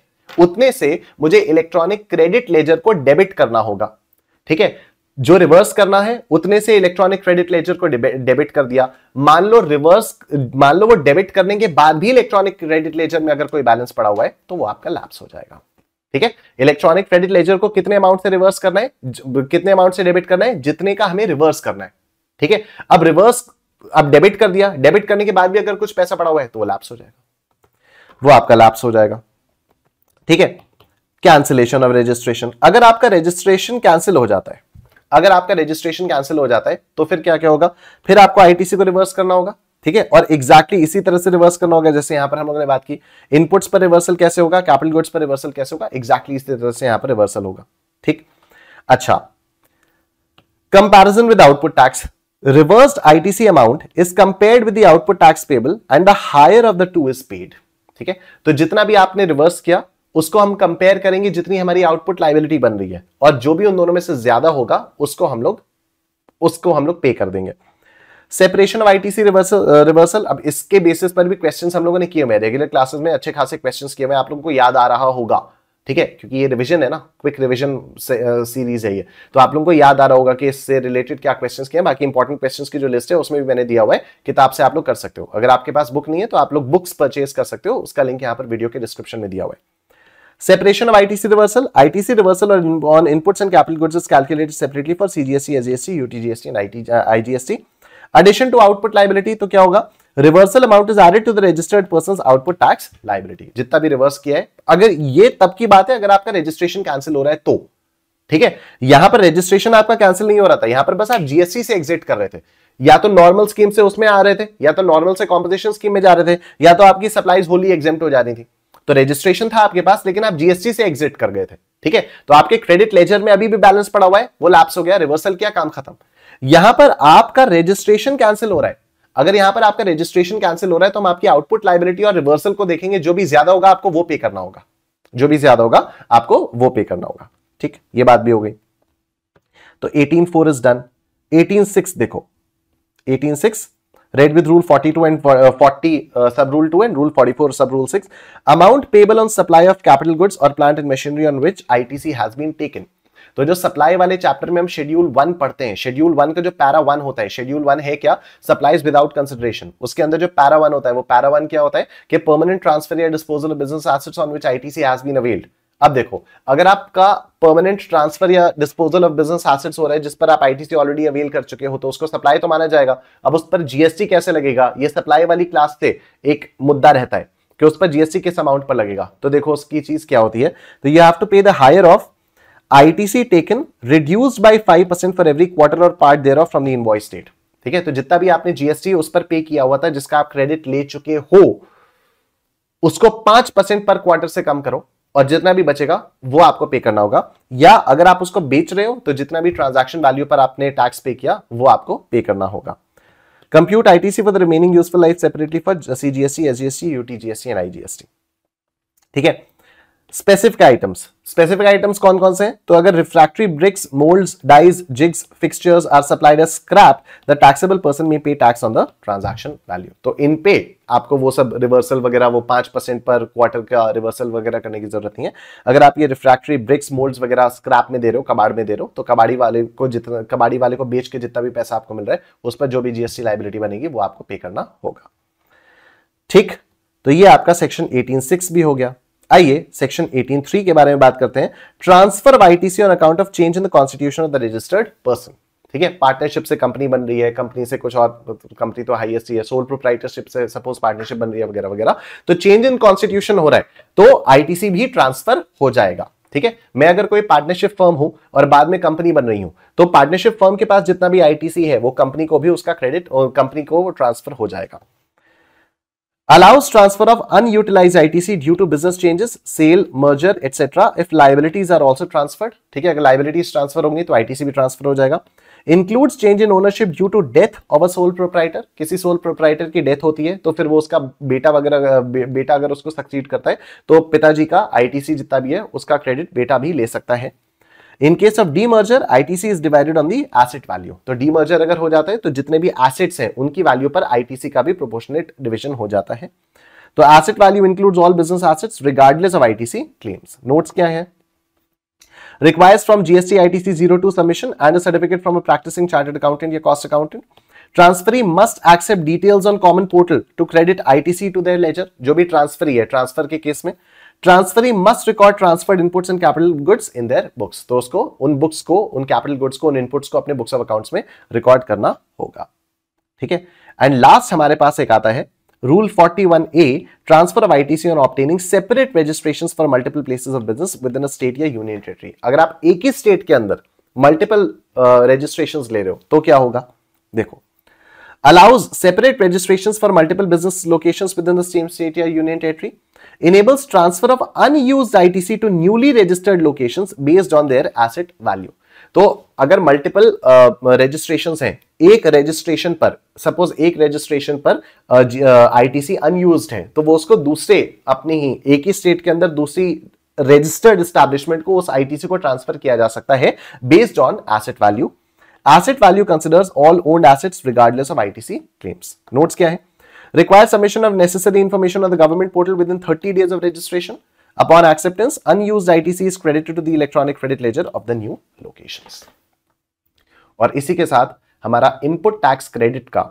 उतने से मुझे इलेक्ट्रॉनिक क्रेडिट लेजर को डेबिट करना होगा ठीक है जो रिवर्स करना है उतने से इलेक्ट्रॉनिक क्रेडिट लेजर को डेबिट कर दिया मान लो रिवर्स मान लो वो डेबिट करने के बाद भी इलेक्ट्रॉनिक क्रेडिट लेजर में अगर कोई बैलेंस पड़ा हुआ है तो वो आपका लैप्स हो जाएगा ठीक है इलेक्ट्रॉनिक क्रेडिट लेजर को कितने अमाउंट से रिवर्स करना है कितने अमाउंट से डेबिट करना है जितने का हमें रिवर्स करना है ठीक है अब रिवर्स अब डेबिट कर दिया डेबिट करने के बाद भी अगर कुछ पैसा पड़ा हुआ है तो वो लैप्स हो जाएगा वो आपका लैप्स हो जाएगा ठीक है कैंसिलेशन ऑफ रजिस्ट्रेशन अगर आपका रजिस्ट्रेशन कैंसिल हो जाता है अगर आपका रजिस्ट्रेशन कैंसिल हो जाता है तो फिर क्या क्या होगा फिर आपको आईटीसी को रिवर्स करना होगा ठीक है और एक्जैक्टली exactly इसी तरह से रिवर्स करना होगा जैसे यहाँ पर हम लोगों ने बात की इनपुट्स पर रिवर्सल कैसे होगा कैपिटल गुड्स पर रिवर्सल कैसे होगा एक्जैक्टली exactly इसी तरह से यहाँ पर रिवर्सल होगा ठीक अच्छा comparison with output tax reverse ITC amount is compared with the output tax payable and the higher of the two is paid ठीक है तो जितना भी आपने रिवर्स किया उसको हम कंपेयर करेंगे जितनी हमारी आउटपुट लाइबिलिटी बन रही है और जो भी उन दोनों में से ज्यादा होगा उसको हम लोग उसको हम लोग पे कर देंगे separation of ITC reversal reversal अब इसके बेसिस पर भी क्वेश्चंस हम लोगों ने किए हुए हैं रेगुलर क्लासेस में अच्छे खासे क्वेश्चंस किए हुए हैं आप लोगों को याद आ रहा होगा ठीक है क्योंकि ये रिवीजन है ना क्विक रिवीजन सीरीज है ये तो आप लोगों को याद आ रहा होगा कि इससे रिलेटेड क्या क्वेश्चन किए बाकी इंपॉर्टेंट क्वेश्चन की जो लिस्ट है उसमें भी मैंने दिया हुआ है किताब से आप लोग कर सकते हो अगर आपके पास बुक नहीं है तो आप लोग बुक्स परचेज कर सकते हो उसका लिंक यहाँ पर वीडियो के डिस्क्रिप्शन में दिया हुआ है separation of ITC reversal ITC reversal और on inputs and capital goods is separately for CGST IGST SGST, and and addition to output liability तो क्या होगा reversal amount is added to the registered person output tax liability जितना भी reverse किया है अगर ये तब की बात है अगर आपका रजिस्ट्रेशन कैंसिल हो रहा है तो ठीक है यहां पर रजिस्ट्रेशन आपका कैंसिल नहीं हो रहा था यहां पर बस आप जीएसटी से एग्जिट कर रहे थे या तो नॉर्मल स्कीम से उसमें आ रहे थे या तो नॉर्मल से कॉम्पोजिशन स्कीम में जा रहे थे या तो आपकी सप्लाईज होली एग्जेप्ट हो जा रही थी तो रजिस्ट्रेशन था आपके पास लेकिन आप जीएसटी से एग्जिट कर गए थे ठीक है तो आपके क्रेडिट लेजर में अभी भी बैलेंस पड़ा हुआ है वो लैप्स हो गया रिवर्सल किया काम खत्म यहां पर आपका रजिस्ट्रेशन कैंसिल हो रहा है अगर यहां पर आपका रजिस्ट्रेशन कैंसिल हो रहा है तो हम आपकी आउटपुट लाइबिलिटी और रिवर्सल को देखेंगे जो भी ज्यादा होगा आपको वो पे करना होगा जो भी ज्यादा होगा आपको वो पे करना होगा ठीक ये बात भी हो गई तो eighteen four is done eighteen six देखो eighteen six read with rule 42 and 40 uh, uh, sub rule 2 and rule 44 sub rule 6 amount payable on supply of capital goods or plant and machinery on which itc has been taken तो जो supply वाले chapter में हम schedule one पढ़ते हैं schedule one का जो para one होता है शेड्यूल वन है क्या सप्लाईज विदाउट कंसिडरेशन उसके अंदर जो पैरा वन होता है वो पैरा वन क्या होता है कि परमानेंट ट्रांसफर या disposal of business assets on which ITC has been availed अब देखो अगर आपका परमानेंट ट्रांसफर या डिस्पोजल ऑफ बिजनेस एसेट्स हो रहा है जिस पर आप आईटीसी ऑलरेडी अवेल कर चुके हो तो उसको सप्लाई तो माना जाएगा अब उस पर जीएसटी कैसे लगेगा ये सप्लाई वाली क्लास से एक मुद्दा रहता है कि उस पर जीएसटी किस अमाउंट पर लगेगा तो देखो उसकी चीज क्या होती है तो you have to pay the higher of ITC taken reduce by five percent for every quarter और part thereof from the invoice date ठीक है तो जितना भी आपने जीएसटी उस पर पे किया हुआ था जिसका आप क्रेडिट ले चुके हो उसको पांच परसेंट पर क्वार्टर से कम करो और जितना भी बचेगा वो आपको पे करना होगा या अगर आप उसको बेच रहे हो तो जितना भी ट्रांजैक्शन वैल्यू पर आपने टैक्स पे किया वो आपको पे करना होगा compute ITC for the remaining useful life separately for CGST SGST UTGST and IGST ठीक है स्पेसिफिक आइटम्स स्पेसिफिक आइटम्स कौन कौन से हैं तो अगर refractory bricks moulds dies jigs fixtures are supplied scrap the taxable person may pay tax on the transaction value तो इन पे आपको वो सब रिवर्सल वगैरह वो पांच परसेंट पर क्वार्टर का रिवर्सल वगैरह करने की जरूरत नहीं है अगर आप ये रिफ्रैक्ट्री ब्रिक्स मोल्ड्स वगैरह स्क्रैप में दे रहे हो कबाड़ में दे रहे हो तो कबाड़ी वाले को जितना कबाड़ी वाले को बेच के जितना भी पैसा आपको मिल रहा है उस पर जो भी जीएसटी लाइबिलिटी बनेगी वो आपको पे करना होगा ठीक तो ये आपका सेक्शन एटीन सिक्स भी हो गया आइए सेक्शन 18.3 के बारे में बात करते हैं transfer of ITC on account of change in the constitution of the registered person ठीक है पार्टनरशिप से कंपनी बन रही है कंपनी से कुछ और कंपनी तो हाईएस्ट ही है सोल प्रोप्राइटरशिप से सपोज पार्टनरशिप बन रही है वगैरह वगैरह तो चेंज इन कॉन्स्टिट्यूशन हो रहा है तो आईटीसी भी ट्रांसफर हो जाएगा ठीक है मैं अगर कोई पार्टनरशिप फर्म हूं और बाद में कंपनी बन रही हूं तो पार्टनरशिप फर्म के पास जितना भी आईटीसी है वो कंपनी को भी उसका क्रेडिट और कंपनी को वो ट्रांसफर हो जाएगा allows transfer of unutilized ITC due to business changes, sale, merger, etc. If liabilities are also transferred, ठीक है अगर liabilities transfer होंगी तो ITC भी transfer हो जाएगा. Includes change in ownership due to death of a sole proprietor. किसी sole proprietor की death होती है तो फिर वो उसका बेटा वगैरह बे, बेटा अगर उसको सक्सीड करता है तो पिताजी का ITC जितना भी है उसका क्रेडिट बेटा भी ले सकता है in case of demerger ITC is divided on the asset value तो डी मर्जर अगर हो जाता है तो जितने भी एसेट्स हैं उनकी वैल्यू पर आईटीसी का भी प्रोपोर्शनेट डिविजन हो जाता है तो asset value includes all business assets regardless of ITC claims notes क्या है requires from GST ITC zero two submission and a certificate from a practising chartered accountant या cost accountant transferee must accept details on common portal to credit ITC to their ledger जो भी transferee है transfer के case में transferee must record transfer inputs and capital goods in their books तो उसको उन books को उन कैपिटल गुड्स को उन इनपुट्स को अपने बुक्स ऑफ अकाउंट्स में रिकॉर्ड करना होगा ठीक है एंड लास्ट हमारे पास एक आता है rule 41 A transfer of ITC on obtaining separate registration for multiple places of business within state या यूनियन टेरेटरी अगर आप एक ही स्टेट के अंदर मल्टीपल रजिस्ट्रेशन ले रहे हो तो क्या होगा देखो allows separate registration for multiple business location within the same state या union territory enables transfer of unused ITC to newly registered locations based on their asset value. तो अगर मल्टीपल रजिस्ट्रेशन uh, हैं एक registration पर suppose एक registration पर ITC uh, unused uh, है तो वो उसको दूसरे अपने ही एक ही स्टेट के अंदर दूसरी रजिस्टर्ड स्टैब्लिशमेंट को उस आईटीसी को ट्रांसफर किया जा सकता है based on asset value asset value considers all owned assets regardless of ITC claims notes क्या है Require submission of necessary information on the government portal within 30 days of registration. Upon acceptance, unused ITC is credited to the electronic credit ledger of the new locations. और इसी के साथ हमारा input tax credit का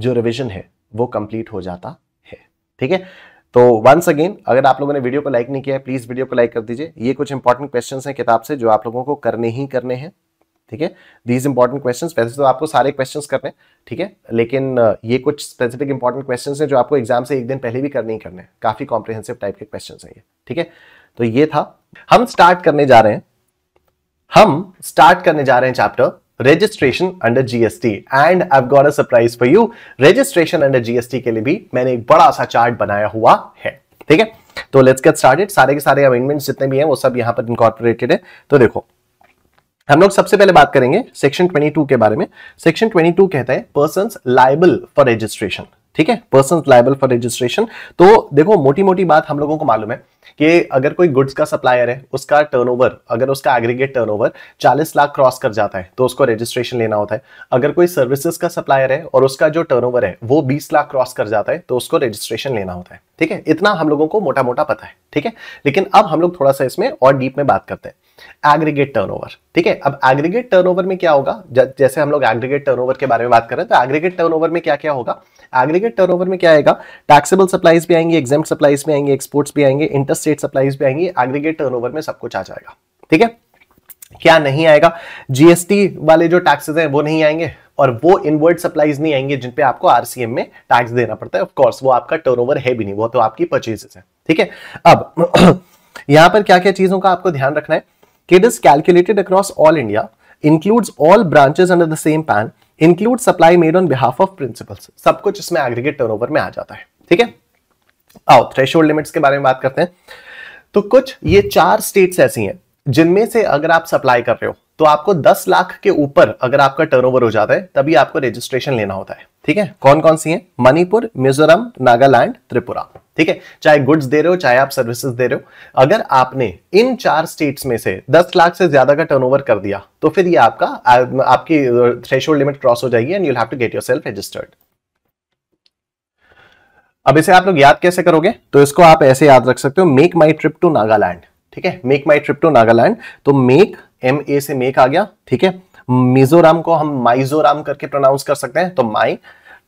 जो revision है वो complete हो जाता है ठीक है तो वंस अगेन अगर आप लोगों ने वीडियो को लाइक नहीं किया है प्लीज़ वीडियो को लाइक कर दीजिए ये कुछ इंपॉर्टेंट क्वेश्चन हैं किताब से जो आप लोगों को करने ही करने हैं ठीक है दीज इंपॉर्टेंट क्वेश्चन वैसे तो आपको सारे क्वेश्चन करने ठीक है लेकिन ये कुछ स्पेसिफिक इंपॉर्टेंट क्वेश्चन है जो आपको एग्जाम से एक दिन पहले भी करने ही करने काफ़ी कॉम्प्रिहेंसिव टाइप के क्वेश्चन है ये ठीक है तो ये था हम स्टार्ट करने जा रहे हैं हम स्टार्ट करने जा रहे हैं chapter registration under GST and I got a surprise for you registration under GST के लिए भी मैंने एक बड़ा सा चार्ट बनाया हुआ है ठीक है तो लेट्स गेट स्टार्टेड सारे के सारे अमेंडमेंट्स जितने भी हैं वो सब यहां पर इनकॉर्पोरेटेड है तो देखो हम लोग सबसे पहले बात करेंगे सेक्शन 22 के बारे में सेक्शन 22 कहता है पर्सन लाइबल फॉर रजिस्ट्रेशन ठीक है पर्सन लाइबल फॉर रजिस्ट्रेशन तो देखो मोटी मोटी बात हम लोगों को मालूम है कि अगर कोई गुड्स का सप्लायर है उसका टर्नओवर अगर उसका एग्रीगेट टर्नओवर 40 लाख क्रॉस कर जाता है तो उसको रजिस्ट्रेशन लेना होता है अगर कोई सर्विसेज का सप्लायर है और उसका जो टर्नओवर है वो 20 लाख क्रॉस कर जाता है तो उसको रजिस्ट्रेशन लेना होता है ठीक है इतना हम लोगों को मोटा मोटा पता है ठीक है लेकिन अब हम लोग थोड़ा सा इसमें और डीप में बात करते हैं एग्रीगेट टर्नओवर ठीक है अब एग्रीगेट टर्नओवर में क्या होगा जैसे हम लोग एग्रीगेट टर्नओवर के बारे में बात कर रहे हैं तो एग्रीगेट टर्नओवर में क्या क्या होगा एग्रीगेट टर्नओवर में क्या आएगा टैक्सेबल सप्लाईज भी आएंगे एग्जाम सप्लाईज भी आएंगे एक्सपोर्ट्स भी आएंगे इंटरस्टेट सप्लाईज भी आएंगे एग्रीगेट टर्नओवर में सब कुछ आ जाएगा ठीक है क्या नहीं आएगा जीएसटी वाले जो टैक्सेज हैं वो नहीं आएंगे और वो इनवर्ड सप्लाईज नहीं आएंगे जिन पे आपको आरसीएम में टैक्स देना पड़ता है ऑफ कोर्स वो आपका टर्नओवर है भी नहीं वो तो आपकी परचेजेस है ठीक है अब *clears throat* यहां पर क्या क्या चीजों का आपको ध्यान रखना है KID is calculated across all India, includes all branches under the same pan, includes supply made on behalf of principals. सब कुछ इसमें aggregate turnover में आ जाता है ठीक है आओ थ्रेशोल्ड लिमिट्स के बारे में बात करते हैं तो कुछ ये चार स्टेट्स ऐसी हैं जिनमें से अगर आप सप्लाई कर रहे हो तो आपको 10 लाख के ऊपर अगर आपका टर्नओवर हो जाता है तभी आपको रजिस्ट्रेशन लेना होता है ठीक है कौन कौन सी है मणिपुर मिजोरम नागालैंड त्रिपुरा ठीक है चाहे गुड्स दे रहे हो चाहे आप सर्विसेज दे रहे हो अगर आपने इन चार स्टेट्स में से 10 लाख से ज्यादा का टर्नओवर कर दिया तो फिर ये आपका आपकी थ्रेशोल्ड लिमिट क्रॉस हो जाएगी and you have to get your registered अब इसे आप लोग याद कैसे करोगे तो इसको आप ऐसे याद रख सकते हो make my trip to Nagaland ठीक है make my trip to Nagaland तो मेक एम ए से मेक आ गया ठीक है मिजोराम को हम माइजोराम करके प्रोनाउंस कर सकते हैं तो my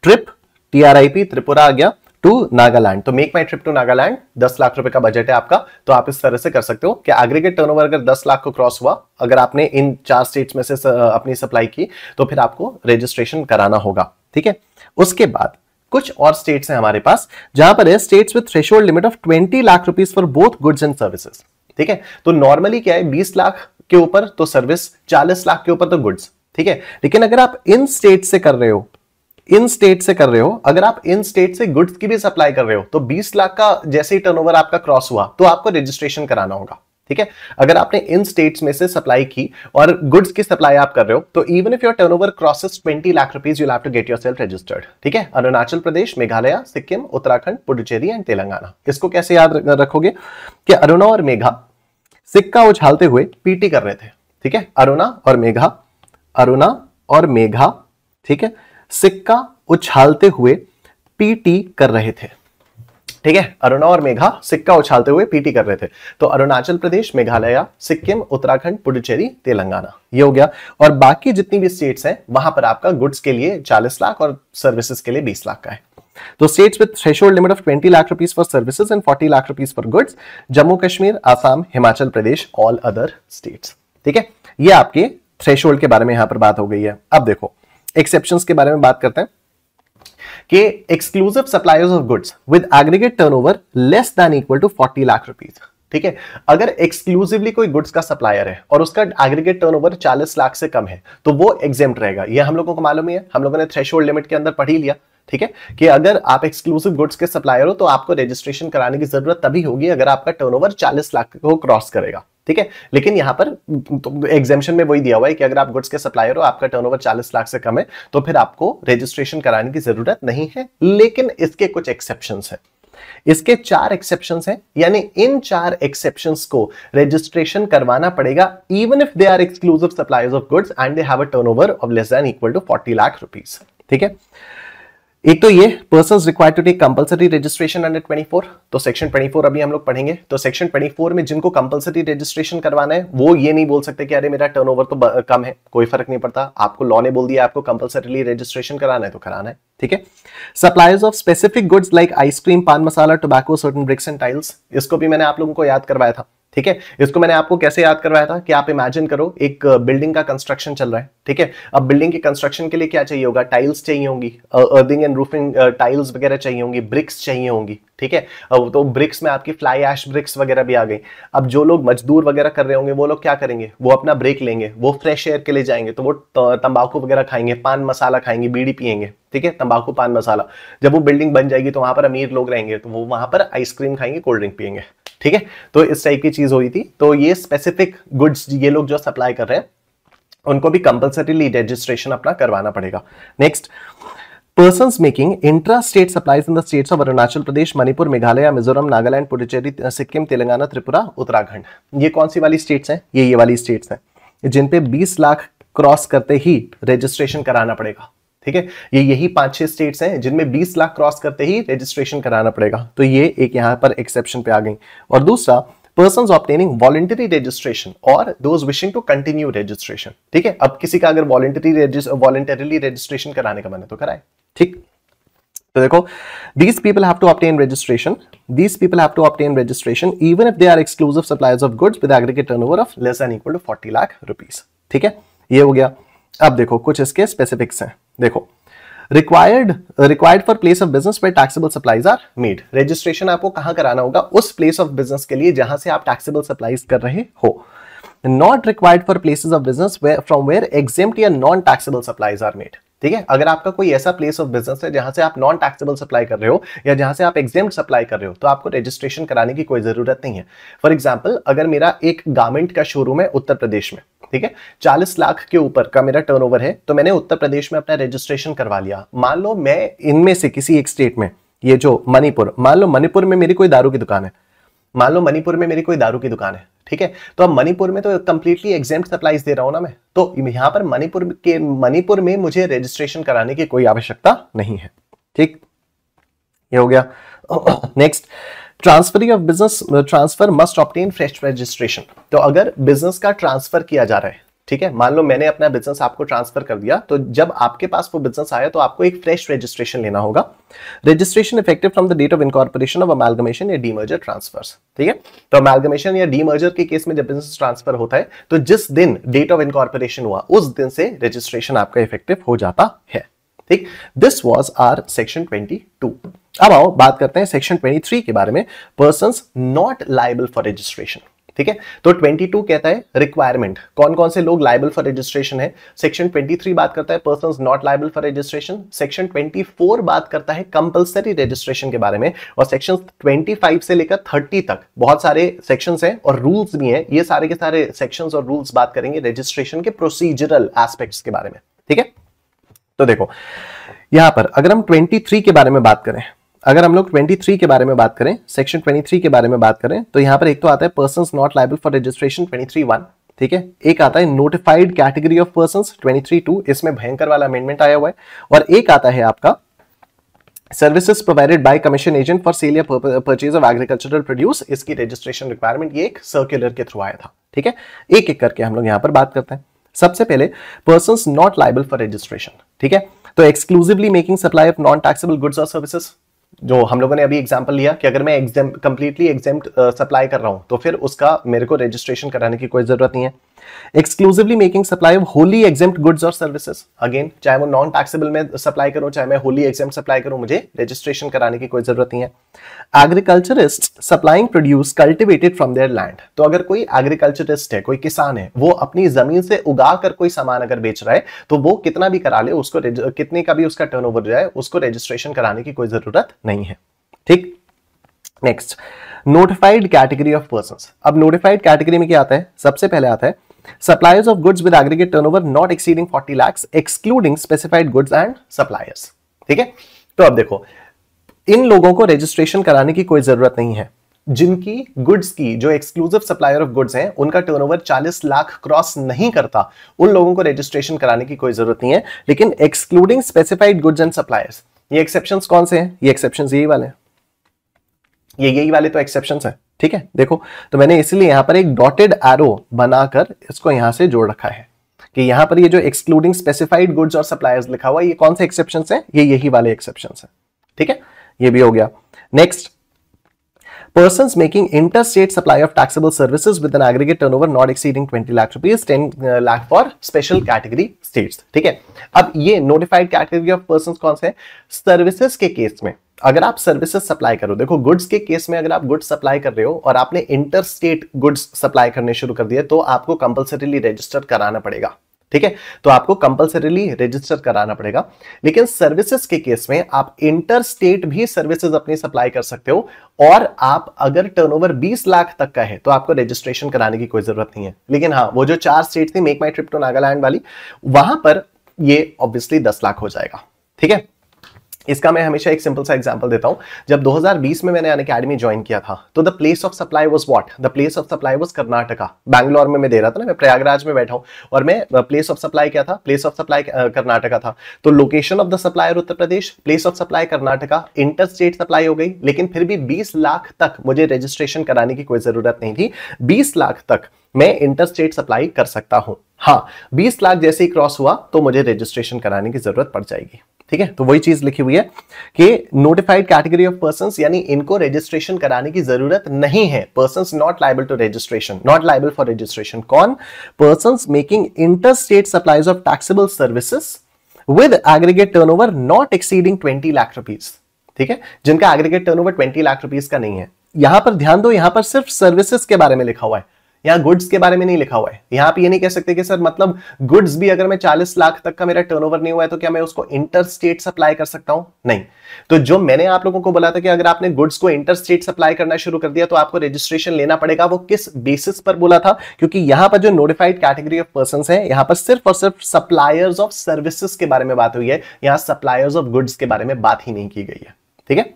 trip T R I P Tripura आ गया टू नागालैंड तो make my trip to Nagaland दस लाख रुपए का बजट है आपका तो आप इस तरह से कर सकते हो कि एग्रीगेट टर्नओवर अगर दस लाख को क्रॉस हुआ अगर आपने इन चार स्टेट्स में से अपनी सप्लाई की तो फिर आपको रजिस्ट्रेशन कराना होगा ठीक है उसके बाद कुछ और स्टेट्स हैं हमारे पास जहां पर है states with threshold limit of 20 lakh rupees for both goods and services ठीक है तो नॉर्मली क्या है 20 लाख के ऊपर तो सर्विस चालीस लाख के ऊपर तो गुड्स ठीक है लेकिन अगर आप इन स्टेट से कर रहे हो इन स्टेट से कर रहे हो अगर आप इन स्टेट से गुड्स की भी सप्लाई कर रहे हो तो 20 लाख का जैसे ही टर्नओवर आपका क्रॉस हुआ तो आपको रजिस्ट्रेशन कराना होगा ठीक है अगर आपने इन स्टेट्स में से सप्लाई की और गुड्स की सप्लाई आप कर रहे हो तो even if your turnover crosses 20 lakh rupees you have to get yourself registered ठीक है अरुणाचल प्रदेश मेघालय सिक्किम उत्तराखंड पुडुचेरी एंड तेलंगाना इसको कैसे याद रखोगे कि अरुणा और मेघा सिक्का उछालते हुए पीटी कर रहे थे ठीक है अरुणा और मेघा अरुणा और मेघा ठीक है सिक्का उछालते हुए पीटी कर रहे थे ठीक है अरुणा और मेघा सिक्का उछालते हुए पीटी कर रहे थे तो अरुणाचल प्रदेश मेघालय सिक्किम उत्तराखंड पुडुचेरी तेलंगाना ये हो गया और बाकी जितनी भी स्टेट्स हैं वहां पर आपका गुड्स के लिए 40 लाख और सर्विसेज के लिए 20 लाख का है तो states with threshold limit of twenty lakh rupees for services and forty lakh rupees for goods Jammu Kashmir Assam Himachal Pradesh all other state ठीक है यह आपके थ्रेशोल्ड के बारे में यहां पर बात हो गई है अब देखो एक्सेप्शन के बारे में बात करते हैं कि exclusive suppliers of goods with aggregate turnover less than equal to 40 lakh rupees ठीक है अगर एक्सक्लूसिवली कोई गुड्स का सप्लायर है और उसका एग्रीगेट टर्नओवर 40 लाख से कम है तो वो एग्जेम्प्ट रहेगा ये हम लोगों को मालूम ही है हम लोगों ने थ्रेश लिमिट के अंदर पढ़ ही लिया ठीक है कि अगर आप एक्सक्लूसिव गुड्स के सप्लायर हो तो आपको रजिस्ट्रेशन कराने की जरूरत तभी होगी अगर आपका टर्नओवर 40 लाख को क्रॉस करेगा ठीक है लेकिन यहां पर तो एग्जामेशन में वही दिया हुआ है कि अगर आप गुड्स के सप्लायर हो आपका टर्नओवर 40 लाख से कम है तो फिर आपको रजिस्ट्रेशन कराने की जरूरत नहीं है लेकिन इसके कुछ एक्सेप्शन है इसके चार एक्सेप्शन हैं यानी इन चार एक्सेप्शन को रजिस्ट्रेशन करवाना पड़ेगा even if they are exclusive suppliers of goods and they have a over of less than equal to 40 lakh rupees ठीक है एक तो ये person require to take compulsory registration under 24 तो सेक्शन 24 अभी हम लोग पढ़ेंगे तो सेक्शन 24 में जिनको कंपलसरी रजिस्ट्रेशन करवाना है वो ये नहीं बोल सकते कि अरे मेरा टर्नओवर तो कम है कोई फर्क नहीं पड़ता आपको लॉ ने बोल दिया आपको कंपलसरीली रजिस्ट्रेशन कराना है तो कराना है ठीक है suppliers of specific goods like ice cream pan masala tobacco certain bricks and tiles इसको भी मैंने आप लोगों को याद करवाया था ठीक है इसको मैंने आपको कैसे याद करवाया था कि आप इमेजिन करो एक बिल्डिंग का कंस्ट्रक्शन चल रहा है ठीक है अब बिल्डिंग के कंस्ट्रक्शन के लिए क्या चाहिए होगा टाइल्स चाहिए होंगी अर्थिंग एंड रूफिंग टाइल्स वगैरह चाहिए होंगी ब्रिक्स चाहिए होंगी ठीक है तो ब्रिक्स में आपकी फ्लाई ऐश ब्रिक्स वगैरह भी आ गई अब जो लोग मजदूर वगैरह कर रहे होंगे वो लोग क्या करेंगे वो अपना ब्रेक लेंगे वो फ्रेश एयर के लिए जाएंगे तो वो तंबाकू वगैरह खाएंगे पान मसाला खाएंगे बीड़ी पियेंगे ठीक है तंबाकू पान मसाला जब वो बिल्डिंग बन जाएगी तो वहां पर अमीर लोग रहेंगे तो वो वहां पर आइसक्रीम खाएंगे कोल्ड ड्रिंक पियेंगे ठीक है तो इस टाइप की चीज हुई थी तो ये स्पेसिफिक गुड्स ये लोग जो सप्लाई कर रहे हैं उनको भी कंपल्सरीली रजिस्ट्रेशन अपना करवाना पड़ेगा next person making intra state supplies in the states of Arunachal Pradesh Manipur Meghalaya Mizoram Nagaland Puducherry Sikkim Telangana Tripura Uttarakhand ये कौन सी वाली स्टेट्स हैं ये ये वाली स्टेट्स हैं जिन पे 20 लाख क्रॉस करते ही रजिस्ट्रेशन कराना पड़ेगा ठीक है ये यही पांच छह स्टेट्स हैं जिनमें 20 लाख क्रॉस करते ही रजिस्ट्रेशन कराना पड़ेगा तो ये एक यहां पर एक्सेप्शन पे आ गई और दूसरा पर्सन ऑप्टेनिंग वॉलेंटरी रजिस्ट्रेशन और those wishing to continue registration ठीक है अब किसी का अगर वॉलेंटरी वॉलेंटरीली रजिस्ट्रेशन कराने का मन है तो कराए ठीक तो देखो these people have to obtain registration these people have to obtain registration even if they are exclusive suppliers of goods with aggregate turnover of less and equal to 40 lakh rupees ठीक है ये हो गया अब देखो कुछ इसके स्पेसिफिक्स हैं देखो required required for place of business पर taxable supplies are made registration आपको कहां कराना होगा उस प्लेस ऑफ बिजनेस के लिए जहां से आप टैक्सेबल सप्लाईज कर रहे हो not required for places of business from where exempt या non taxable supplies are made ठीक है अगर आपका कोई ऐसा प्लेस ऑफ बिजनेस है जहां से आप नॉन टैक्सेबल सप्लाई कर रहे हो या जहां से आप एग्जाम सप्लाई कर रहे हो तो आपको रजिस्ट्रेशन कराने की कोई जरूरत नहीं है फॉर एग्जाम्पल अगर मेरा एक गारमेंट का शोरूम है उत्तर प्रदेश में ठीक है चालीस लाख के ऊपर का मेरा टर्न है तो मैंने उत्तर प्रदेश में अपना रजिस्ट्रेशन करवा लिया मान लो मैं इनमें से किसी एक स्टेट में ये जो मणिपुर मान लो मणिपुर में मेरी कोई दारू की दुकान है मान लो मणिपुर में मेरी कोई दारू की दुकान है ठीक है तो अब मणिपुर में तो कंप्लीटली एग्जाम सप्लाईज दे रहा हूं ना मैं तो यहां पर मणिपुर के मणिपुर में मुझे रजिस्ट्रेशन कराने की कोई आवश्यकता नहीं है ठीक ये हो गया next transferring of business transfer must obtain fresh registration तो अगर बिजनेस का ट्रांसफर किया जा रहा है ठीक है मान लो मैंने अपना बिजनेस आपको ट्रांसफर कर दिया तो जब आपके पास वो बिजनेस आया तो आपको एक फ्रेश रजिस्ट्रेशन लेना होगा registration effective from the date of incorporation of amalgamation या डीमर्जर ट्रांसफर्स ठीक है तो अमेलगमेशन या डीमर्जर के केस में जब बिजनेस ट्रांसफर होता है तो जिस दिन डेट ऑफ इनकॉर्पोरेशन हुआ उस दिन से रजिस्ट्रेशन आपका इफेक्टिव हो जाता है ठीक this was our section twenty two अब आओ बात करते हैं सेक्शन ट्वेंटी के बारे में person not liable for registration ठीक है तो 22 कहता है रिक्वायरमेंट कौन कौन से लोग लाइबल फॉर रजिस्ट्रेशन है सेक्शन 23 बात करता है person not liable for registration section 24 बात करता है कंपल्सरी रजिस्ट्रेशन के बारे में और सेक्शन 25 से लेकर 30 तक बहुत सारे सेक्शन हैं और रूल्स भी हैं ये सारे के सारे सेक्शन और रूल्स बात करेंगे रजिस्ट्रेशन के प्रोसीजरल एस्पेक्ट के बारे में ठीक है तो देखो यहां पर अगर हम ट्वेंटी के बारे में बात करें अगर हम लोग 23 के बारे में बात करें सेक्शन 23 के बारे में बात करें तो यहाँ पर एक तो आता है person not liable for registration 23.1 ठीक है एक आता है नोटिफाइड कैटेगरी ऑफ पर्सन 23.2 इसमें भयंकर वाला अमेंडमेंट आया हुआ है और एक आता है आपका services provided by commission agent for sale या परचेज ऑफ एग्रीकल्चरल प्रोड्यूस इसकी रजिस्ट्रेशन रिक्वायरमेंट ये एक सर्कुलर के थ्रू आया था ठीक है एक एक करके हम लोग यहाँ पर बात करते हैं सबसे पहले person not liable for registration ठीक है तो exclusively making supply of non taxable goods और सर्विसेज जो हम लोगों ने अभी एग्जाम्पल लिया कि अगर मैं एग्जाम कंप्लीटली एग्जाम सप्लाई कर रहा हूं तो फिर उसका मेरे को रजिस्ट्रेशन कराने की कोई ज़रूरत नहीं है exclusively making supply of wholly exempt goods और सर्विसेज अगेन चाहे वो नॉन टैक्सेबल में सप्लाई करूं चाहे मैं होली एग्जाम सप्लाई करूं मुझे रजिस्ट्रेशन कराने की कोई जरूरत नहीं है agriculturist supplying produce cultivated from their land तो अगर कोई एग्रीकल्चरिस्ट है कोई किसान है वो अपनी जमीन से उगा कर कोई सामान अगर बेच रहा है तो वो कितना भी करा ले उसको कितने का भी उसका टर्न ओवर जाए उसको रजिस्ट्रेशन कराने की कोई जरूरत नहीं है ठीक next notified category of person अब नोटिफाइड कैटेगरी में क्या आता है सबसे पहले आता है Suppliers of goods with aggregate turnover not exceeding 40 lakhs excluding specified goods and suppliers. ठीक है तो अब देखो इन लोगों को रजिस्ट्रेशन कराने की कोई जरूरत नहीं है जिनकी गुड्स की जो एक्सक्लूसिव सप्लायर ऑफ गुड्स हैं उनका टर्नओवर 40 लाख क्रॉस नहीं करता उन लोगों को रजिस्ट्रेशन कराने की कोई जरूरत नहीं है लेकिन excluding specified goods and suppliers ये एक्सेप्शंस कौन से हैं ये एक्सेप्शंस यही वाले हैं ये यही वाले तो एक्सेप्शन है ठीक है देखो तो मैंने इसलिए यहाँ पर एक डॉटेड एरो बनाकर इसको यहाँ से जोड़ रखा है कि यहाँ पर ये जो एक्सक्लूडिंग स्पेसिफाइड गुड्स और सप्लायर्स लिखा हुआ है ये कौन से एक्सेप्शन है ये यही वाले एक्सेप्शन है ठीक है ये भी हो गया next persons making interstate supply of taxable services with an aggregate turnover not exceeding 20 lakh rupees 10 lakh for special category states ठीक है अब ये notified category of persons कौन से सर्विसेज के केस में अगर आप सर्विसेज सप्लाई करो देखो गुड्स के केस में अगर आप गुड्स सप्लाई कर रहे हो और आपने इंटर स्टेट गुड्स सप्लाई करने शुरू कर दिए तो आपको कंपलसरीली रजिस्टर कराना पड़ेगा ठीक है तो आपको कंपलसरीली रजिस्टर कराना पड़ेगा लेकिन सर्विसेज के केस में आप इंटर स्टेट भी सर्विसेज अपनी सप्लाई कर सकते हो और आप अगर टर्नओवर 20 लाख तक का है तो आपको रजिस्ट्रेशन कराने की कोई जरूरत नहीं है लेकिन हाँ वो जो चार स्टेट थी make my trip to Nagaland वाली वहां पर ये ऑब्वियसली दस लाख हो जाएगा ठीक है इसका मैं हमेशा एक सिंपल सा एग्जांपल देता हूं जब 2020 में मैंने अन अकेडमी ज्वाइन किया था तो the place of supply was what the place of supply was Karnataka Bangalore में मैं दे रहा था ना मैं प्रयागराज में बैठा हूं और मैं प्लेस ऑफ सप्लाई क्या था प्लेस ऑफ सप्लाई कर्नाटका था तो location of the supplier Uttar Pradesh place of supply Karnataka inter state supply हो गई लेकिन फिर भी बीस लाख तक मुझे रजिस्ट्रेशन कराने की कोई जरूरत नहीं थी बीस लाख तक मैं इंटर स्टेट सप्लाई कर सकता हूं हाँ बीस लाख जैसे ही क्रॉस हुआ तो मुझे रजिस्ट्रेशन कराने की जरूरत पड़ जाएगी ठीक है तो वही चीज लिखी हुई है कि नोटिफाइड कैटेगरी ऑफ पर्सन यानी इनको रजिस्ट्रेशन कराने की जरूरत नहीं है person not liable to registration not liable for registration कौन person making inter state supplies of taxable services with aggregate over not exceeding twenty lakh rupees ठीक है जिनका aggregate over twenty lakh rupees का नहीं है यहां पर ध्यान दो यहां पर सिर्फ सर्विसेज के बारे में लिखा हुआ है यहाँ गुड्स के बारे में नहीं लिखा हुआ है यहाँ पे ये नहीं कह सकते कि सर मतलब गुड्स भी अगर मैं 40 लाख तक का मेरा टर्नओवर नहीं हुआ है तो क्या मैं उसको इंटर स्टेट सप्लाई कर सकता हूँ नहीं तो जो मैंने आप लोगों को बोला था कि अगर आपने गुड्स को इंटर स्टेट सप्लाई करना शुरू कर दिया तो आपको रजिस्ट्रेशन लेना पड़ेगा वो किस बेसिस पर बोला था क्योंकि यहाँ पर जो नोटिफाइड कैटेगरी ऑफ पर्सन है यहाँ पर सिर्फ और सिर्फ सप्लायर्स ऑफ सर्विसेस के बारे में बात हुई है यहाँ सप्लायर्स ऑफ गुड्स के बारे में बात ही नहीं की गई है ठीक है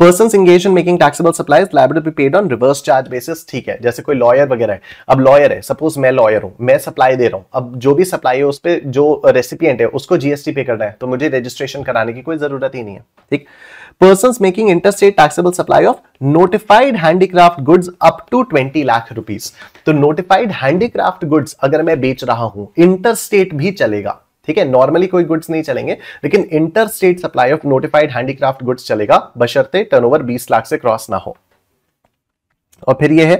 person engage in making taxable supplies liability be paid on reverse charge basis ठीक है जैसे कोई लॉयर वगैरह है अब लॉयर है सपोज मैं लॉयर हूँ मैं सप्लाई दे रहा हूँ अब जो भी सप्लाई है उस पर जो रेसिपियंट है उसको जीएसटी पे करना है तो मुझे रजिस्ट्रेशन कराने की कोई जरूरत ही नहीं है ठीक persons making interstate taxable supply of notified handicraft goods up to 20 lakh rupees तो notified handicraft goods अगर मैं बेच रहा हूं interstate भी चलेगा ठीक है नॉर्मली कोई गुड्स नहीं चलेंगे लेकिन inter state supply of notified handicraft goods चलेगा बशर्ते टर्नओवर 20 लाख से क्रॉस ना हो और फिर ये है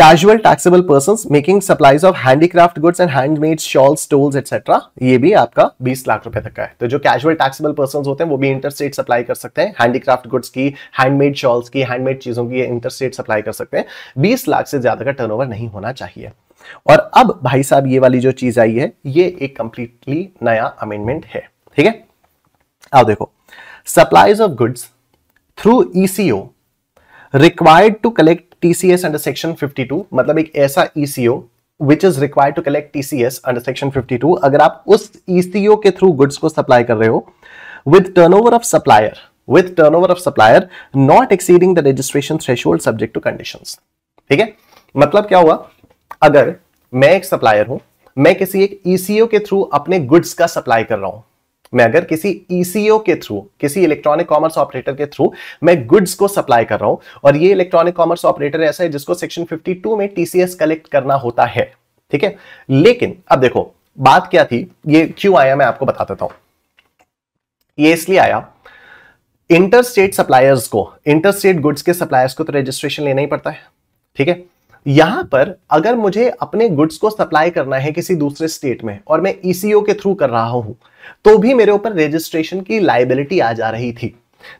casual taxable person making supplies of handicraft goods and handmade shawl stoles etcetera ये भी आपका 20 लाख रुपए तक का है तो जो कैजुअल टैक्सेबल पर्सन होते हैं वो भी इंटरस्टेट सप्लाई कर सकते हैं हैंडीक्राफ्ट गुड्स की हैंडमेड शॉल्स की हैंडमेड चीजों की इंटरस्टेट सप्लाई कर सकते हैं बीस लाख से ज्यादा का टर्नओवर नहीं होना चाहिए और अब भाई साहब ये वाली जो चीज आई है ये एक कंप्लीटली नया अमेंडमेंट है ठीक है आओ देखो supplies of goods through ECO required to collect TCS under section 52 मतलब एक ऐसा ECO which is required to collect TCS under section 52 अगर आप उस ईसीओ e के थ्रू गुड्स को सप्लाई कर रहे हो with turnover of supplier with turnover of supplier not exceeding the registration threshold subject to conditions ठीक है मतलब क्या हुआ अगर मैं एक सप्लायर हूं मैं किसी एक ईसीओ e के थ्रू अपने गुड्स का सप्लाई कर रहा हूं मैं अगर किसी ईसीओ e के थ्रू किसी इलेक्ट्रॉनिक कॉमर्स ऑपरेटर के थ्रू मैं गुड्स को सप्लाई कर रहा हूं और ये इलेक्ट्रॉनिक कॉमर्स ऑपरेटर ऐसा है जिसको सेक्शन 52 में टीसीएस कलेक्ट करना होता है ठीक है लेकिन अब देखो बात क्या थी ये क्यों आया मैं आपको बता देता हूं ये इसलिए आया इंटर स्टेट सप्लायर्स को इंटर स्टेट गुड्स के सप्लायर्स को तो रजिस्ट्रेशन लेना ही पड़ता है ठीक है यहां पर अगर मुझे अपने गुड्स को सप्लाई करना है किसी दूसरे स्टेट में और मैं ईसीओ e के थ्रू कर रहा हूं तो भी मेरे ऊपर रजिस्ट्रेशन की लाइबिलिटी आ जा रही थी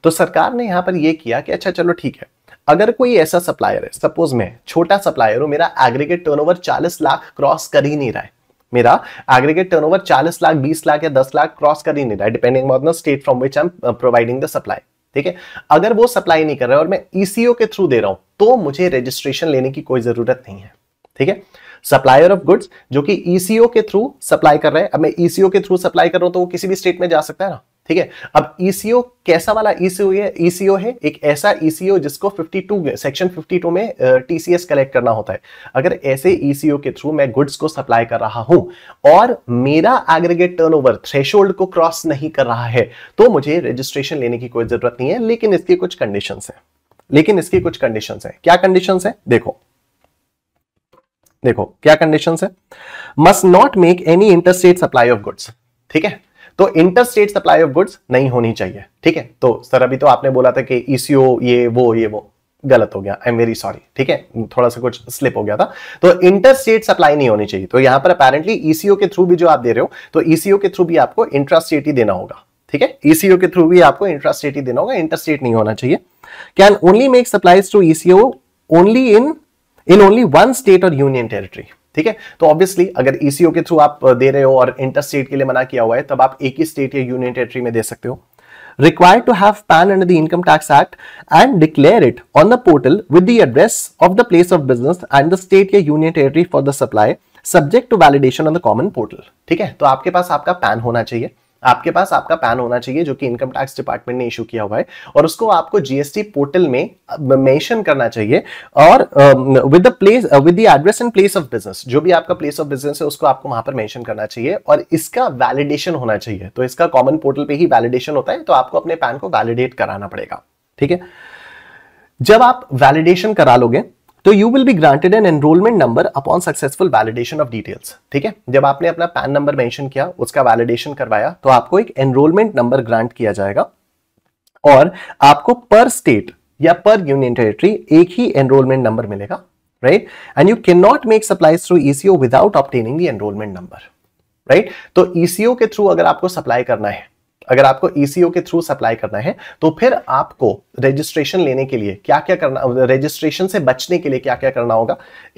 तो सरकार ने यहां पर यह किया कि अच्छा चलो ठीक है अगर कोई ऐसा सप्लायर है सपोज मैं छोटा सप्लायर हूं मेरा एग्रीगेट टर्नओवर 40 लाख क्रॉस कर ही नहीं रहा है मेरा एग्रीगेट टर्नओवर 40 लाख 20 लाख या 10 लाख क्रॉस कर ही नहीं रहा है depending on the state from which I am providing the supply ठीक है अगर वो सप्लाई नहीं कर रहा है और मैं ईसीओ e के थ्रू दे रहा हूं तो मुझे रजिस्ट्रेशन लेने की कोई ज़रूरत नहीं है ठीक है सप्लायर ऑफ गुड्स जो कि ईसीओ e के थ्रू सप्लाई कर रहे हैं अब मैं ईसीओ e के थ्रू सप्लाई कर रहा हूं तो वो किसी भी स्टेट में जा सकता है ना ठीक है अब ईसीओ e कैसा वाला ईसीओ है ईसीओ है एक ऐसा ईसीओ जिसको 52 सेक्शन 52 में टीसीएस uh, कलेक्ट करना होता है अगर ऐसे ईसीओ के थ्रू मैं गुड्स को सप्लाई कर रहा हूं और मेरा एग्रीगेट टर्नओवर थ्रेशोल्ड को क्रॉस नहीं कर रहा है तो मुझे रजिस्ट्रेशन लेने की कोई जरूरत नहीं है लेकिन इसकी कुछ कंडीशन है लेकिन इसकी कुछ कंडीशंस है क्या कंडीशंस है देखो देखो क्या कंडीशंस है must not make any interstate supply of goods ठीक है तो इंटरस्टेट सप्लाई ऑफ गुड्स नहीं होनी चाहिए ठीक है तो सर अभी तो आपने बोला था कि ईसीओ ये वो ये वो गलत हो गया आई एम वेरी सॉरी ठीक है थोड़ा सा कुछ स्लिप हो गया था तो इंटरस्टेट सप्लाई नहीं होनी चाहिए तो यहां पर अपेरेंटली ईसीओ के थ्रू भी जो आप दे रहे हो तो ईसीओ के थ्रू भी आपको इंट्रास्टेट ही देना होगा ठीक है ईसीओ के थ्रू भी आपको इंट्रास्टेट ही देना होगा इंटरस्टेट नहीं होना चाहिए can only make supplies to ECO only in in only one state or union territory. ठीक है तो ऑब्वियसली अगर ईसीओ के थ्रू आप दे रहे हो और इंटर स्टेट के लिए मना किया हुआ है तब आप एक ही स्टेट या यूनियन टेरिटरी में दे सकते हो required to have PAN under the Income Tax Act and declare it on the portal with the address of the place of business and the state या union territory for the supply subject to validation on the common portal ठीक है तो आपके पास आपका PAN होना चाहिए आपके पास आपका पैन होना चाहिए जो कि इनकम टैक्स डिपार्टमेंट ने इशू किया हुआ है और उसको आपको जीएसटी पोर्टल में मेंशन करना चाहिए और with the place with the address and place of business जो भी आपका प्लेस ऑफ बिजनेस है उसको आपको वहां पर मेंशन करना चाहिए और इसका वैलिडेशन होना चाहिए तो इसका कॉमन पोर्टल पे ही वैलिडेशन होता है तो आपको अपने पैन को वैलिडेट कराना पड़ेगा ठीक है जब आप वैलिडेशन करा लोगे तो you will be granted an enrolment number upon successful validation of details ठीक है जब आपने अपना पैन नंबर मेंशन किया उसका वैलिडेशन करवाया तो आपको एक एनरोलमेंट नंबर ग्रांट किया जाएगा और आपको पर स्टेट या पर यूनियन टेरिटरी एक ही एनरोलमेंट नंबर मिलेगा right and you can not make supplies through ECO without obtaining the enrolment number right तो ईसीओ e के थ्रू अगर आपको सप्लाई करना है अगर आपको ईसीओ e के थ्रू सप्लाई करना है तो फिर आपको रजिस्ट्रेशन लेने के लिए क्या क्या करना रजिस्ट्रेशन से बचने के लिए क्या क्या करना होगा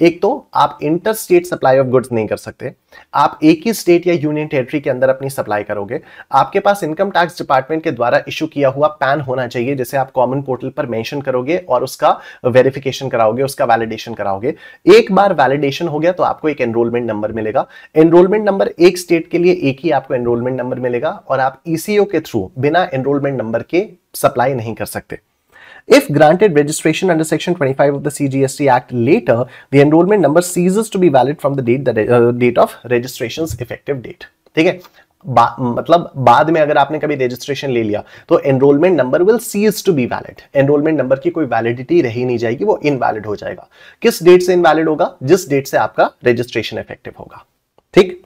एक तो आप inter state supply of goods नहीं कर सकते आप एक ही स्टेट या यूनियन टेरिटरी के अंदर अपनी सप्लाई करोगे आपके पास इनकम टैक्स डिपार्टमेंट के द्वारा इशू किया हुआ पैन होना चाहिए जिसे आप कॉमन पोर्टल पर मेंशन करोगे और उसका वेरिफिकेशन कराओगे उसका वैलिडेशन कराओगे एक बार वैलिडेशन हो गया तो आपको एक एनरोलमेंट नंबर मिलेगा एनरोलमेंट नंबर एक स्टेट के लिए एक ही आपको एनरोलमेंट नंबर मिलेगा और आप ईसीओ e के थ्रू बिना एनरोलमेंट नंबर के सप्लाई नहीं कर सकते If granted registration under section 25 of the CGST Act later, the enrollment number ceases to be valid from the date, that uh, date of registration's effective date. ठीक है मतलब बाद में अगर आपने कभी रजिस्ट्रेशन ले लिया तो enrolment number will cease to be valid enrolment number की कोई वैलिडिटी रही नहीं जाएगी वो इनवैलिड हो जाएगा किस डेट से इनवैलिड होगा जिस डेट से आपका रजिस्ट्रेशन इफेक्टिव होगा ठीक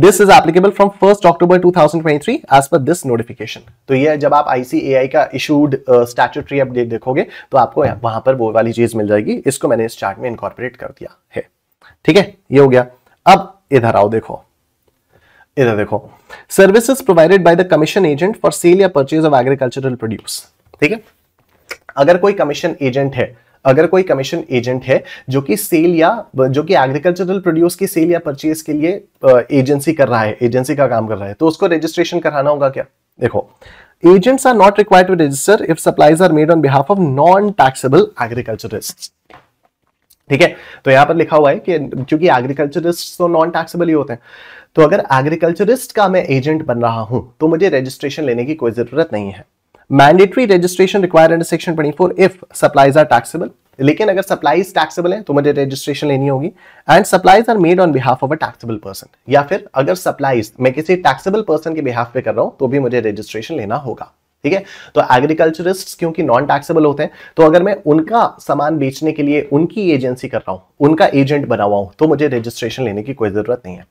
this is applicable from first October 2023 as per this notification तो ये जब आप आईसीएआई का इशूड स्टैट्यूटरी अपडेट देखोगे तो आपको वहां पर वो वाली चीज मिल जाएगी इसको मैंने इस चार्ट में इनकॉर्पोरेट कर दिया है ठीक है ये हो गया अब इधर आओ देखो इधर देखो services provided by the commission agent for sale या परचेज ऑफ एग्रीकल्चरल प्रोड्यूस ठीक है अगर कोई कमीशन एजेंट है अगर कोई कमीशन एजेंट है जो कि सेल या जो कि एग्रीकल्चरल प्रोड्यूस की सेल या परचेज के लिए एजेंसी कर रहा है एजेंसी का काम कर रहा है तो उसको रजिस्ट्रेशन कराना होगा क्या देखो agents are not required to register if supplies are made on behalf of non taxable agriculturist ठीक है तो यहां पर लिखा हुआ है कि क्योंकि एग्रीकल्चरिस्ट तो नॉन टैक्सेबल ही होते हैं तो अगर एग्रीकल्चरिस्ट का मैं एजेंट बन रहा हूं तो मुझे रजिस्ट्रेशन लेने की कोई जरूरत नहीं है mandatory registration require under section 24 if supplies are taxable लेकिन अगर सप्लाईज टैक्सेबल है तो मुझे रजिस्ट्रेशन लेनी होगी and supplies are made on behalf of a taxable person या फिर अगर सप्लाईज मैं किसी टैक्सेबल पर्सन के बिहाफ पे कर रहा हूं तो भी मुझे रजिस्ट्रेशन लेना होगा ठीक है तो एग्रीकल्चरिस्ट क्योंकि नॉन टैक्सेबल होते हैं तो अगर मैं उनका सामान बेचने के लिए उनकी एजेंसी कर रहा हूं उनका एजेंट बना हुआ हूं तो मुझे रजिस्ट्रेशन लेने की कोई जरूरत नहीं है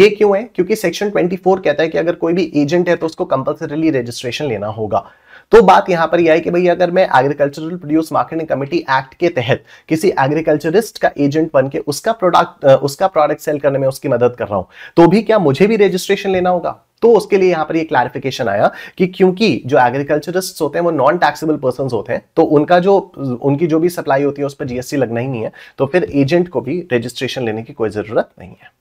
ये क्यों है क्योंकि सेक्शन 24 कहता है कि अगर कोई भी एजेंट है तो उसको कंपल्सरीली रजिस्ट्रेशन लेना होगा तो बात यहां पर यह है कि भाई अगर मैं agricultural produce marketing committee act के तहत किसी एग्रीकल्चरिस्ट का एजेंट बन के उसका प्रोडक्ट उसका प्रोडक्ट सेल करने में उसकी मदद कर रहा हूं तो भी क्या मुझे भी रजिस्ट्रेशन लेना होगा तो उसके लिए यहां पर ये क्लैरिफिकेशन आया कि क्योंकि जो एग्रीकल्चरिस्ट होते हैं वो नॉन टैक्सेबल पर्सन होते हैं तो उनका जो उनकी जो भी सप्लाई होती है उस पर जीएसटी लगना ही नहीं है तो फिर एजेंट को भी रजिस्ट्रेशन लेने की कोई जरूरत नहीं है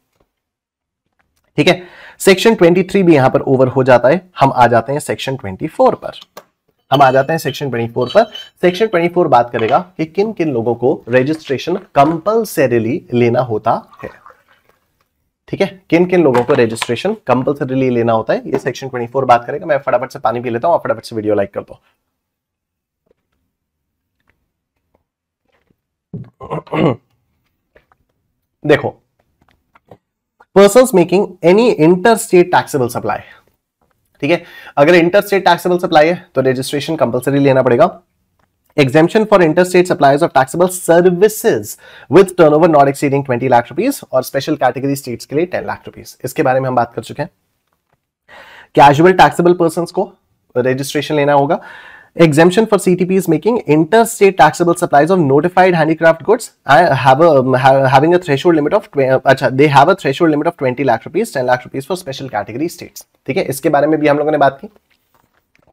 ठीक है सेक्शन 23 भी यहां पर ओवर हो जाता है हम आ जाते हैं सेक्शन 24 पर हम आ जाते हैं सेक्शन 24 पर सेक्शन 24 बात करेगा कि किन किन लोगों को रजिस्ट्रेशन कंपल्सरीली लेना होता है ठीक है किन किन लोगों को रजिस्ट्रेशन कंपल्सरीली लेना होता है ये सेक्शन 24 बात करेगा मैं फटाफट से पानी पी लेता हूं फटाफट से वीडियो लाइक कर दो देखो person making any inter state taxable supply ठीक है अगर इंटरस्टेट टैक्सेबल सप्लाई है तो रजिस्ट्रेशन कंपलसरी लेना पड़ेगा exemption for interstate suppliers taxable taxable services turnover not exceeding twenty lakh rupees और स्पेशल कैटेगरी स्टेट के लिए टेन लाख रुपीज इसके बारे में हम बात कर चुके हैं कैजुअल टैक्सेबल पर्सन को रजिस्ट्रेशन लेना होगा exemption for CTP is making interstate taxable supplies of notified handicraft goods uh, have a um, have, having a threshold limit of अच्छा they have a threshold limit of 20 lakh rupees 10 lakh rupees for special category states ठीक है इसके बारे में भी हम लोगों ने बात की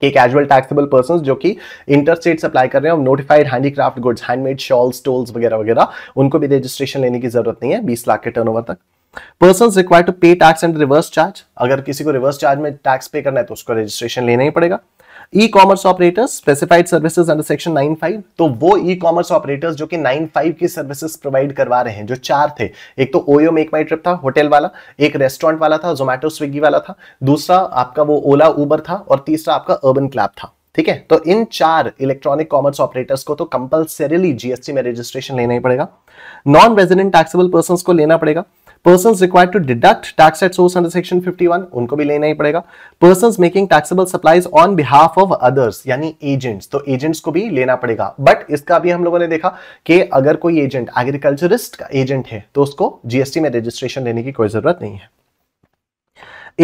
कि कैजुअल टैक्सेबल पर्सन जो कि इंटरस्टेट सप्लाई कर रहे हैं notified handicraft goods handmade shawls stoles वगैरह वगैरह उनको भी रजिस्ट्रेशन लेने की जरूरत नहीं है बीस लाख के टर्नओवर तक person require to pay tax and reverse charge अगर किसी को रिवर्स चार्ज में टैक्स पे करना है तो उसको रजिस्ट्रेशन लेना ही पड़ेगा e commerce operators specified services under section 95 तो वो ई कॉमर्स ऑपरेटर्स जो कि 95 की सर्विसेज प्रोवाइड करवा रहे हैं जो चार थे एक तो ओयो मेक माई ट्रिप था होटल वाला एक रेस्टोरेंट वाला था जोमेटो स्विगी वाला था दूसरा आपका वो ओला उबर था और तीसरा आपका अर्बन क्लैब था ठीक है तो इन चार इलेक्ट्रॉनिक कॉमर्स ऑपरेटर्स को तो कंपल्सरिली जीएसटी में रजिस्ट्रेशन लेना ही पड़ेगा नॉन रेजिडेंट टैक्सेबल पर्सन को लेना पड़ेगा person required to deduct tax at source under section 51 उनको भी लेना ही पड़ेगा person making taxable supplies on behalf of others यानी एजेंट्स तो एजेंट्स को भी लेना पड़ेगा बट इसका भी हम लोगों ने देखा कि अगर कोई एजेंट एग्रीकल्चरिस्ट का एजेंट है तो उसको जीएसटी में रजिस्ट्रेशन लेने की कोई जरूरत नहीं है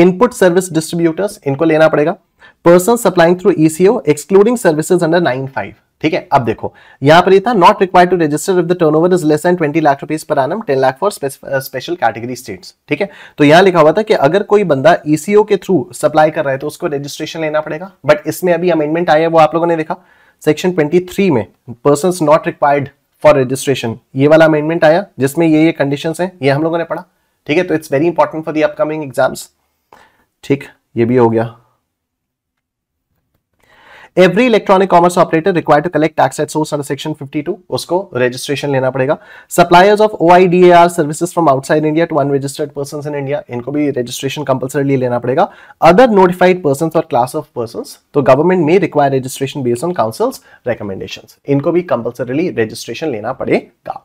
इनपुट सर्विस डिस्ट्रीब्यूटर्स इनको लेना पड़ेगा person supplying through ECO excluding services under 95 ठीक है अब देखो यहां पर ये था not required to register if the turnover is less than 20 lakh rupees per annum 10 lakh for special category states ठीक है तो यहां लिखा हुआ था कि अगर कोई बंदा ईसीओ e के थ्रू सप्लाई कर रहा है तो उसको रजिस्ट्रेशन लेना पड़ेगा बट इसमें अभी अमेंडमेंट आया है वो आप लोगों ने देखा सेक्शन थ्री में person not required for registration ये वाला अमेंडमेंट आया जिसमें ये ये कंडीशन है ये हम लोगों ने पढ़ा ठीक है तो it's very important for the upcoming exams ठीक ये भी हो गया every electronic commerce operator require to collect tax at source under section 52 उसको रजिस्ट्रेशन लेना पड़ेगा suppliers of O I D A R services from outside India to unregistered person in India इनको भी रजिस्ट्रेशन कंपल्सरी लेना पड़ेगा अदर नोटिफाइड पर्सन और class of person तो गवर्नमेंट में require registration based on councils recommendation इनको भी कंपल्सरीली रजिस्ट्रेशन लेना पड़ेगा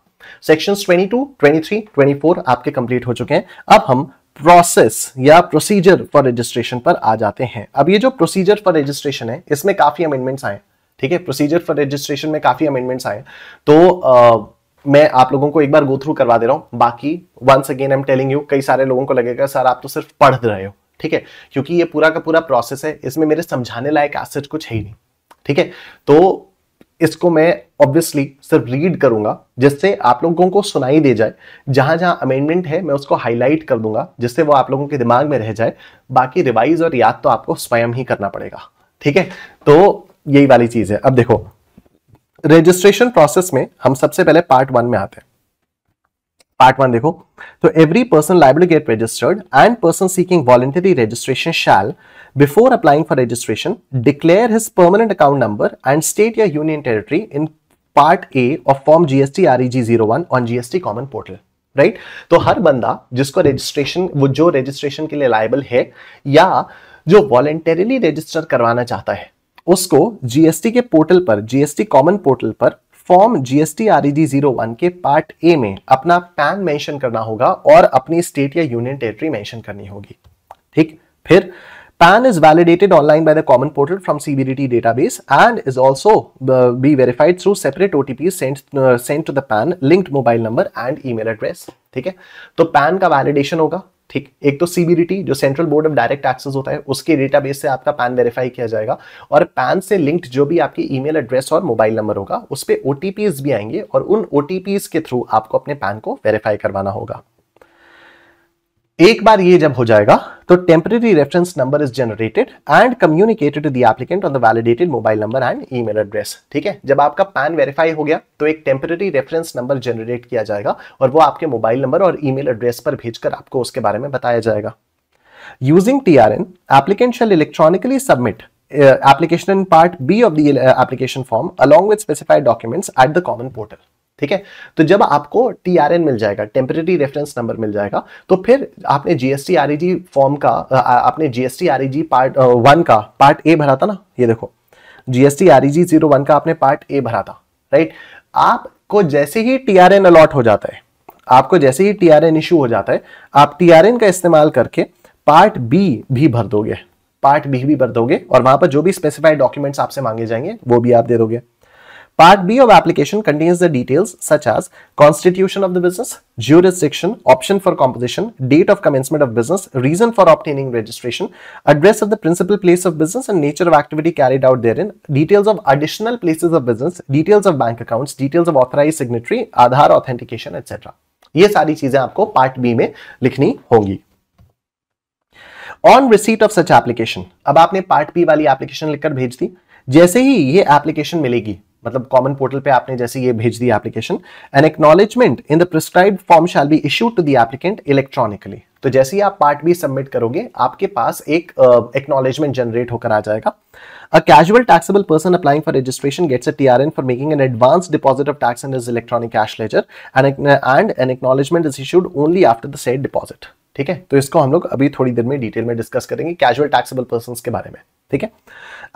सेक्शंस 22, 23, 24 आपके कंप्लीट हो चुके हैं अब हम प्रोसेस या प्रोसीजर फॉर रजिस्ट्रेशन पर आ जाते हैं अब ये जो प्रोसीजर फॉर रजिस्ट्रेशन है इसमें काफ़ी अमेंडमेंट्स आए ठीक है प्रोसीजर फॉर रजिस्ट्रेशन में काफ़ी अमेंडमेंट्स आए तो आ, मैं आप लोगों को एक बार गो थ्रू करवा दे रहा हूं बाकी once again I am telling you कई सारे लोगों को लगेगा सर आप तो सिर्फ पढ़ रहे हो ठीक है क्योंकि ये पूरा का पूरा प्रोसेस है इसमें मेरे समझाने लायक आसर कुछ है ही नहीं ठीक है तो इसको मैं ऑब्वियसली सिर्फ रीड करूंगा जिससे आप लोगों को सुनाई दे जाए जहां जहां अमेंडमेंट है मैं उसको हाईलाइट कर दूंगा जिससे वो आप लोगों के दिमाग में रह जाए बाकी रिवाइज और याद तो आपको स्वयं ही करना पड़ेगा ठीक है तो यही वाली चीज है अब देखो रजिस्ट्रेशन प्रोसेस में हम सबसे पहले पार्ट वन में आते हैं पार्ट वन देखो तो every person liable get registered and person seeking voluntary registration shall before applying for registration declare his permanent account number and state या union territory in part A of form GST R G zero one on GST common portal right तो हर बंदा जिसको registration वो जो registration के लिए liable है या जो वॉलेंटरीली रजिस्टर करवाना चाहता है उसको जीएसटी के पोर्टल पर जीएसटी कॉमन पोर्टल पर फॉर्म जीएसटी आर ई के पार्ट ए में अपना पैन मेंशन करना होगा और अपनी स्टेट या यूनियन टेरिटरी मेंशन करनी होगी ठीक फिर PAN is validated online by the common portal from CBDT database and is also be verified through separate OTP sent to the PAN linked mobile number and email address ठीक है तो pan का validation होगा ठीक एक तो CBDT जो central board of direct access होता है उसके डेटाबेस से आपका पैन वेरीफाई किया जाएगा और पैन से लिंक्ड जो भी आपकी ईमेल एड्रेस और मोबाइल नंबर होगा उस पर ओटीपीज भी आएंगे और उन ओटीपीज के थ्रू आपको अपने पैन को वेरीफाई करवाना होगा एक बार ये जब हो जाएगा तो temporary reference number is generated and communicated to applicant on the validated mobile number and email address ठीक है जब आपका पैन वेरीफाई हो गया तो एक टेम्पररी रेफरेंस नंबर जनरेट किया जाएगा और वो आपके मोबाइल नंबर और ईमेल एड्रेस पर भेजकर आपको उसके बारे में बताया जाएगा using T R N applicant shall electronically submit application part B of the application form along with specified documents at the common portal ठीक है तो जब आपको टी आर एन मिल जाएगा टेम्परेरी रेफरेंस नंबर मिल जाएगा तो फिर आपने जीएसटी जी e फॉर्म का आपने जीएसटी जी पार्ट वन का पार्ट ए भरा था ना ये देखो जीएसटी जी जीरो वन का आपने पार्ट ए भरा था राइट आपको जैसे ही टी आर एन अलॉट हो जाता है आपको जैसे ही टी आर एन इशू हो जाता है आप टी आर एन का इस्तेमाल करके पार्ट बी भी भर दोगे पार्ट बी भी भर दोगे और वहां पर जो भी स्पेसिफाइड डॉक्यूमेंट्स आपसे मांगे जाएंगे वो भी आप दे दोगे Part B of application contains the details such as constitution of the business, jurisdiction, option for composition, date of commencement of business, reason for obtaining registration, address of the principal place of business and nature of activity carried out therein, details of additional places of business, details of bank accounts, details of authorized signatory, Aadhaar authentication, etc. ये सारी चीजें आपको part B में लिखनी होंगी on receipt of such application अब आपने part B वाली एप्लीकेशन लिखकर भेज दी जैसे ही ये एप्लीकेशन मिलेगी मतलब कॉमन पोर्टल पे आपने जैसे ये भेज दिया application an acknowledgement in the prescribed form shall be issue to the applicant electronically तो जैसे ही आप पार्ट बी सबमिट करोगे आपके पास एक एक्नोलेजमेंट uh, जनरेट होकर आ जाएगा a casual taxable person applying for registration gets a TRN for making an advance deposit of tax in his electronic cash ledger and an acknowledgement is issued only after the said deposit ठीक है तो इसको हम लोग अभी थोड़ी देर में detail में डिस्कस करेंगे कैजुअल टैक्सेबल पर्सन के बारे में ठीक है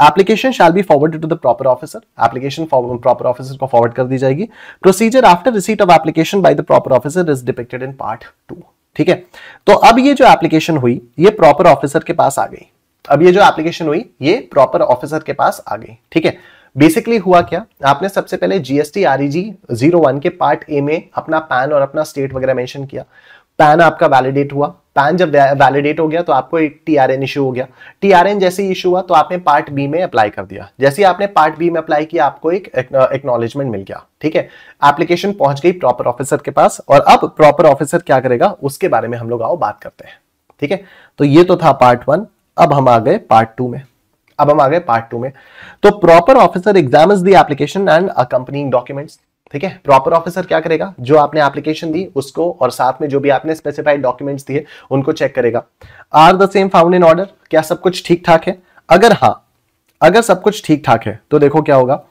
application shall be forwarded to the proper officer application proper officer को फॉरवर्ड कर दी जाएगी procedure after receipt of application by the proper officer is depicted in part two ठीक है तो अब ये जो एप्लीकेशन हुई ये प्रॉपर ऑफिसर के पास आ गई अब ये जो एप्लीकेशन हुई ये प्रॉपर ऑफिसर के पास आ गई ठीक है बेसिकली हुआ क्या आपने सबसे पहले जीएसटी आरईजी जीरो वन के पार्ट ए में अपना पैन और अपना स्टेट वगैरह मेंशन किया पैन आपका वैलिडेट हुआ पैन जब वैलिडेट हो गया तो आपको एक टी आर एन इशू हो गया टी आर एन जैसे इशू हुआ तो आपने पार्ट बी में अप्लाई कर दिया जैसे ही आपने पार्ट बी में अप्लाई किया आपको एक एक्नोलेजमेंट मिल गया ठीक है एप्लीकेशन पहुंच गई प्रॉपर ऑफिसर के पास और अब प्रॉपर ऑफिसर क्या करेगा उसके बारे में हम लोग आओ बात करते हैं ठीक है तो ये तो था पार्ट वन अब हम आ गए पार्ट टू में अब हम आ गए पार्ट टू में तो proper officer exam application and accompanying documents ठीक है प्रॉपर ऑफिसर क्या करेगा जो आपने एप्लीकेशन दी उसको और साथ में जो भी आपने स्पेसिफाइड डॉक्यूमेंट्स दिए उनको चेक करेगा are the same found in order क्या सब कुछ ठीक ठाक है अगर हाँ अगर सब कुछ ठीक ठाक है तो देखो क्या होगा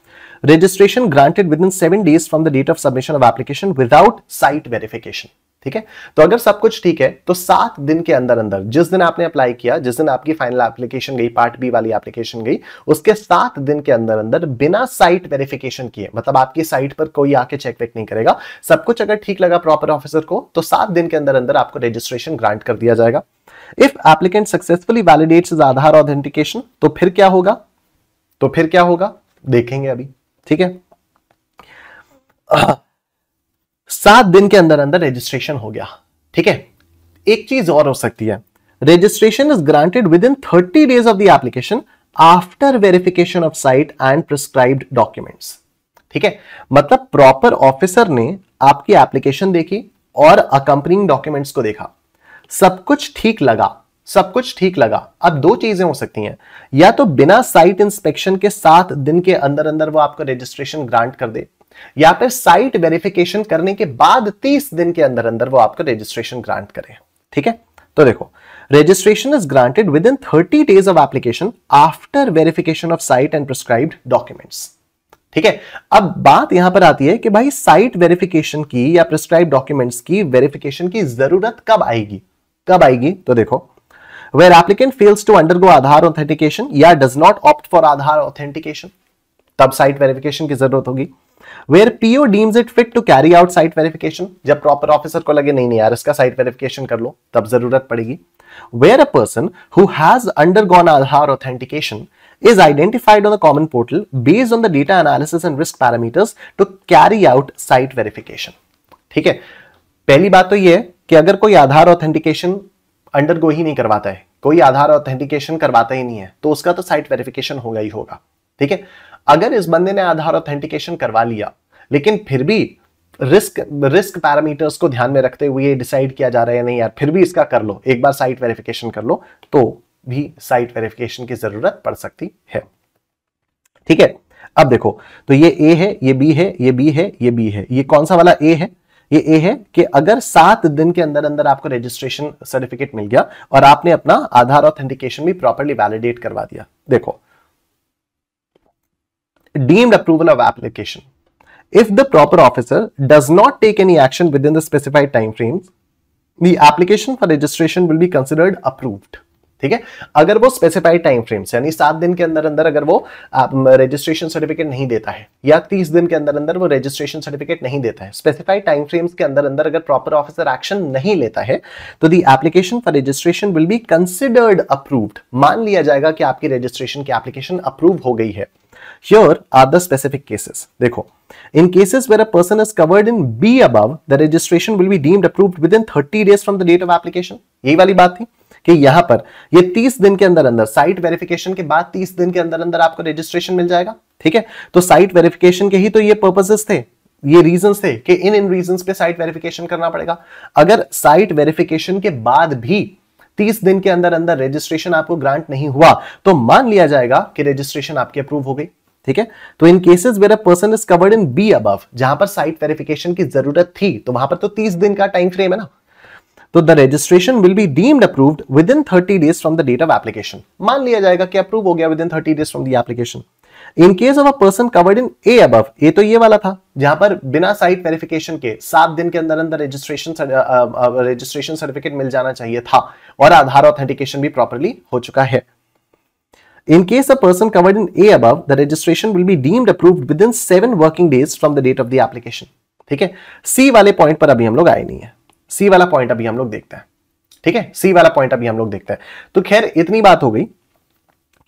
granted within seven days from the date of submission of application without site verification ठीक है तो अगर सब कुछ ठीक है तो सात दिन के अंदर अंदर जिस दिन आपने अप्लाई किया जिस दिन आपकी फाइनल एप्लीकेशन गई पार्ट बी वाली एप्लीकेशन गई उसके सात दिन के अंदर अंदर बिना साइट वेरिफिकेशन किए मतलब आपकी साइट पर कोई आके चेक वेक नहीं करेगा सब कुछ अगर ठीक लगा प्रॉपर ऑफिसर को तो सात दिन के अंदर अंदर आपको रजिस्ट्रेशन ग्रांट कर दिया जाएगा if applicant successfully validates Aadhaar authentication तो फिर क्या होगा तो फिर क्या होगा देखेंगे अभी ठीक है सात दिन के अंदर अंदर रजिस्ट्रेशन हो गया ठीक है एक चीज और हो सकती है registration is with within 30 days of the application after verification of site and prescribed documents ठीक है मतलब प्रॉपर ऑफिसर ने आपकी एप्लीकेशन देखी और अकंपनिंग डॉक्यूमेंट्स को देखा सब कुछ ठीक लगा सब कुछ ठीक लगा अब दो चीजें हो सकती हैं या तो बिना साइट इंस्पेक्शन के सात दिन के अंदर अंदर वो आपको रजिस्ट्रेशन ग्रांट कर दे या फिर साइट वेरिफिकेशन करने के बाद 30 दिन के अंदर अंदर वो आपको रजिस्ट्रेशन ग्रांट करें ठीक है तो देखो is granted within thirty days of application after verification of site and prescribe documents ठीक है अब बात यहां पर आती है कि भाई साइट वेरिफिकेशन की या प्रिस्क्राइब डॉक्यूमेंट्स की वेरिफिकेशन की जरूरत कब आएगी कब आएगी तो देखो where applicant fails to undergo Aadhaar authentication या does not opt for Aadhaar authentication तब साइट वेरिफिकेशन की जरूरत होगी where PO deems it fit to carry out site verification जब प्रॉपर ऑफिसर को लगे नहीं नहीं यार इसका साइट वेरिफिकेशन कर लो तब जरूरत पड़ेगी where a person who has gone Aadhaar authentication is identified on the common portal based on the data analysis and risk parameters to carry out site verification ठीक है पहली बात तो यह है कि अगर कोई आधार ऑथेंटिकेशन अंडरगो ही नहीं करवाता है कोई आधार ऑथेंटिकेशन करवाता ही नहीं है तो उसका तो साइट वेरिफिकेशन होगा ही होगा ठीक है अगर इस बंदे ने आधार ऑथेंटिकेशन करवा लिया लेकिन फिर भी रिस्क रिस्क पैरामीटर्स को ध्यान में रखते हुए डिसाइड किया जा रहा है नहीं यार फिर भी इसका कर लो एक बार साइट वेरिफिकेशन कर लो तो भी साइट वेरिफिकेशन की जरूरत पड़ सकती है ठीक है अब देखो तो ये ए है ये बी है ये बी है ये बी है ये कौन सा वाला ए है ये ए है कि अगर सात दिन के अंदर अंदर आपको रजिस्ट्रेशन सर्टिफिकेट मिल गया और आपने अपना आधार ऑथेंटिकेशन भी प्रॉपरली वैलिडेट करवा दिया देखो deemed approval of application. If the proper officer does not take any action within the specified time frames, the application for registration will be considered approved. ठीक है अगर वो स्पेसिफाइड टाइम फ्रेम्स यानी सात दिन के अंदर अंदर अगर वो रजिस्ट्रेशन सर्टिफिकेट नहीं देता है या तीस दिन के अंदर अंदर वो रजिस्ट्रेशन सर्टिफिकेट नहीं देता है स्पेसिफाइड टाइम फ्रेम्स के अंदर अंदर अगर प्रॉपर ऑफिसर एक्शन नहीं लेता है तो the application for registration will be considered approved मान लिया जाएगा कि आपकी रजिस्ट्रेशन की एप्लीकेशन अप्रूव हो गई है Here are the specific cases. Dekho. In cases where a person is covered in B above, the registration will be deemed approved within 30 days from the date of application. यही वाली बात थी कि यहां पर ये 30 दिन के अंदर अंदर साइट वेरिफिकेशन के बाद 30 दिन के अंदर अंदर आपको रजिस्ट्रेशन मिल जाएगा ठीक है तो साइट वेरिफिकेशन के ही तो ये पर्पजेस थे ये रीजंस थे कि इन इन रीजंस पे साइट वेरिफिकेशन करना पड़ेगा अगर साइट वेरिफिकेशन के बाद भी 30 दिन के अंदर अंदर रजिस्ट्रेशन आपको ग्रांट नहीं हुआ तो मान लिया जाएगा कि रजिस्ट्रेशन आपकी अप्रूव हो गई ठीक है तो in cases where a person is covered in B अब जहां पर साइट वेरिफिकेशन की जरूरत थी तो वहां पर तो तीस दिन का टाइम फ्रेम है ना तो the registration will be deemed approved within thirty days from the date of application मान लिया जाएगा कि अप्रूव हो गया within thirty days from the application in case of a person covered in A अब A तो ये वाला था जहां पर बिना साइट वेरिफिकेशन के सात दिन के अंदर अंदर रजिस्ट्रेशन रजिस्ट्रेशन सर्टिफिकेट मिल जाना चाहिए था और आधार ऑथेंटिकेशन भी प्रॉपरली हो चुका है In case a person covered in A above, the registration will be deemed approved within seven working days from the date of the application. ठीक है C वाले पॉइंट पर अभी हम लोग आए नहीं है C वाला पॉइंट अभी हम लोग देखते हैं ठीक है C वाला पॉइंट अभी हम लोग देखते हैं तो खैर इतनी बात हो गई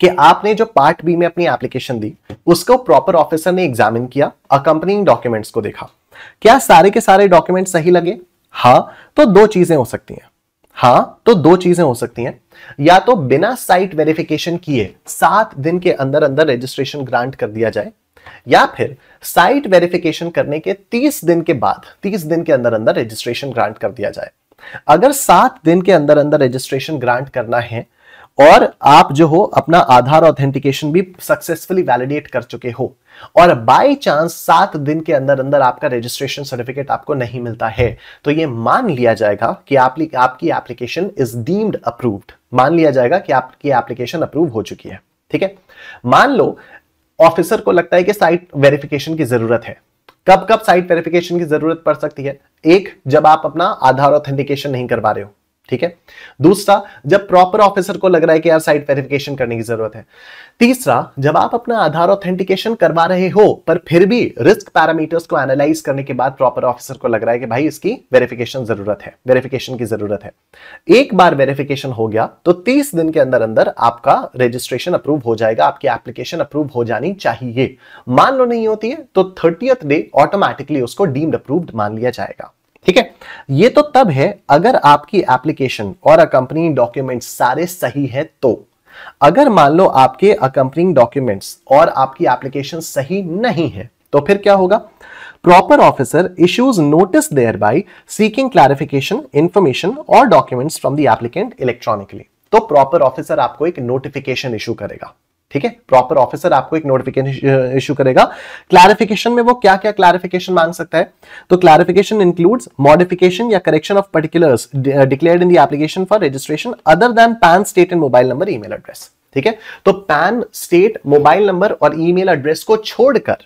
कि आपने जो पार्ट बी में अपनी एप्लीकेशन दी उसको प्रॉपर ऑफिसर ने एग्जामिन किया अकंपनिंग डॉक्यूमेंट्स को देखा क्या सारे के सारे डॉक्यूमेंट सही लगे हाँ तो दो चीजें हो सकती हैं हाँ तो दो चीजें हो सकती हैं या तो बिना साइट वेरिफिकेशन किए सात दिन के अंदर अंदर रजिस्ट्रेशन ग्रांट कर दिया जाए या फिर साइट वेरिफिकेशन करने के तीस दिन के बाद तीस दिन के अंदर अंदर रजिस्ट्रेशन ग्रांट कर दिया जाए अगर सात दिन के अंदर अंदर रजिस्ट्रेशन ग्रांट करना है और आप जो हो अपना आधार ऑथेंटिकेशन भी सक्सेसफुली वैलिडेट कर चुके हो और बाय चांस सात दिन के अंदर अंदर आपका रजिस्ट्रेशन सर्टिफिकेट आपको नहीं मिलता है तो ये मान लिया जाएगा कि आप, आपकी एप्लीकेशन इज डीम्ड अप्रूव्ड मान लिया जाएगा कि आपकी एप्लीकेशन अप्रूव हो चुकी है ठीक है मान लो ऑफिसर को लगता है कि साइट वेरिफिकेशन की जरूरत है कब कब साइट वेरिफिकेशन की जरूरत पड़ सकती है एक जब आप अपना आधार ऑथेंटिकेशन नहीं करवा रहे हो ठीक है दूसरा जब प्रॉपर ऑफिसर को लग रहा है कि यार साइट वेरिफिकेशन करने की जरूरत है तीसरा जब आप अपना आधार ऑथेंटिकेशन करवा रहे हो पर फिर भी रिस्क पैरामीटर्स को एनालाइज करने के बाद प्रॉपर ऑफिसर को लग रहा है कि भाई इसकी वेरिफिकेशन जरूरत है वेरिफिकेशन की जरूरत है एक बार वेरिफिकेशन हो गया तो तीस दिन के अंदर अंदर आपका रजिस्ट्रेशन अप्रूव हो जाएगा आपकी एप्लीकेशन अप्रूव हो जानी चाहिए मान लो नहीं होती है तो थर्टियथ डे ऑटोमेटिकली उसको डीम्ड अप्रूव्ड मान लिया जाएगा ठीक है ये तो तब है अगर आपकी एप्लीकेशन और अकंपनी डॉक्यूमेंट सारे सही है तो अगर मान लो आपके अकंपनी डॉक्यूमेंट्स और आपकी एप्लीकेशन सही नहीं है तो फिर क्या होगा proper officer issues notice there by seeking clarification information और documents from the applicant electronically तो प्रॉपर ऑफिसर आपको एक नोटिफिकेशन इशू करेगा ठीक है प्रॉपर ऑफिसर आपको एक नोटिफिकेशन इशू uh, करेगा क्लैरिफिकेशन में वो क्या क्या क्लैरिफिकेशन मांग सकता है तो क्लैरिफिकेशन इंक्लूड्स मॉडिफिकेशन या correction of particulars declared in the application for registration other than PAN state and mobile number email address ठीक है तो पैन स्टेट मोबाइल नंबर और ईमेल एड्रेस को छोड़कर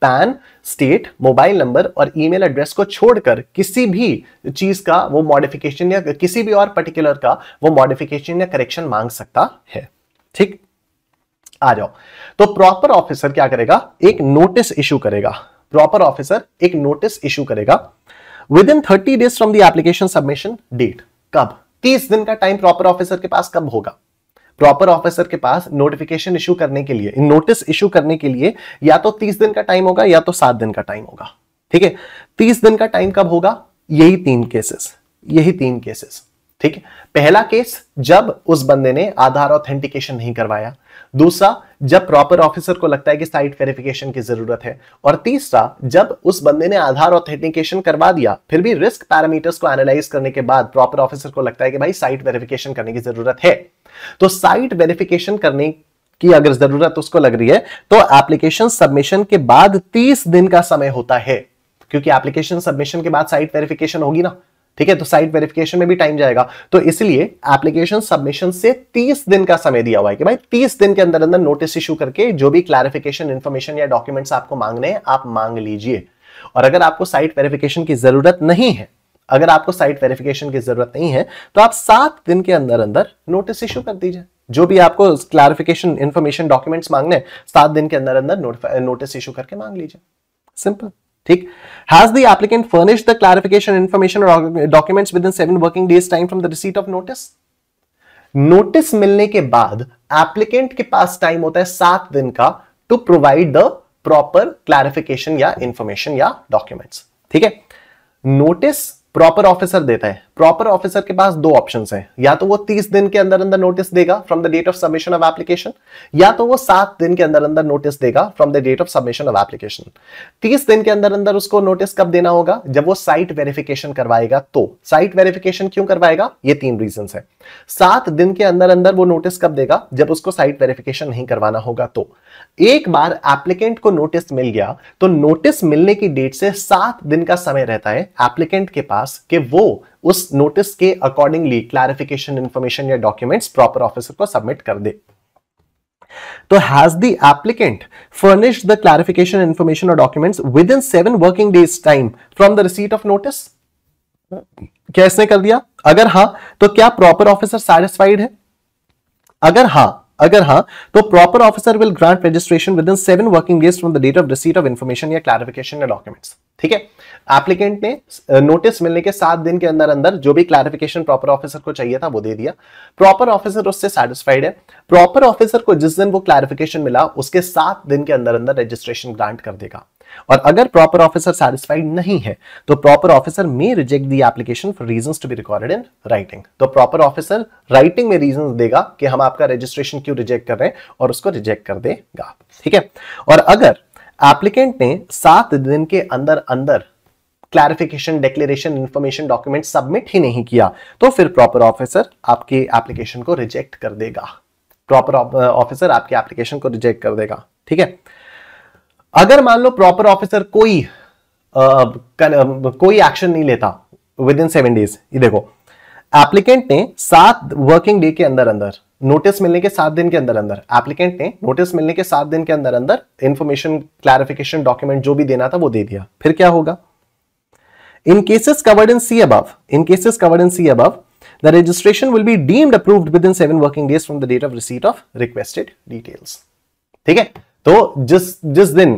पैन स्टेट मोबाइल नंबर और email address को छोड़कर किसी भी चीज का वो मॉडिफिकेशन या किसी भी और पर्टिकुलर का वो मॉडिफिकेशन या करेक्शन मांग सकता है ठीक आ जाओ तो प्रॉपर ऑफिसर क्या करेगा एक नोटिस इशू करेगा प्रॉपर ऑफिसर एक नोटिस इशू करेगा within thirty days from the application submission date कब तीस दिन का टाइम प्रॉपर ऑफिसर के पास कब होगा प्रॉपर ऑफिसर के पास नोटिफिकेशन इशू करने के लिए नोटिस इशू करने के लिए या तो तीस दिन का टाइम होगा या तो सात दिन का टाइम होगा ठीक है तीस दिन का टाइम कब होगा यही तीन केसेस यही तीन केसेस ठीक है पहला केस जब उस बंदे ने आधार ऑथेंटिकेशन नहीं करवाया दूसरा जब प्रॉपर ऑफिसर को लगता है कि साइट वेरिफिकेशन की जरूरत है और तीसरा जब उस बंदे ने आधार ऑथेंटिकेशन करवा दिया फिर भी रिस्क पैरामीटर्स को एनालाइज करने के बाद प्रॉपर ऑफिसर को लगता है कि भाई साइट वेरिफिकेशन करने की जरूरत है तो साइट वेरिफिकेशन करने की अगर जरूरत उसको लग रही है तो एप्लीकेशन सबमिशन के बाद तीस दिन का समय होता है क्योंकि एप्लीकेशन सबमिशन के बाद साइट वेरिफिकेशन होगी ना ठीक है तो साइट वेरिफिकेशन में भी टाइम जाएगा तो इसलिए एप्लीकेशन सबमिशन से 30 दिन का समय दिया हुआ है कि भाई 30 दिन के अंदर अंदर नोटिस इशू करके जो भी क्लैरिफिकेशन इन्फॉर्मेशन या डॉक्यूमेंट्स आपको मांगने हैं आप मांग लीजिए और अगर आपको साइट वेरिफिकेशन की जरूरत नहीं है अगर आपको साइट वेरिफिकेशन की जरूरत नहीं है तो आप सात दिन के अंदर अंदर नोटिस इशू कर दीजिए जो भी आपको क्लैरिफिकेशन इन्फॉर्मेशन डॉक्यूमेंट्स मांगने सात दिन के अंदर अंदर नोटिस इशू करके मांग लीजिए सिंपल ठीक has the applicant furnish the clarification information documents within seven working days time from the receipt of notice notice मिलने के बाद एप्लीकेंट के पास टाइम होता है सात दिन का to provide the proper clarification या इंफॉर्मेशन या डॉक्यूमेंट्स ठीक है नोटिस प्रॉपर ऑफिसर देता है प्रॉपर ऑफिसर के पास दो ऑप्शंस हैं या तो वो तीस दिन के अंदर अंदर नोटिस देगा from the date of submission of application या तो वो सात दिन के अंदर अंदर नोटिस देगा from the date of submission of application तीस दिन के अंदर अंदर उसको नोटिस कब देना होगा जब वो साइट वेरिफिकेशन करवाएगा तो साइट वेरिफिकेशन क्यों करवाएगा ये तीन रीजन है सात दिन के अंदर अंदर वो नोटिस कब देगा जब उसको साइट वेरिफिकेशन नहीं करवाना होगा तो एक बार एप्लीकेंट को नोटिस मिल गया तो नोटिस मिलने की डेट से सात दिन का समय रहता है एप्लीकेंट के पास कि वो उस नोटिस के अकॉर्डिंगली क्लैरिफिकेशन इंफॉर्मेशन या डॉक्यूमेंट्स प्रॉपर ऑफिसर को सबमिट कर दे तो has the applicant furnish the clarification information और documents within seven working days time from the receipt of notice क्या इसने कर दिया अगर हां तो क्या प्रॉपर ऑफिसर सेटिस्फाइड है अगर हां अगर हाँ तो proper officer will grant registration within seven working days from the date of receipt of information या क्लैरिफिकेशन या डॉक्यूमेंट्स ठीक है एप्लीकेंट ने नोटिस मिलने के सात दिन के अंदर अंदर जो भी क्लैरिफिकेशन प्रॉपर ऑफिसर को चाहिए था वो दे दिया प्रॉपर ऑफिसर उससे सेटिस्फाइड है प्रॉपर ऑफिसर को जिस दिन वो क्लैरिफिकेशन मिला उसके सात दिन के अंदर अंदर रजिस्ट्रेशन ग्रांट कर देगा और अगर प्रॉपर ऑफिसर सेटिस्फाइड नहीं है तो proper officer may reject the application for reasons to be recorded in writing तो प्रॉपर ऑफिसर राइटिंग में रीजन देगा कि हम आपका रजिस्ट्रेशन क्यों रिजेक्ट कर रहे हैं और उसको रिजेक्ट कर देगा ठीक है और अगर एप्लीकेंट ने सात दिन के अंदर अंदर clarification declaration information document submit ही नहीं किया तो फिर प्रॉपर ऑफिसर आपके एप्लीकेशन को रिजेक्ट कर देगा प्रॉपर ऑफिसर आपकी एप्लीकेशन को रिजेक्ट कर देगा ठीक है अगर मान लो प्रॉपर ऑफिसर कोई आ, कर, कोई एक्शन नहीं लेता विद इन सेवन डेज ये देखो एप्लीकेंट ने सात वर्किंग डे के अंदर अंदर नोटिस मिलने के सात दिन के अंदर अंदर एप्लीकेंट ने नोटिस मिलने के सात दिन के अंदर अंदर इंफॉर्मेशन क्लैरिफिकेशन डॉक्यूमेंट जो भी देना था वो दे दिया फिर क्या होगा in cases covered in C above in cases covered in C above registration will be deemed approved within seven working days from the date of receipt of requested details ठीक है तो जिस जिस दिन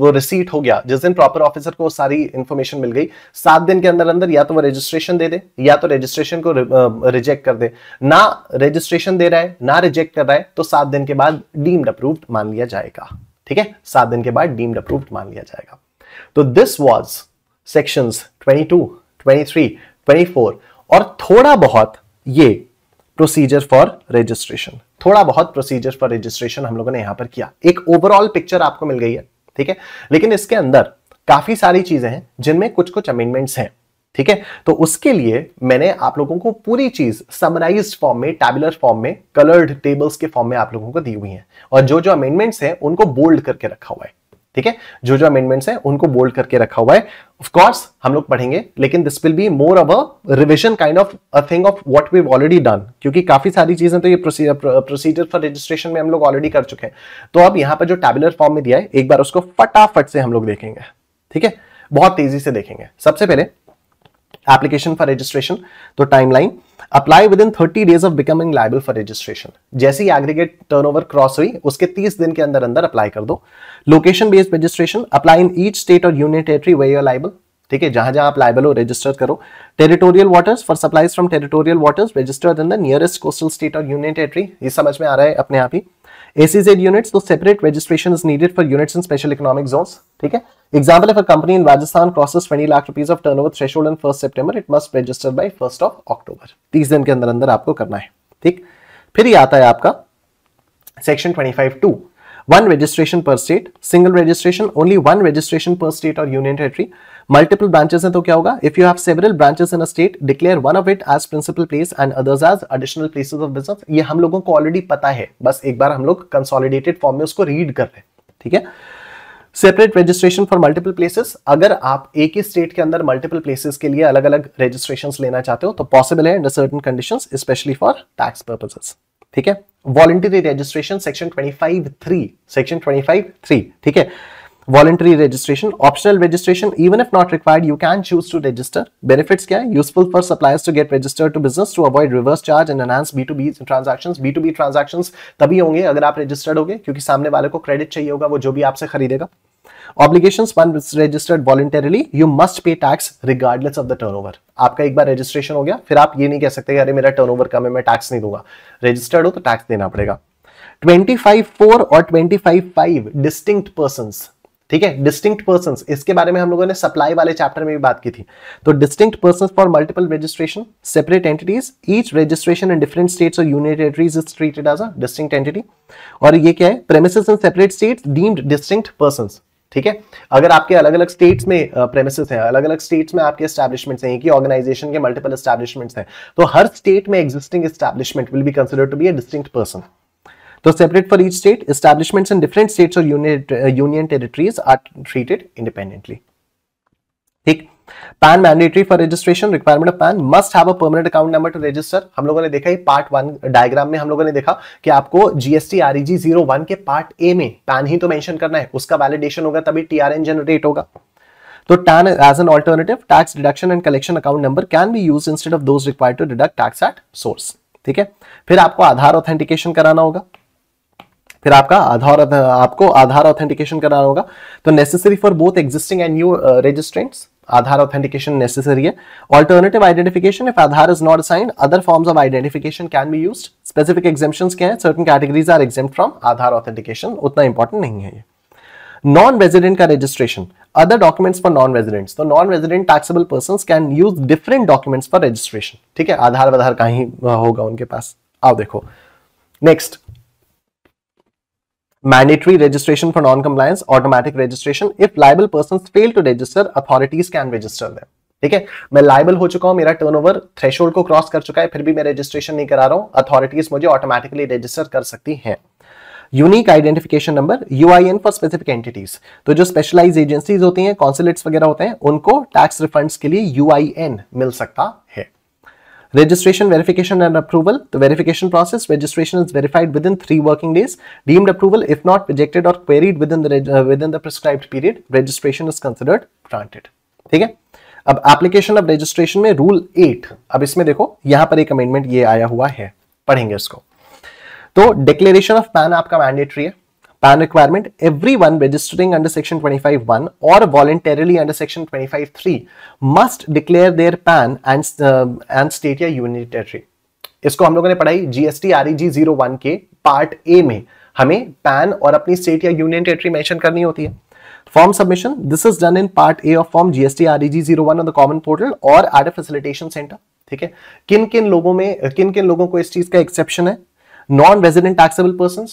वो रिसीट हो गया जिस दिन प्रॉपर ऑफिसर को सारी इंफॉर्मेशन मिल गई सात दिन के अंदर अंदर या तो वो रजिस्ट्रेशन दे दे या तो रजिस्ट्रेशन को रिजेक्ट कर दे ना रजिस्ट्रेशन दे रहा है ना रिजेक्ट कर रहा है तो सात दिन के बाद डीम्ड अप्रूव्ड मान लिया जाएगा ठीक है सात दिन के बाद डीम्ड अप्रूव्ड मान लिया जाएगा तो this was section twenty two twenty three twenty four और थोड़ा बहुत ये प्रोसीजर फॉर रजिस्ट्रेशन थोड़ा बहुत प्रोसीजर फॉर रजिस्ट्रेशन हम लोगों ने यहां पर किया एक ओवरऑल पिक्चर आपको मिल गई है ठीक है लेकिन इसके अंदर काफी सारी चीजें हैं जिनमें कुछ कुछ अमेंडमेंट्स हैं ठीक है तो उसके लिए मैंने आप लोगों को पूरी चीज समराइज फॉर्म में टैबुलर फॉर्म में कलर्ड टेबल्स के फॉर्म में आप लोगों को दी हुई है और जो जो अमेंडमेंट्स हैं उनको बोल्ड करके रखा हुआ है ठीक है जो जो अमेंडमेंट्स हैं उनको बोल्ड करके रखा हुआ है ऑफ कोर्स हम लोग पढ़ेंगे लेकिन this will be more a revision kind of a thing of what we already done क्योंकि काफी सारी चीजें तो ये प्रोसीजर फॉर रजिस्ट्रेशन में हम लोग ऑलरेडी कर चुके हैं तो अब यहां पर जो टेबुलर फॉर्म में दिया है एक बार उसको फटाफट से हम लोग देखेंगे ठीक है बहुत तेजी से देखेंगे सबसे पहले एप्लीकेशन फॉर रजिस्ट्रेशन तो timeline apply within thirty days of becoming liable for registration जैसे ही एग्रीगेट टर्नओवर क्रॉस हुई उसके तीस दिन के अंदर अंदर अप्लाई कर दो location based registration apply in each state और union territory where you're liable ठीक है जहां जहां आप लाइबल हो रजिस्टर करो territorial waters for supplies from territorial waters registered in the nearest coastal state और यूनियन टेरिटरी ये समझ में आ रहा है अपने आप ही ACZ units, so separate registration is needed for units in special economic zones. Okay? Example, if a company in Rajasthan crosses 20 lakh rupees of turnover threshold on 1st September, it must register by 1st of October. 30 दिन के अंदर अंदर आपको करना है ठीक फिर ये आता है आपका section 25 two one registration per state single registration only one registration per state और यूनियन टेरिटरी मल्टीपल ब्रांचेस हैं तो क्या होगा if you have several branches in a state declare one of it as principal place and others as additional places of business ये हम लोगों को already पता है बस एक बार हम लोग कंसोलिडेटेड फॉर्म में उसको रीड कर रहे हैं ठीक है separate registration for multiple places अगर आप एक ही स्टेट के अंदर मल्टीपल प्लेसेस के लिए अलग अलग रजिस्ट्रेशन लेना चाहते हो तो पॉसिबल है under certain condition specially for tax purposes ठीक है voluntary registration section twenty five three section twenty five three ठीक है voluntary registration, optional registration, even if not required, you can choose to register. Benefits kya hai Useful for suppliers to get registered to business to avoid reverse charge and enhance B2B transactions. B2B transactions tabhi honge agar aap registered hoge kyunki samne wale ko credit chahiye hoga wo jo bhi aap se खरीदेगा. Obligations once registered voluntarily, you must pay tax regardless of the turnover. aapka ek bar registration ho gaya fir aap ye nahi keh sakte ki are mera turnover kam hai main tax nahi dunga registered ho to tax dena padega 25 4 or 25 5 distinct persons ठीक है distinct person इसके बारे में हम लोगों ने supply वाले chapter में भी बात की थी तो distinct person for multiple registration separate entities each registration in different states और union territories is treated as a distinct entity और ये क्या है premises in separate states deemed distinct person ठीक है अगर आपके अलग अलग स्टेट्स में प्रेमिसेस हैं अलग अलग स्टेट्स में आपके स्टैब्लिशमेंट्स हैं कि ऑर्गेनाइजेशन के मल्टीपल स्टैब्लिशमेंट्स हैं तो हर स्टेट में existing establishment will be consider to be a distinct person तो separate for each state establishments in different states और union territories are treated independently ठीक PAN mandatory for registration requirement of PAN must have a permanent account number to register हम लोगों ने देखा ही part one diagram में हम लोगों ने देखा कि आपको जीएसटी आरईजी जीरो वन के पार्ट ए में पैन ही तो मेंशन करना है उसका वैलिडेशन होगा तभी टीआरएन जनरेट होगा तो TAN as an alternative tax deduction and collection account number can be use instead of those required to deduct tax at source ठीक है फिर आपको आधार ऑथेंटिकेशन कराना होगा फिर आपका आधार आपको आधार ऑथेंटिकेशन कराना होगा तो necessary for both existing and new registrants Aadhaar authentication necessary है alternative identification if Aadhaar is not sign other forms of identification can be use specific exemption क्या है certain categories are exempt from Aadhaar authentication उतना important नहीं है ये non resident का registration other documents for non resident तो non resident taxable person can use different documents for registration ठीक है आधार वधार का ही होगा उनके पास आओ देखो next mandatory registration for non-compliance, automatic registration. If liable persons fail to register, authorities can register them. ठीक है मैं लाइबल हो चुका हूं मेरा ओवर थ्रेशोल्ड को क्रॉस कर चुका है फिर भी मैं रजिस्ट्रेशन नहीं करा रहा हूं अथॉरिटीज मुझे ऑटोमेटिकली रजिस्टर कर सकती हैं unique identification number U I N for specific entities तो जो स्पेशलाइज एजेंसीज होती हैं कॉन्सुलेट्स वगैरह होते हैं उनको टैक्स रिफंड्स के लिए एन मिल सकता है registration verification and approval the verification process registration is verified within three working days deemed approval if not rejected or queried within the uh, within the prescribed period registration is considered granted ठीक है अब application अब registration में rule eight अब इसमें देखो यहां पर एक अमेंडमेंट ये आया हुआ है पढ़ेंगे इसको तो डिक्लेरेशन ऑफ पैन आपका मैंडेटरी है PAN requirement, everyone registering under section 25.1 or voluntarily under section 25.3 must declare their PAN and, uh, and state या यूनिट टेरिटरी इसको हम लोगों ने पढ़ाई GST R G zero one के पार्ट ए में हमें पैन और अपनी स्टेट या यूनियन टेरिटरी मेंशन करनी होती है form submission this is done in part A of form GST R G zero one on the common portal और एट अ फैसिलिटेशन सेंटर ठीक है किन किन लोगों में किन किन लोगों को इस चीज का एक्सेप्शन है non resident taxable person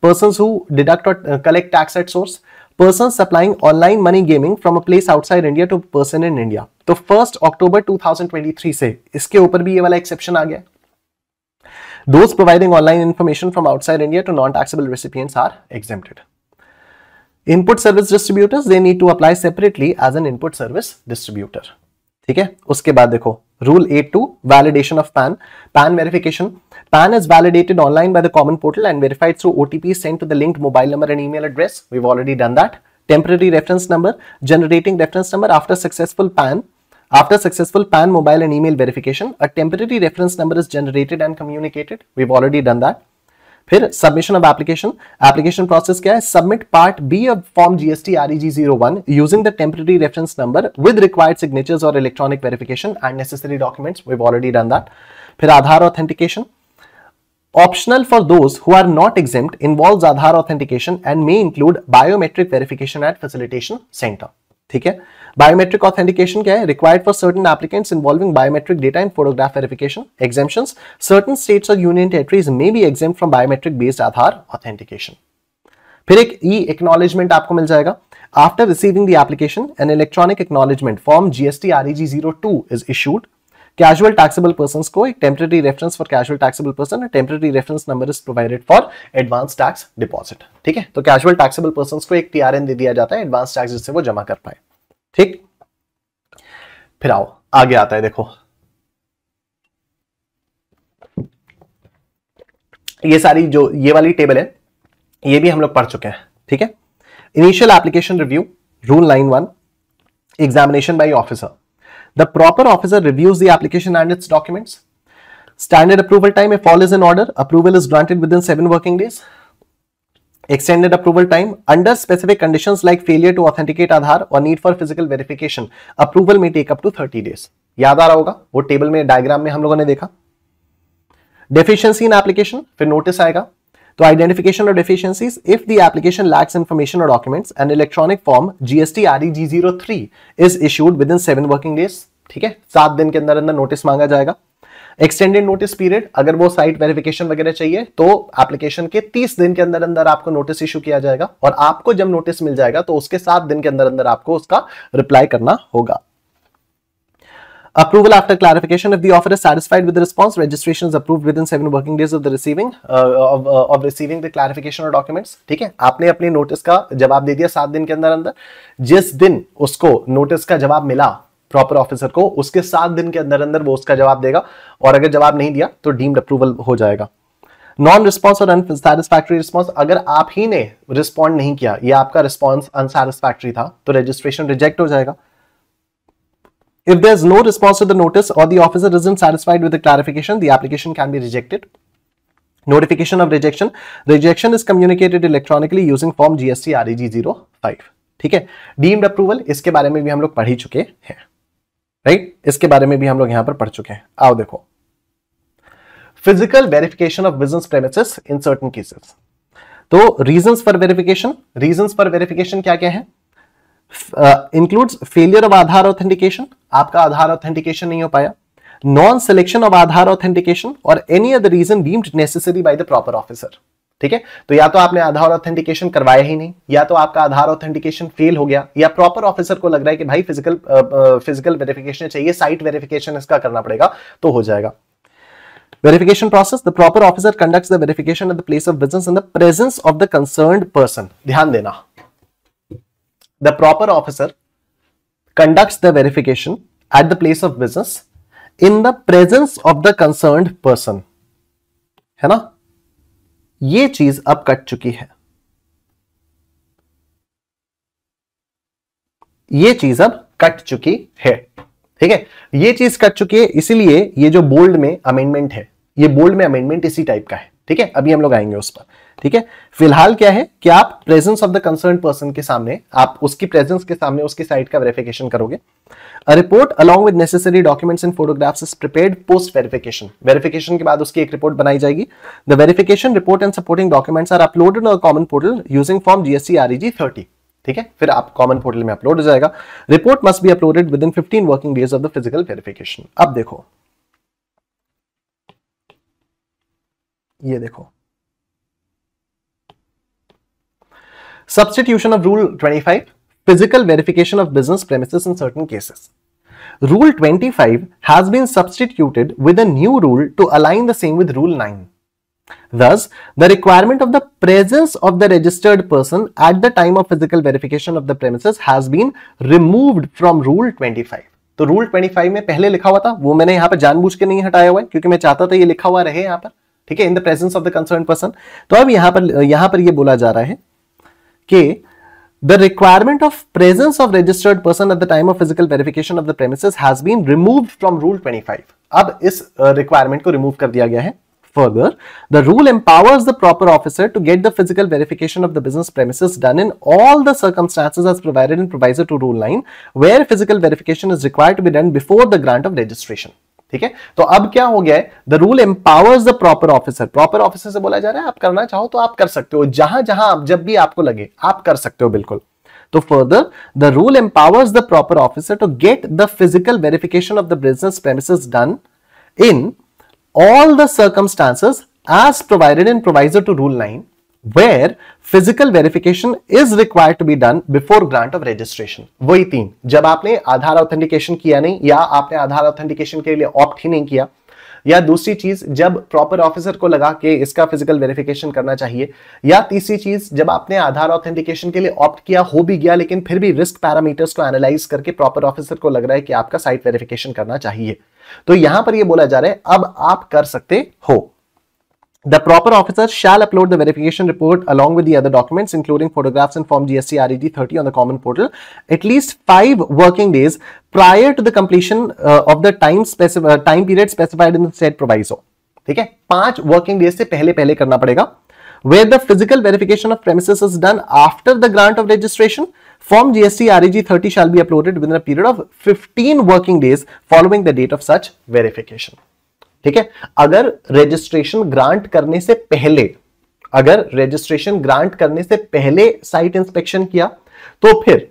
persons who deduct or uh, collect tax at source, persons supplying online money gaming from a place outside India to person in India. तो first october 2023 se iske upar bhi ye wala exception aa gaya those providing online information from outside India to non-taxable recipients are exempted. Input service distributors they need to apply separately as an input service distributor. theek hai uske baad dekho rule 82 validation of pan pan verification PAN is validated online by the common portal and verified through OTP sent to the linked mobile number and email address. We've already done that. Temporary reference number, generating reference number after successful PAN. After successful PAN mobile and email verification, a temporary reference number is generated and communicated. We've already done that. फिर submission of application. Application process क्या submit Part B of form GST REG 01 using the temporary reference number with required signatures or electronic verification and necessary documents. We've already done that. फिर Aadhaar authentication. Optional for those who are not exempt involves Aadhaar authentication and may include biometric verification at facilitation center. Okay? Biometric authentication is required for certain applicants involving biometric data and photograph verification. Exemptions. Certain states or union territories may be exempt from biometric based Aadhaar authentication. Then an e-acknowledgement will get after receiving the application, an electronic acknowledgement form GST REG02 is issued casual taxable person को एक temporary reference for casual taxable person temporary reference number is provided for advance tax deposit ठीक है तो casual taxable person को एक TRN दे दिया जाता है एडवांस टैक्स जिससे वो जमा कर पाए ठीक फिर आओ आगे आता है देखो ये सारी जो ये वाली टेबल है ये भी हम लोग पढ़ चुके हैं ठीक है initial application review rule nine one examination by officer The proper officer reviews the application and its documents. Standard approval time if all is in order, approval is granted within 7 working days. Extended approval time under specific conditions like failure to authenticate aadhar or need for physical verification, approval may take up to 30 days. yaad aa raha hoga wo table mein diagram mein hum लोगों ne dekha deficiency in application fir notice aayega तो identification और if identification of deficiencies if the application lacks information or documents an G zero three is is within seven working days ठीक है सात दिन के अंदर अंदर notice मांगा जाएगा एक्सटेंडेड नोटिस पीरियड अगर वो साइट वेरिफिकेशन वगैरह चाहिए तो एप्लीकेशन के 30 दिन के अंदर अंदर आपको नोटिस इशू किया जाएगा और आपको जब नोटिस मिल जाएगा तो उसके सात दिन के अंदर अंदर आपको उसका रिप्लाई करना होगा Approval after clarification. If the offer is satisfied with the response, registration is approved within seven working days of the receiving uh, of, uh, of receiving the clarification or documents. ठीक है आपने अपने notice का जवाब दे दिया सात दिन के अंदर अंदर जिस दिन उसको नोटिस का जवाब मिला प्रॉपर ऑफिसर को उसके सात दिन के अंदर अंदर वो उसका जवाब देगा और अगर जवाब नहीं दिया तो डीम्ड अप्रूवल हो जाएगा नॉन रिस्पॉन्स और अनसेटिस्फैक्ट्री रिस्पॉन्स अगर आप ही ने रिस्पॉन्ड नहीं किया ये आपका रिस्पॉन्स अनसेटिस्फैक्ट्री था तो रजिस्ट्रेशन रिजेक्ट हो जाएगा If there is no response to the notice or the officer isn't satisfied with the clarification, the application can be rejected. Notification of rejection. Rejection is communicated electronically using form GST REG05. ठीक है deemed approval इसके बारे में भी हम लोग पढ़ ही चुके हैं राइट right? इसके बारे में भी हम लोग यहां पर पढ़ चुके हैं आओ देखो physical verification of business premises in certain cases तो reasons for verification reasons for verification क्या क्या है includes failure of Aadhaar authentication आपका आधार ऑथेंटिकेशन नहीं हो पाया non selection of Aadhaar authentication और any other reason deemed necessary by the proper officer ठीक है तो या तो आपने आधार ऑथेंटिकेशन करवाया ही नहीं या तो आपका आधार ऑथेंटिकेशन फेल हो गया या प्रॉपर ऑफिसर को लग रहा है कि भाई फिजिकल फिजिकल वेरिफिकेशन चाहिए साइट वेरिफिकेशन इसका करना पड़ेगा तो हो जाएगा verification process the proper officer conducts the verification at the place of business in the presence of the concerned person ध्यान देना the proper officer conducts the verification at the place of business in the presence of the concerned person है ना ये चीज अब cut चुकी है ये चीज अब कट चुकी है ठीक है ये चीज कट चुकी है इसीलिए ये जो बोल्ड में अमेंडमेंट है ये बोल्ड में अमेंडमेंट इसी टाइप का है ठीक है अभी हम लोग आएंगे उस पर ठीक है फिलहाल क्या है कि आप presence of the concern person के सामने आप उसकी प्रेजेंस के सामने उसकी साइट का वेरिफिकेशन करोगे a report along with necessary documents and photographs is prepared post verification verification के बाद उसकी एक रिपोर्ट बनाई जाएगी the verification report and supporting documents are uploaded on common portal using form GST REG 30 ठीक है फिर आप कॉमन पोर्टल में अपलोड हो जाएगा report must be uploaded within 15 working days of the physical verification अब देखो ये देखो substitution of rule 25 physical verification of business premises in certain cases rule 25 has been substituted with a new rule to align the same with rule 9 Thus, the requirement of the presence of the registered person at the time of physical verification of the premises has been removed from Rule 25. तो Rule 25 में पहले लिखा हुआ था वो मैंने यहां पर जानबूझ के नहीं हटाया हुआ है क्योंकि मैं चाहता था ये लिखा हुआ रहे यहां पर ठीक है in the presence of the concern person तो अब यहां पर यहां पर ये बोला जा रहा है K, the requirement of presence of registered person at the time of physical verification of the premises has been removed from rule 25 ab is uh, requirement ko remove kar diya gaya hai further the rule empowers the proper officer to get the physical verification of the business premises done in all the circumstances as provided in proviso to rule 9 where physical verification is required to be done before the grant of registration ठीक है तो अब क्या हो गया है the rule empowers the proper officer proper officer से बोला जा रहा है आप करना चाहो तो आप कर सकते हो जहां जहां आप जब भी आपको लगे आप कर सकते हो बिल्कुल तो further the rule empowers the proper officer to get the physical verification of the business premises done in all the circumstances as provided in proviso to rule nine where physical verification is required to be done before grant of registration. वही तीन जब आपने आधार authentication किया नहीं या आपने आधार authentication के लिए opt ही नहीं किया या दूसरी चीज जब प्रॉपर ऑफिसर को लगा कि इसका फिजिकल वेरिफिकेशन करना चाहिए या तीसरी चीज जब आपने आधार ऑथेंटिकेशन के लिए ऑप्ट किया हो भी गया लेकिन फिर भी रिस्क पैरामीटर्स को एनालाइज करके प्रॉपर ऑफिसर को लग रहा है कि आपका साइट वेरिफिकेशन करना चाहिए तो यहां पर यह बोला जा रहा है अब आप कर सकते हो The proper officer shall upload the verification report along with the other documents, including photographs and Form GST 30 on the common portal, at least five working days prior to the completion uh, of the time, uh, time period specified in the said proviso. Okay, five working days. Days पहले पहले करना पड़ेगा where the physical verification of premises is done after the grant of registration, Form GST REG 30 shall be uploaded within a period of 15 working days following the date of such verification. ठीक है अगर registration grant करने से पहले अगर registration grant करने से पहले साइट इंस्पेक्शन किया तो फिर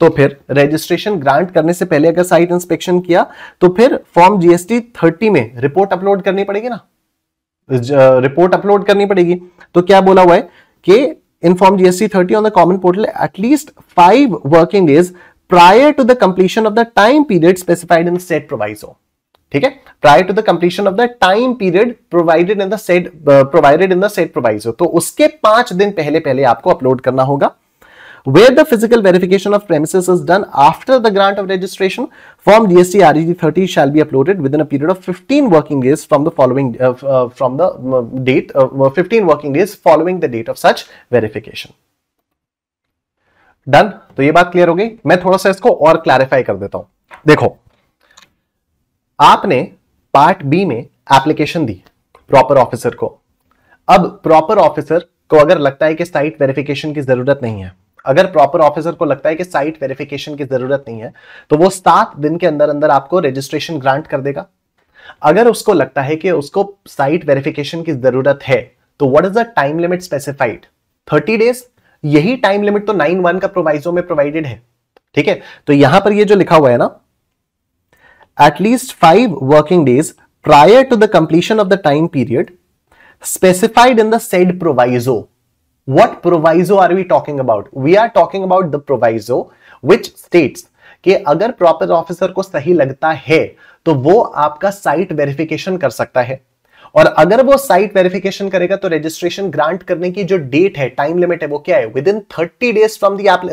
तो फिर रजिस्ट्रेशन ग्रांट करने से पहले अगर साइट इंस्पेक्शन किया तो फिर फॉर्म जीएसटी 30 में रिपोर्ट अपलोड करनी पड़ेगी ना रिपोर्ट अपलोड करनी पड़ेगी तो क्या बोला हुआ है कि in form GST 30 on the common portal at least five working days prior to the completion of the time period specified in said proviso of ठीक है prior to the completion of the time period provided in the said provided in the said proviso तो उसके पांच दिन पहले पहले आपको upload करना होगा where the physical verification of premises is done after the grant of registration form dst reg 30 shall be uploaded within a period of 15 working days from the following uh, uh, from the uh, date uh, 15 working days following the date of such verification Done. तो ये बात clear हो गई मैं थोड़ा सा इसको और clarify कर देता हूँ. देखो आपने पार्ट बी में एप्लीकेशन दी प्रॉपर ऑफिसर को अब प्रॉपर ऑफिसर को अगर लगता है कि साइट वेरिफिकेशन की जरूरत नहीं है अगर प्रॉपर ऑफिसर को लगता है कि साइट वेरिफिकेशन की जरूरत नहीं है तो वो सात दिन के अंदर अंदर आपको रजिस्ट्रेशन ग्रांट कर देगा अगर उसको लगता है कि उसको साइट वेरिफिकेशन की जरूरत है तो what is the time limit specified thirty days यही टाइम लिमिट तो नाइन वन का प्रोवाइजो में प्रोवाइडेड है ठीक है तो यहां पर ये जो लिखा हुआ है ना at least 5 working days prior to the completion of the time period specified in the said proviso. What proviso are we talking about? We are talking about the proviso which states कि अगर proper officer को सही लगता है तो वो आपका site verification कर सकता है और अगर वो साइट वेरिफिकेशन करेगा तो रजिस्ट्रेशन ग्रांट करने की जो डेट है टाइम लिमिट है वो क्या है within thirty days from the of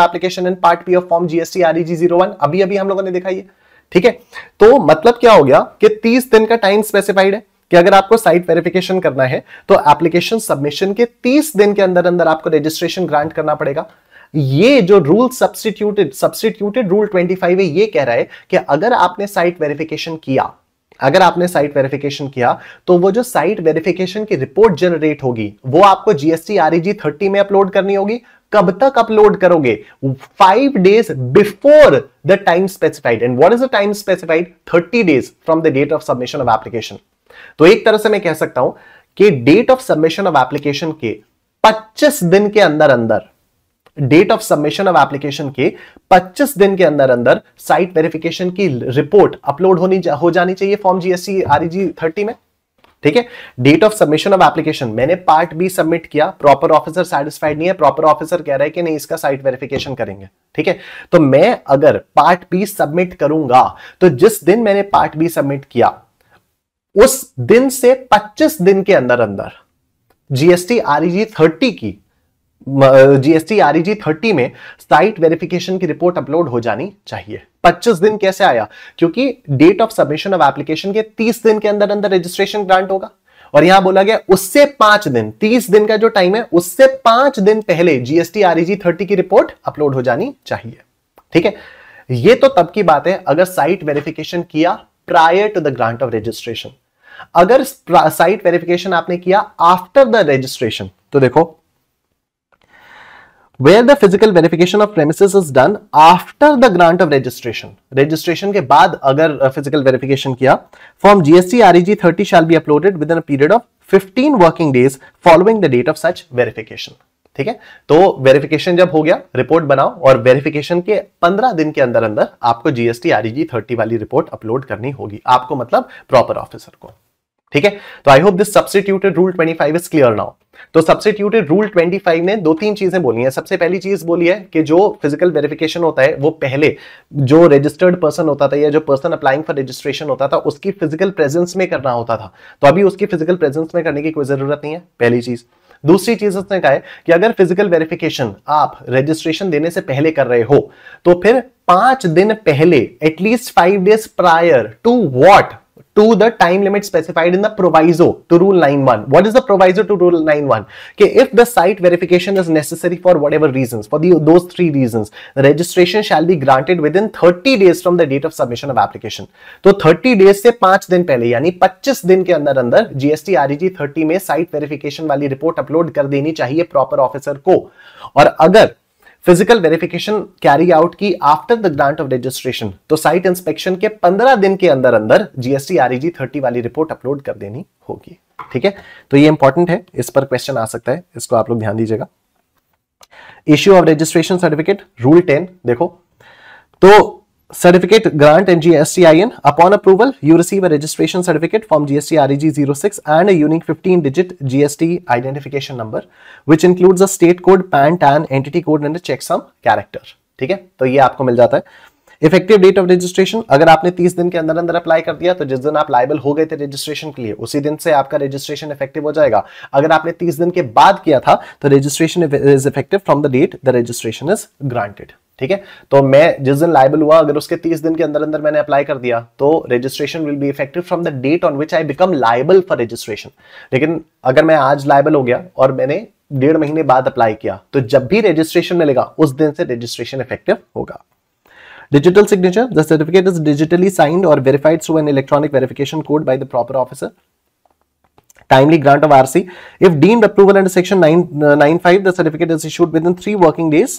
application in part B of form GST G zero one अभी अभी हम लोगों ने दिखाई है ठीक है तो मतलब क्या हो गया कि 30 दिन का टाइम स्पेसिफाइड है कि अगर आपको साइट वेरिफिकेशन करना है तो एप्लीकेशन सबमिशन के 30 दिन के अंदर अंदर आपको रजिस्ट्रेशन ग्रांट करना पड़ेगा ये जो रूल सब्सटीट्यूटेड सब्सटीट्यूटेड रूल 25 है ये कह रहा है कि अगर आपने साइट वेरिफिकेशन किया अगर आपने साइट वेरिफिकेशन किया तो वो जो साइट वेरिफिकेशन की रिपोर्ट जनरेट होगी वो आपको जीएसटी आरईजी 30 में अपलोड करनी होगी कब तक अपलोड करोगे five days before the time specified and what is the time specified thirty days from the date of submission of application तो एक तरह से मैं कह सकता हूं कि date of submission of application के 25 दिन के अंदर अंदर date of submission of application के 25 दिन के अंदर अंदर साइट वेरिफिकेशन की रिपोर्ट अपलोड होनी जा, हो जानी चाहिए फॉर्म जीएससी आरजी 30 में ठीक है date of submission of application मैंने पार्ट बी सबमिट किया प्रॉपर ऑफिसर सेटिस्फाइड नहीं है प्रॉपर ऑफिसर कह रहा है कि नहीं इसका साइट वेरिफिकेशन करेंगे ठीक है तो मैं अगर पार्ट बी सबमिट करूंगा तो जिस दिन मैंने पार्ट बी सबमिट किया उस दिन से 25 दिन के अंदर अंदर जीएसटी आरईजी 30 की जीएसटी आरईजी e थर्टी में साइट वेरिफिकेशन की रिपोर्ट अपलोड हो जानी चाहिए 25 दिन कैसे आया क्योंकि date of submission of application के 30 दिन के अंदर अंदर रजिस्ट्रेशन ग्रांट होगा और यहां बोला गया उससे पांच दिन तीस दिन का जो टाइम है उससे पांच दिन पहले जीएसटी आरईजी e थर्टी की रिपोर्ट अपलोड हो जानी चाहिए ठीक है ये तो तब की बात है अगर साइट वेरिफिकेशन किया prior to the grant of registration अगर साइट वेरिफिकेशन आपने किया आफ्टर द रजिस्ट्रेशन तो देखो where the physical verification of premises is done after the grant of registration. Registration के बाद अगर physical verification किया, form GST REG 30 shall be uploaded within a period of 15 working days following the date of such verification. ठीक है तो verification जब हो गया रिपोर्ट बनाओ और वेरिफिकेशन के 15 दिन के अंदर अंदर आपको जीएसटी आरईजी 30 वाली रिपोर्ट अपलोड करनी होगी आपको मतलब प्रॉपर ऑफिसर को ठीक है तो I hope this substituted rule 25 is clear now तो सब्सिट्यूटेड रूल 25 ने दो तीन चीजें बोली हैं सबसे पहली चीज बोली है कि जो फिजिकल वेरिफिकेशन होता है वो पहले जो रजिस्टर्ड पर्सन होता था या जो पर्सन अप्लाइंग फॉर रजिस्ट्रेशन होता था उसकी फिजिकल प्रेजेंस में करना होता था तो अभी उसकी फिजिकल प्रेजेंस में करने की कोई जरूरत नहीं है पहली चीज दूसरी चीज उसने कहा है कि अगर फिजिकल वेरिफिकेशन आप रजिस्ट्रेशन देने से पहले कर रहे हो तो फिर पांच दिन पहले at least five days prior to what to the time limit specified in the proviso to rule 9.1. What is the proviso to rule 9.1? Okay, if the site verification is necessary for whatever reasons, for the, those three reasons, the registration shall be granted within 30 days from the date of submission of application. तो 30 days se 5 din pehle yani 25 din ke andar andar gst REG 30 mein site verification wali report upload kar deni chahiye proper officer ko aur agar physical verification carry out की after the grant of registration तो site inspection के 15 दिन के अंदर अंदर GST REG 30 वाली report upload कर देनी होगी ठीक है तो ये इंपॉर्टेंट है इस पर क्वेश्चन आ सकता है इसको आप लोग ध्यान दीजिएगा issue of registration certificate rule ten देखो तो certificate grant and GSTIN. Upon approval, you receive a registration certificate from GST REG 06 and a unique 15-digit GST identification number, which includes a state code, PAN, TAN, entity code and a checksum character. ठीक है तो ये आपको मिल जाता है effective date of registration अगर आपने 30 दिन के अंदर अंदर अप्लाई कर दिया तो जिस दिन आप लाइबल हो गए थे रजिस्ट्रेशन के लिए उसी दिन से आपका रजिस्ट्रेशन इफेक्टिव हो जाएगा अगर आपने 30 दिन के बाद किया था तो registration is effective from the date the registration is granted ठीक है तो मैं जिस दिन लाइबल हुआ अगर उसके तीस दिन के अंदर अंदर मैंने अप्लाई कर दिया तो registration will be effective from the date on which I become liable for registration लेकिन अगर मैं आज लाइबल हो गया और मैंने डेढ़ महीने बाद अप्लाई किया तो जब भी रजिस्ट्रेशन मिलेगा उस दिन से रजिस्ट्रेशन इफेक्टिव होगा digital signature the certificate is digitally signed और verified through an electronic verification code by the proper officer timely grant of rc if deemed approval under section 9, uh, 95 the certificate is issued within 3 working days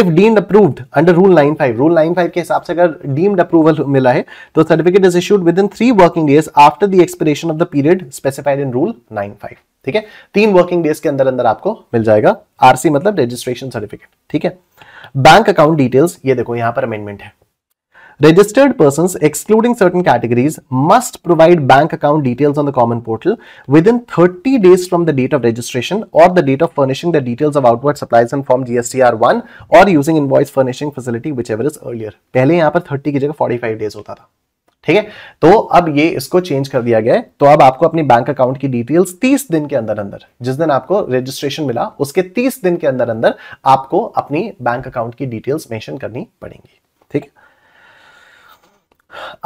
if deemed approved under rule nine five rule nine five के हिसाब से अगर deemed approval मिला है तो certificate is issued within three working days after the expiration of the period specified in rule nine five ठीक है तीन वर्किंग डेज के अंदर अंदर आपको मिल जाएगा आरसी मतलब रजिस्ट्रेशन सर्टिफिकेट ठीक है बैंक अकाउंट डिटेल्स ये देखो यहां पर अमेंडमेंट है Registered persons, excluding certain categories, must provide bank account details on the common portal within 30 days from the date of registration or the date of furnishing the details of outward supplies and form GSTR1 और using invoice furnishing facility whichever is earlier. पहले यहाँ पर 30 की जगह 45 days होता था ठीक है तो अब ये इसको चेंज कर दिया गया है तो अब आपको अपनी बैंक अकाउंट की डिटेल्स 30 दिन के अंदर अंदर जिस दिन आपको रजिस्ट्रेशन मिला उसके 30 दिन के अंदर अंदर आपको अपनी बैंक अकाउंट की डिटेल्स मेंशन करनी पड़ेंगी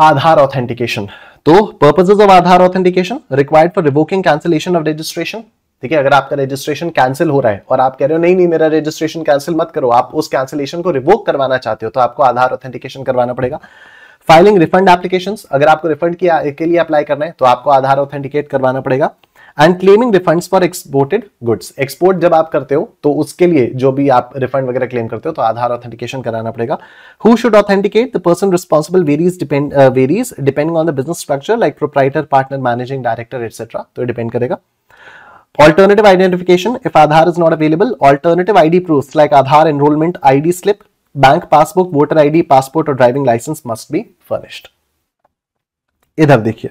आधार ऑथेंटिकेशन तो purposes of Aadhaar authentication required for revoking cancellation of registration ठीक है अगर आपका रजिस्ट्रेशन कैंसिल हो रहा है और आप कह रहे हो नहीं नहीं मेरा रजिस्ट्रेशन कैंसिल मत करो आप उस कैंसिलेशन को रिवोक करवाना चाहते हो तो आपको आधार ऑथेंटिकेशन करवाना पड़ेगा फाइलिंग रिफंड एप्लीकेशन अगर आपको रिफंड के लिए अप्लाई करना है तो आपको आधार ऑथेंटिकेट करवाना पड़ेगा and claiming refund for exported goods export जब आप करते हो तो उसके लिए जो भी आप रिफंड वगैरह क्लेम करते हो तो आधार ऑथेंटिकेशन कराना पड़ेगा who should authenticate the person responsible varies depend varies depending on the business structure like proprietor partner managing director etcetera तो डिपेंड करेगा alternative identification if Aadhaar is not available alternative ID proofs like Aadhaar enrolment ID slip bank passbook voter ID passport और driving licence must be furnished इधर देखिए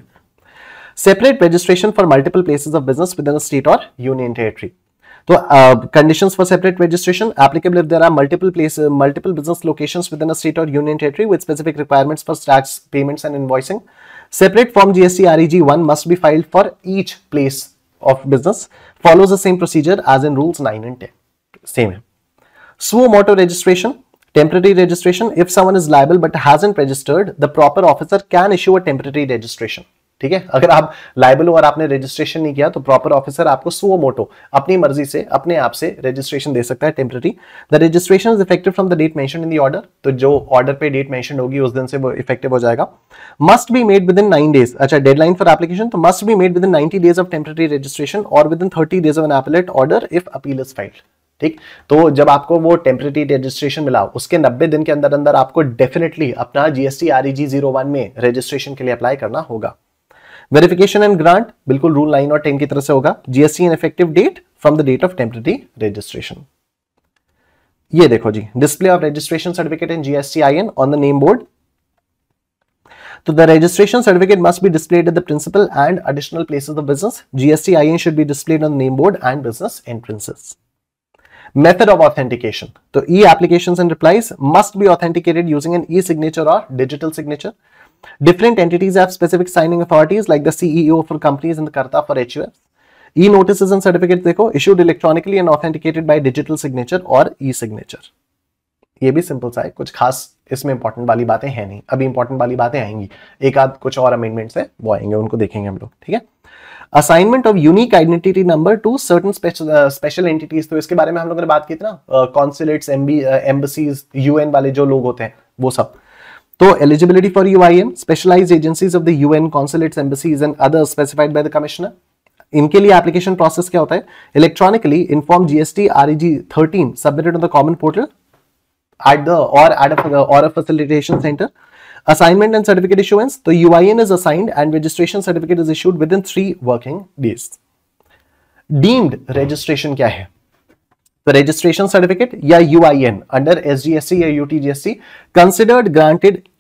Separate registration for multiple places of business within a state or union territory. So uh, conditions for separate registration applicable if there are multiple places, multiple business locations within a state or union territory with specific requirements for tax payments and invoicing. Separate form GST REG 1 must be filed for each place of business. Follows the same procedure as in rules 9 and 10. Same. Suo moto registration temporary registration if someone is liable but hasn't registered the proper officer can issue a temporary registration ठीक है अगर आप liable हो और आपने registration नहीं किया तो प्रॉपर ऑफिसर आपको सुओ मोटो अपनी मर्जी से अपने आप से रजिस्ट्रेशन दे सकता है temporary the registration is effective from the date mention in the order तो जो ऑर्डर पे डेट मेंशन होगी उस दिन से वो इफेक्टिव हो जाएगा must be made within nine days अच्छा डेडलाइन फॉर एप्लीकेशन तो must be made within ninety days of temporary registration और within thirty days of an appellate order if appeal is filed ठीक तो जब आपको वो temporary registration मिला उसके 90 दिन के अंदर अंदर आपको डेफिनेटली अपना जीएसटी आरईजी वन में रजिस्ट्रेशन के लिए अप्लाई करना होगा वेरिफिकेशन एंड ग्रांट बिल्कुल रूल नाइन और टेन की तरह से होगा GST N effective date from the date of temporary registration ये देखो जी display of registration certificate in GST I N on the name board तो the registration certificate must be displayed at the principal and additional places of business GST I N should be displayed on name board and business entrances method of authentication तो E application and replies must be authenticated using an E signature और digital signature Different entities have specific signing authorities like the CEO for companies and the Karta for HUFs. E-notices and certificates देखो issued electronically and authenticated by digital signature or e-signature. ये भी simple सा है कुछ खास इसमें important वाली बातें हैं नहीं अभी इंपॉर्टेंट वाली बातें आएंगी एक आध कुछ और अमेंडमेंट्स है वो आएंगे उनको देखेंगे हम लोग ठीक है assignment of unique identity number to certain special entities तो इसके बारे में हम लोगों ने बात की थी ना कॉन्सुलेट्स एम्बसीज यूएन वाले जो लोग होते हैं वो सब तो eligibility for UIN, specialized agencies of the UN, consulate embassies and other specified by the commissioner इनके लिए एप्लीकेशन प्रोसेस क्या होता है electronically in form GST REG thirteen submitted on the common portal at the और एट और facilitation centre assignment and certificate issuance तो an is assigned and registration certificate is issued within three working days deemed registration क्या है the registration certificate या UIN under SGST या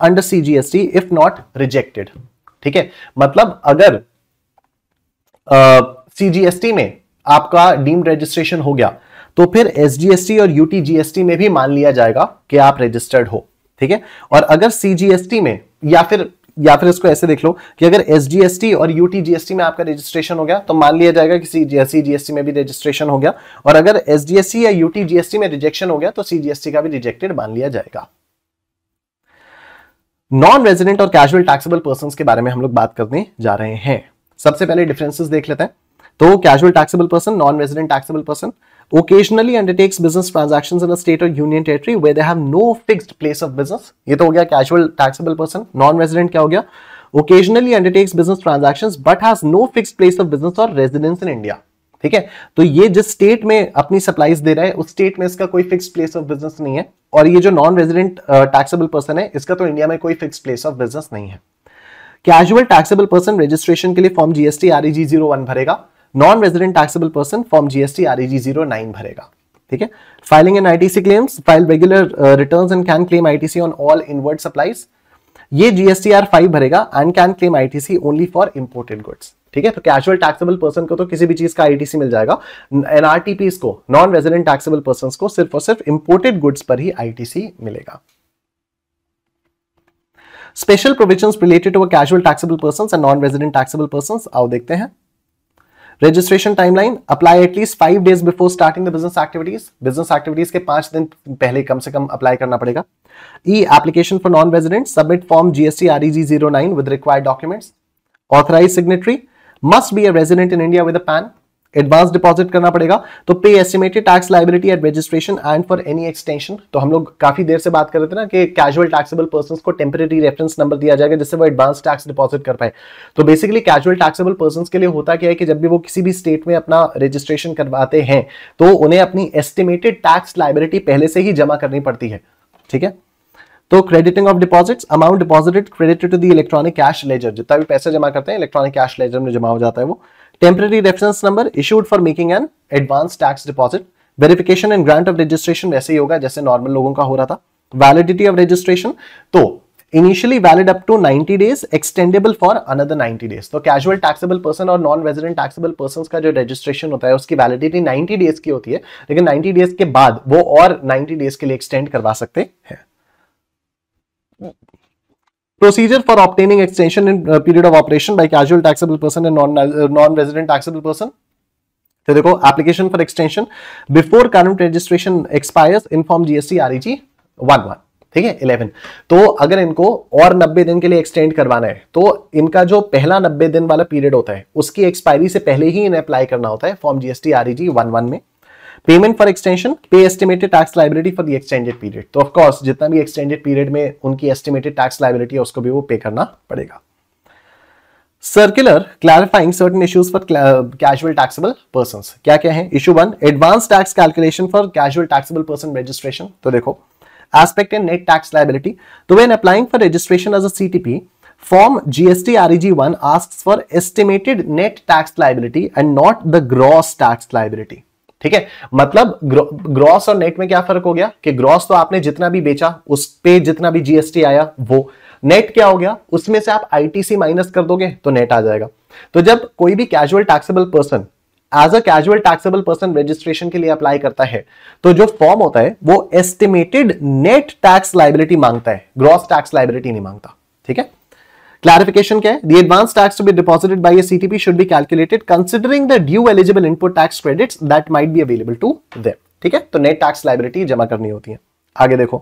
under C G S C if not rejected ठीक है मतलब अगर CGST T में आपका डीम्ड रजिस्ट्रेशन हो गया तो फिर एसजीएसटी और यूटीजीएसटी में भी मान लिया जाएगा कि आप रजिस्टर्ड हो ठीक है और अगर सीजीएसटी में या फिर या फिर इसको ऐसे देख लो कि अगर एस जी और यू टी में आपका रजिस्ट्रेशन हो गया तो मान लिया जाएगा कि सी जी में भी रजिस्ट्रेशन हो गया और अगर एस या यू टी में रिजेक्शन हो गया तो सी का भी रिजेक्टेड मान लिया जाएगा नॉन रेजिडेंट और कैजुअल टैक्सेबल पर्सन के बारे में हम लोग बात करने जा रहे हैं सबसे पहले डिफरेंसेस देख लेते हैं तो casual taxable person non resident taxable person occasionally undertakes business transactions in a state or union territory where they have no fixed place of business ये तो हो गया casual taxable person non-resident क्या हो गया occasionally undertakes business transactions but has no fixed place of business or residence in India ठीक है तो ये जिस स्टेट में अपनी सप्लाईज दे रहा है उस स्टेट में इसका कोई फिक्स प्लेस ऑफ बिजनेस नहीं है और ये जो नॉन रेजिडेंट टैक्सेबल पर्सन है इसका तो इंडिया में कोई फिक्स प्लेस ऑफ बिजनेस नहीं है कैजुअल टैक्सेबल पर्सन रजिस्ट्रेशन के लिए form GST REG zero one भरेगा non resident taxable person form GST REG zero nine भरेगा ठीक है filing and ITC claims file regular returns and can claim ITC on all inward supplies ये GST R five भरेगा and can claim ITC only for imported goods ठीक है तो casual taxable person को तो किसी भी चीज का आईटीसी मिल जाएगा एनआरटीपी को नॉन रेजिडेंट टैक्सेबल पर्सन को सिर्फ और सिर्फ इंपोर्टेड गुड्स पर ही आईटीसी मिलेगा special provision related to a casual taxable person and non resident taxable person आओ देखते हैं registration timeline apply at least five days before starting the business activities business activities के पांच दिन पहले कम से कम अप्लाई करना पड़ेगा e application for non resident submit form GST R G zero nine with required documents authorise signatory must be a resident in India with a PAN advance deposit करना पड़ेगा तो pay estimated tax liability at registration and for any extension तो हम लोग काफी देर से बात कर रहे थे ना कि कैजुअल टैक्सेबल पर्सन को टेम्परेरी रेफरेंस नंबर दिया जाएगा जिससे वो एडवांस टैक्स डिपॉजिट कर पाए तो बेसिकली कैजुअल टैक्सेबल पर्सन के लिए होता क्या है कि जब भी वो किसी भी स्टेट में अपना रजिस्ट्रेशन करवाते हैं तो उन्हें अपनी एस्टिमेटेड टैक्स लाइबिलिटी पहले से ही जमा करनी पड़ती है ठीक है तो crediting of deposits amount deposited credited to the electronic cash ledger जितना भी पैसा जमा करते हैं इलेक्ट्रॉनिक कैश लेजर में जमा हो जाता है वो temporary reference number issued for making an advance tax deposit. Verification and grant of registration वैसे ही होगा जैसे नॉर्मल लोगों का हो रहा था वैलिडिटी ऑफ रजिस्ट्रेशन तो initially valid up to 90 days extendable for another 90 days तो कैजुअल टैक्सेबल पर्सन और नॉन रेजिडेंट टैक्सेबल पर्सन का जो रजिस्ट्रेशन होता है उसकी वैलिडिटी 90 डेज की होती है लेकिन 90 डेज के बाद वो और 90 डेज के लिए एक्सटेंड करवा सकते हैं Procedure for obtaining extension in uh, period of operation by casual taxable person and uh, non-resident uh, non taxable person. तो देखो application for extension before current registration expires in form GST REG 11 ठीक है 11 तो अगर इनको और 90 दिन के लिए एक्सटेंड करवाना है तो इनका जो पहला 90 दिन वाला पीरियड होता है उसकी एक्सपायरी से पहले ही इन्हें अप्लाई करना होता है फॉर्म जीएसटी आरईजी 11 में payment for extension pay estimated tax liability for the extended period तो ऑफकोर्स जितना भी एक्सटेंडेड पीरियड में उनकी एस्टिमेटेड टैक्स लाइबिलिटी है उसको भी वो पे करना पड़ेगा circular clarifying certain issues for casual taxable person क्या क्या है issue one advance tax calculation for casual taxable person registration तो देखो aspect and net tax liability तो when applying for registration as a C T P form GST R GST one ask for estimated net tax liability and not the gross tax liability ठीक है मतलब gross और net में क्या फर्क हो गया कि ग्रॉस तो आपने जितना भी बेचा उस पे जितना भी जीएसटी आया वो नेट क्या हो गया उसमें से आप आईटीसी माइनस कर दोगे तो नेट आ जाएगा तो जब कोई भी casual taxable person as a casual taxable person registration के लिए अप्लाई करता है तो जो फॉर्म होता है वो एस्टिमेटेड नेट टैक्स लाइबिलिटी मांगता है ग्रॉस टैक्स लाइबिलिटी नहीं मांगता ठीक है क्लैरिफिकेशन क्या है the advance tax to be deposited by CTP should be calculated considering the due eligible input tax credits that might be available to they ठीक है तो नेट टैक्स लाइबिलिटी जमा करनी होती है आगे देखो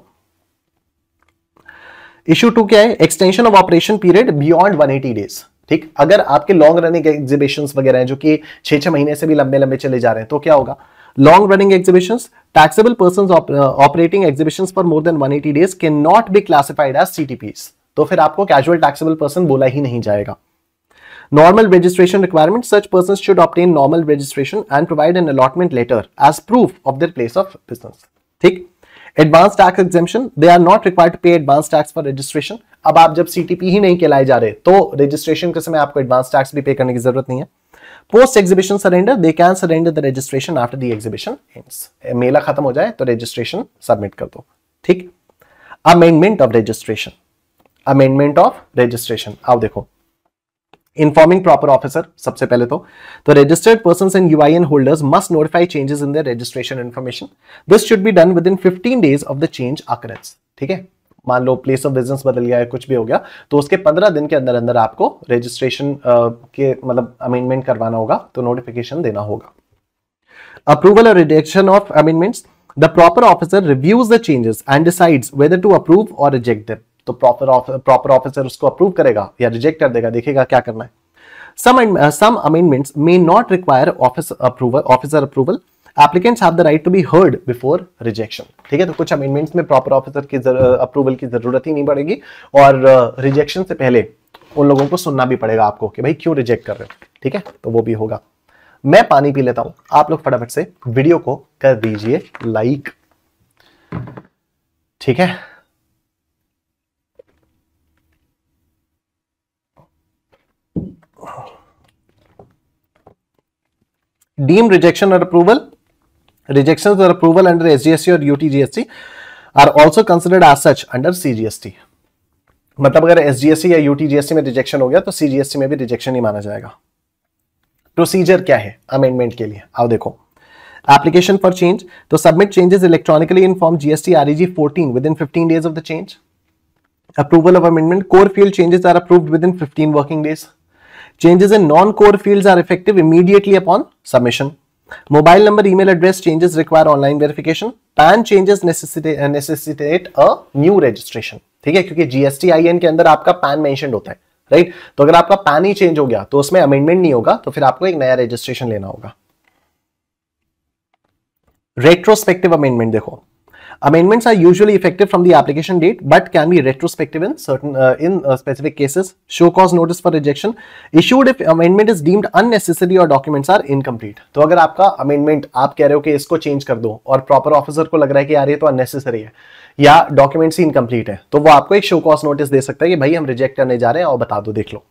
इश्यू टू क्या है extension of operation period beyond one eighty days ठीक अगर आपके लॉन्ग रनिंग एग्जीबिशन वगैरह जो कि छह छह महीने से भी लंबे लंबे चले जा रहे हैं तो क्या होगा long running exhibition taxable person operating exhibition for more than one eighty days can not be classified as C CTPs तो फिर आपको कैजुअल टैक्सेबल पर्सन बोला ही नहीं जाएगा normal registration requirement such person should obtain normal registration and provide an allotment letter as proof of their place of business ठीक advance tax exemption they are not require to pay advance tax for registration अब आप जब CTP ही नहीं कहलाए जा रहे तो registration के समय आपको एडवांस टैक्स भी पे करने की जरूरत नहीं है post exhibition surrender they can surrender the registration after the exhibition ends मेला खत्म हो जाए तो रजिस्ट्रेशन सबमिट कर दो ठीक amendment of registration amendment of registration आओ देखो इन्फॉर्मिंग प्रॉपर ऑफिसर सबसे पहले तो तो registered person and U I N holders must notify changes in the registration information this should be done within fifteen days of the change occurrence ठीक है मान लो place of business बदल गया है कुछ भी हो गया तो उसके पंद्रह दिन के अंदर अंदर आपको रजिस्ट्रेशन uh, के मतलब अमेंडमेंट करवाना होगा तो नोटिफिकेशन देना होगा अप्रूवल और rejection of amendments the proper officer reviews the changes and decides whether to approve और रिजेक्ट देम तो प्रॉपर प्रॉपर ऑफिसर उसको अप्रूव करेगा या रिजेक्ट कर देगा देखेगा क्या करना है some some amendments may not require office approval officer approval applicants have the right to be heard before rejection ठीक है तो कुछ अमेंडमेंट्स में प्रॉपर ऑफिसर की अप्रूवल uh, की जरूरत ही नहीं पड़ेगी और रिजेक्शन uh, से पहले उन लोगों को सुनना भी पड़ेगा आपको कि भाई क्यों रिजेक्ट कर रहे हो ठीक है तो वो भी होगा मैं पानी पी लेता हूं आप लोग फटाफट से वीडियो को कर दीजिए लाइक ठीक है deem rejection or approval. Rejections or approval under SGST or UTGST are also considered as such under CGST. मतलब अगर एस या यूटीजीएसटी में रिजेक्शन हो गया तो सी में भी रिजेक्शन ही माना जाएगा प्रोसीजर क्या है अमेंडमेंट के लिए आओ देखो एप्लीकेशन फॉर चेंज तो submit changes electronically in form GST G fourteen within fifteen days of the change approval of amendment core field changes are approved within fifteen working days Changes in non-core fields are effective immediately upon submission. Mobile number, email address changes require online verification. PAN changes necessitate, necessitate a new registration. ठीक है क्योंकि GST I के अंदर आपका pan mentioned होता है right right? तो अगर आपका पैन ही चेंज हो गया तो उसमें अमेंडमेंट नहीं होगा तो फिर आपको एक नया रजिस्ट्रेशन लेना होगा रेट्रोस्पेक्टिव अमेंडमेंट देखो Amendments are usually effective from the application date but can be retrospective in certain uh, in uh, specific cases. Show cause notice for rejection issued if amendment is deemed unnecessary or documents are incomplete. to agar aapka amendment aap keh rahe ho ki isko change kar do aur proper officer ko lag raha hai ki yaar ye to unnecessary hai या documents ही incomplete है तो वो आपको एक show cause notice दे सकता है कि भाई हम reject करने जा रहे हैं और बता दो देख लो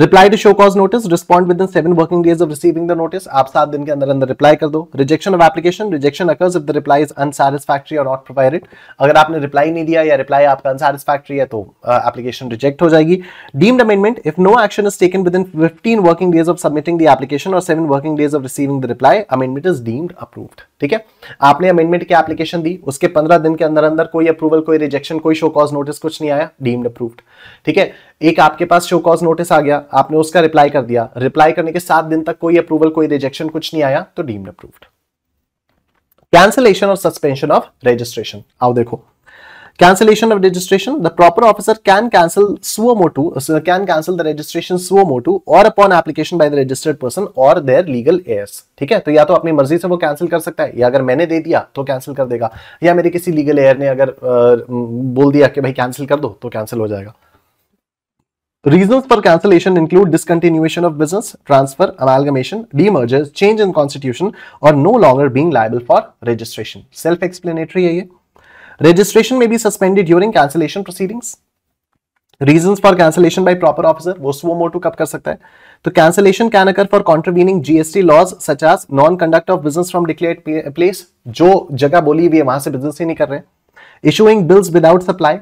reply to show cause notice respond within seven working days of receiving the notice आप सात दिन के अंदर अंदर रिप्लाई कर दो rejection of application rejection occurs if the reply is unsatisfactory और नॉट प्रोवाइडेड अगर आपने रिप्लाई नहीं दिया या रिप्लाई आपका अनसेटिस्फैक्ट्री है तो एप्लीकेशन uh, रिजेक्ट हो जाएगी deemed amendment if no action is taken within fifteen working days of submitting the application और seven working days of receiving the reply amendment is deemed approved ठीक है आपने amendment की application दी उसके पंद्रह दिन के अंदर अंदर कोई अप्रूवल कोई रिजेक्शन कोई शो कॉज नोटिस कुछ नहीं आया डीम्ड अप्रूव्ड ठीक है एक आपके पास शो कॉज नोटिस आ गया आपने उसका रिप्लाई कर दिया रिप्लाई करने के सात दिन तक कोई अप्रूवल कोई रिजेक्शन कुछ नहीं आया तो डीम्ड अप्रूव्ड कैंसिलेशन और सस्पेंशन ऑफ रजिस्ट्रेशन आओ देखो cancellation of registration the proper officer can cancel suo motu can cancel the registration suo motu or upon application by the registered person or their legal heirs ठीक है तो या तो अपनी मर्जी से वो कैंसिल कर सकता है या अगर मैंने दे दिया तो कैंसिल कर देगा या मेरे किसी लीगल एयर ने अगर आ, बोल दिया कि भाई कैंसिल कर दो तो कैंसिल हो जाएगा Reasons for cancellation include discontinuation of business, transfer, amalgamation, demergers, change in constitution or no longer being liable for registration. Self-explanatory है ये. Registration may be suspended during cancellation proceedings. Reasons for cancellation by proper officer वो सो मोटू कब कर सकता है तो cancellation can occur for contravening GST laws such as non conduct of business from declared place जो जगह बोली हुई है वहां से बिजनेस ही नहीं कर रहे issuing bills without supply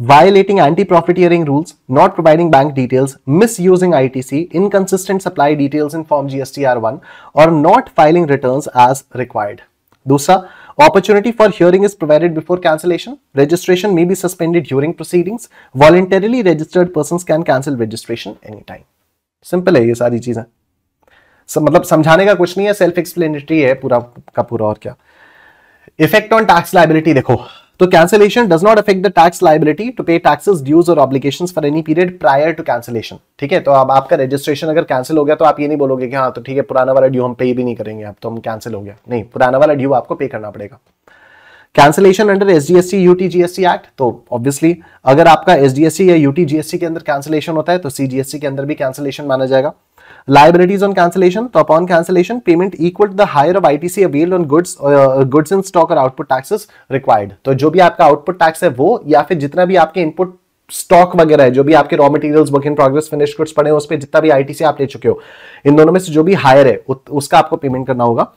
violating anti-profiteering rules, not providing bank details, misusing ITC, inconsistent supply details in Form GSTR1, or not filing returns as required. Dusra, opportunity for hearing is provided before cancellation. Registration may be suspended during proceedings. Voluntarily registered persons can cancel registration anytime. Simple है ये सारी चीज़ें सब मतलब समझाने का कुछ नहीं है सेल्फ एक्सप्लेनेटरी है पूरा का पूरा और क्या इफेक्ट ऑन टैक्स देखो तो cancellation does not affect the tax liability to pay taxes dues और obligation for any period prior to cancellation ठीक है तो अब आपका रजिस्ट्रेशन अगर कैंसिल हो गया तो आप ये नहीं बोलोगे कि हाँ तो ठीक है पुराना वाला ड्यू हम पे भी नहीं करेंगे अब तो हम कैंसिल हो गया नहीं पुराना वाला ड्यू आपको पे करना पड़ेगा cancellation under S D S C act तो ऑब्वियसली अगर आपका एस डी एस सी या यू के अंदर कैंसिलेशन होता है तो सी जी एस सी के अंदर भी कैंसिलेशन माना जाएगा liabilities on cancellation so upon cancellation payment equal to the higher of ITC availed on goods uh, goods in stock or output taxes required तो जो भी आपका output tax है वो या फिर जितना भी आपके input स्टॉक वगैरह है जो भी आपके raw materials work in progress finish goods पड़े हैं उस पर जितना भी आईटीसी आप ले चुके हो इन दोनों में से जो भी हायर है उसका आपको पेमेंट करना होगा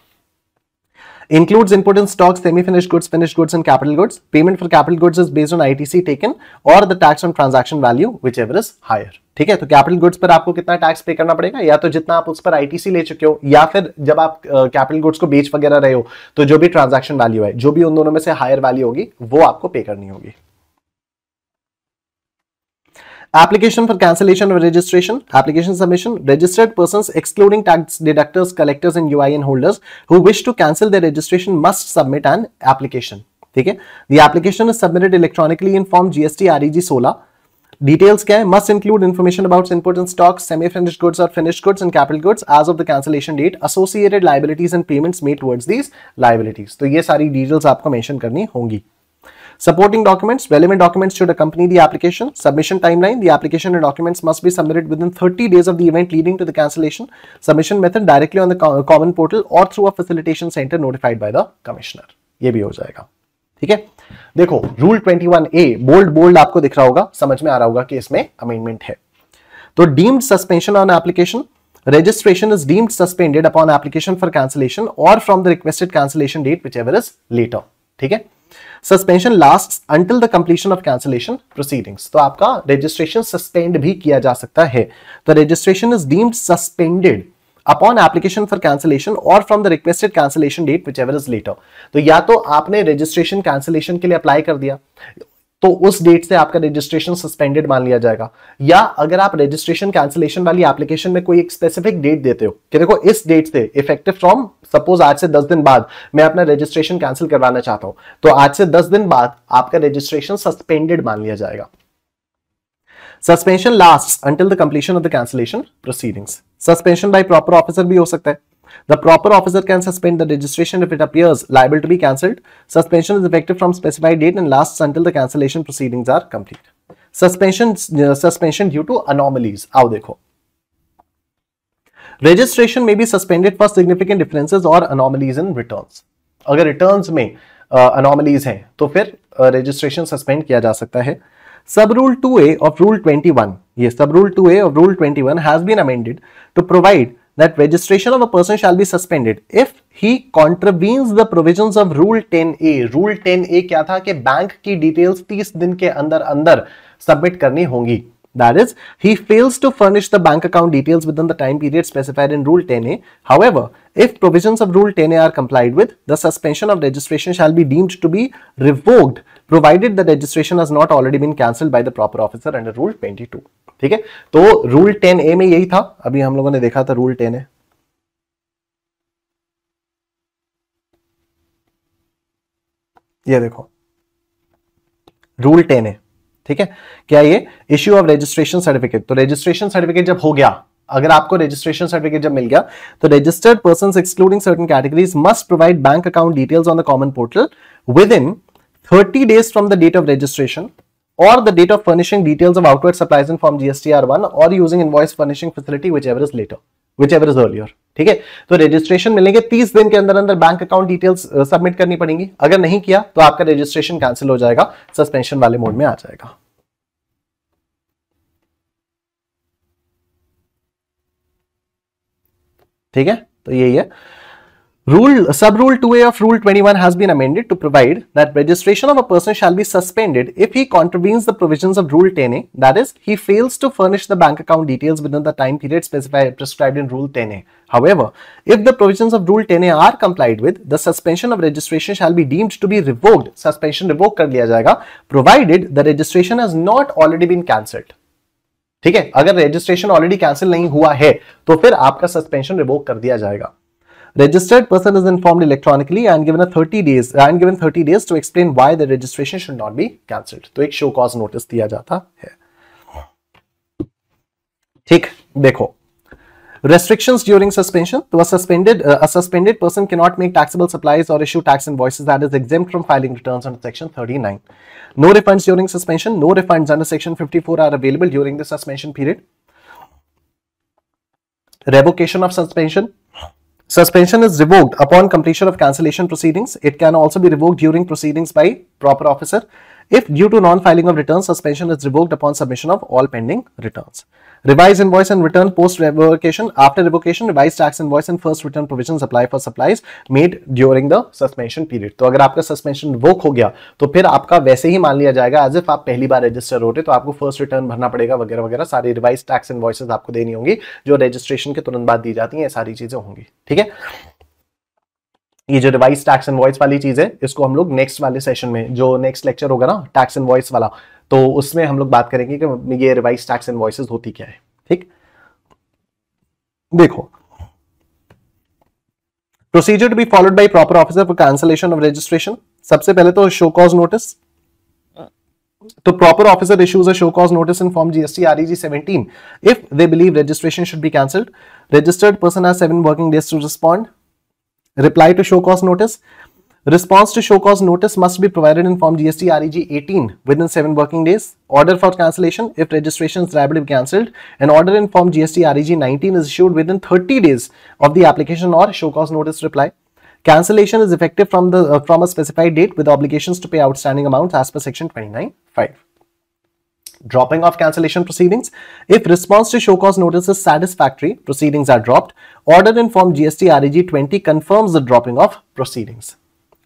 includes input in stocks, semi-finished goods, finished goods and capital goods. Payment for capital goods is based on ITC taken or the tax on transaction value whichever is higher. ठीक है तो capital goods पर आपको कितना tax पे करना पड़ेगा या तो जितना आप उस पर आईटीसी ले चुके हो या फिर जब आप कैपिटल uh, गुड्स को बेच वगैरह रहे हो तो जो भी ट्रांजैक्शन वैल्यू है जो भी उन दोनों में से हायर वैल्यू होगी वो आपको पे करनी होगी application for cancellation or registration, application submission, registered persons excluding tax deductors, collectors and UIN holders who wish to cancel their registration must submit an application. ठीक है The application is submitted electronically in form GST REG 16. Details क्या है Must include information about input and stocks, semi-finished goods or finished goods and capital goods as of the cancellation date, associated liabilities and payments made towards these liabilities. तो ये सारी details आपको mention करनी होंगी Supporting documents, relevant documents should accompany the application. Submission timeline, the application and documents must be submitted within 30 days of the event leading to the cancellation. Submission method directly on the common portal or through a facilitation center notified by the commissioner. ये भी हो जाएगा ठीक है देखो rule 21 ए bold bold आपको दिख रहा होगा समझ में आ रहा होगा कि इसमें अमेंडमेंट है तो deemed suspension on application registration is deemed suspended upon application for cancellation or from the requested cancellation date whichever is later ठीक है suspension last until the completion of cancellation proceedings तो आपका रजिस्ट्रेशन सस्पेंड भी किया जा सकता है the registration is deemed suspended upon application for cancellation और from the requested cancellation date whichever is later तो या तो आपने रजिस्ट्रेशन कैंसिलेशन के लिए अप्लाई कर दिया तो उस डेट से आपका रजिस्ट्रेशन सस्पेंडेड मान लिया जाएगा या अगर आप रजिस्ट्रेशन कैंसिलेशन वाली एप्लीकेशन में कोई एक स्पेसिफिक डेट देते हो कि देखो इस डेट से इफेक्टिव फ्रॉम सपोज आज से दस दिन बाद मैं अपना रजिस्ट्रेशन कैंसिल करवाना चाहता हूं तो आज से दस दिन बाद आपका रजिस्ट्रेशन सस्पेंडेड मान लिया जाएगा suspension last until the completion of the cancellation proceedings suspension by proper officer भी हो सकता है The proper officer can suspend the registration if it appears liable to be cancelled. Suspension is effective from specified date and lasts until the cancellation proceedings are complete. Suspension, uh, suspension due to anomalies. आओ देखो. Registration may be suspended for significant differences or anomalies in returns. अगर returns में uh, anomalies हैं uh, registration suspend be suspended. सकता है. Sub 2A of rule 21. Yes, sub rule 2A of rule 21 has been amended to provide that registration of a person shall be suspended if he contravenes the provisions of rule 10a rule 10a क्या था कि bank की details 30 दिन के अंदर submit karni hongi That is, he fails to furnish the bank account details within the time period specified in Rule 10A. However, if provisions of Rule 10A are complied with, the suspension of registration shall be deemed to be revoked, provided the registration has not already been cancelled by the proper officer under Rule 22. ठीक है तो rule ten ए में यही था अभी हम लोगों ने देखा था रूल टेन ए ये देखो रूल टेन है ठीक है क्या ये इश्यू ऑफ रजिस्ट्रेशन सर्टिफिकेट तो रजिस्ट्रेशन सर्टिफिकेट जब हो गया अगर आपको रजिस्ट्रेशन सर्टिफिकेट जब मिल गया तो registered person excluding certain categories must provide bank account details on the common portal within thirty days from the date of registration or the date of furnishing details of outward supplies in form GSTR1 or using invoice furnishing facility whichever is later whichever is earlier ठीक है तो registration मिलेंगे 30 दिन के अंदर अंदर bank account details submit करनी पड़ेंगी अगर नहीं किया तो आपका रजिस्ट्रेशन कैंसिल हो जाएगा सस्पेंशन वाले मोड में आ जाएगा ठीक है तो यही है Rule Sub-rule 2A of Rule 21 has been amended to provide that registration of a person shall be suspended if he contravenes the provisions of Rule 10A, that is, he fails to furnish the bank account details within the time period specified prescribed in Rule 10A. However, if the provisions of Rule 10A are complied with, the suspension of registration shall be deemed to be revoked. Suspension revoked kar liya jayega, provided the registration has not already been cancelled. ठीक है अगर registration already cancel नहीं हुआ है तो फिर आपका कर दिया जाएगा Registered person is informed electronically and given a 30 days and given 30 days to explain why the registration should not be cancelled. तो एक show cause notice दिया जाता है ठीक restrictions during suspension to a suspended uh, a suspended person cannot make taxable supplies or issue tax invoices that is exempt from filing returns under section 39 no refunds during suspension no refunds under section 54 are available during the suspension period revocation of suspension Suspension is revoked upon completion of cancellation proceedings. It can also be revoked during proceedings by proper officer. If due to non-filing of returns, suspension is revoked upon submission of all pending returns. Revised invoice and return post revocation. After revocation, revised tax invoice and first return provisions apply for supplies made during the suspension period. तो अगर आपका suspension revoke हो गया तो फिर आपका वैसे ही मान लिया जाएगा एज इफ आप पहली बार रजिस्टर होते तो आपको फर्स्ट रिटर्न भरना पड़ेगा वगैरह वगैरह सारी रिवाइज टैक्स इन्वॉइसेज आपको देनी होंगी जो रजिस्ट्रेशन के तुरंत बाद दी जाती हैं सारी चीजें होंगी ठीक है ये जो रिवाइज टैक्स एंड वॉइस वाली चीज है इसको हम लोग नेक्स्ट वाले सेशन में जो नेक्स्ट लेक्चर होगा ना टैक्स एंड वॉइस वाला तो उसमें हम लोग बात करेंगे कि ये रिवाइज टैक्स एंड वॉइस होती क्या है ठीक देखो procedure to be followed by proper officer for cancellation of registration सबसे पहले तो शो कॉज नोटिस तो proper officer issues show cause notice in form GST R REG 17 if they believe registration should be cancelled registered person are seven working days to respond Reply to show cause notice. Response to show cause notice must be provided in form GST REG 18 within 7 working days. Order for cancellation if registration is be cancelled. An order in form GST REG 19 is issued within 30 days of the application or show cause notice reply. Cancellation is effective from the uh, from a specified date with obligations to pay outstanding amounts as per section 29.5 dropping of cancellation proceedings. If response to show cause notice is satisfactory, proceedings are dropped. Order in form GST REG 20 confirms the dropping of proceedings.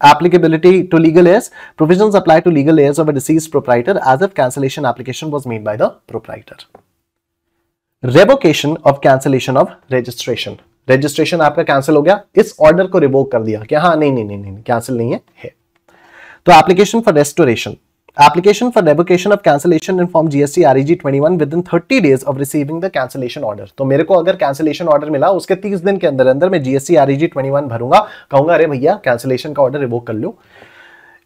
Applicability to legal heirs. Provisions apply to legal heirs of a deceased proprietor as if cancellation application was made by the proprietor. Revocation of cancellation of registration. Registration आपका cancel हो गया इस order को revoke कर दिया कि हाँ नहीं नहीं नहीं नहीं कैंसिल नहीं है, है। तो application for application for revocation of cancellation in form GST REG 21 within 30 days of receiving the cancellation order. तो मेरे को अगर cancellation order मिला उसके 30 दिन के अंदर अंदर मैं GST REG 21 भरूंगा कहूंगा अरे भैया cancellation का order revoke कर लो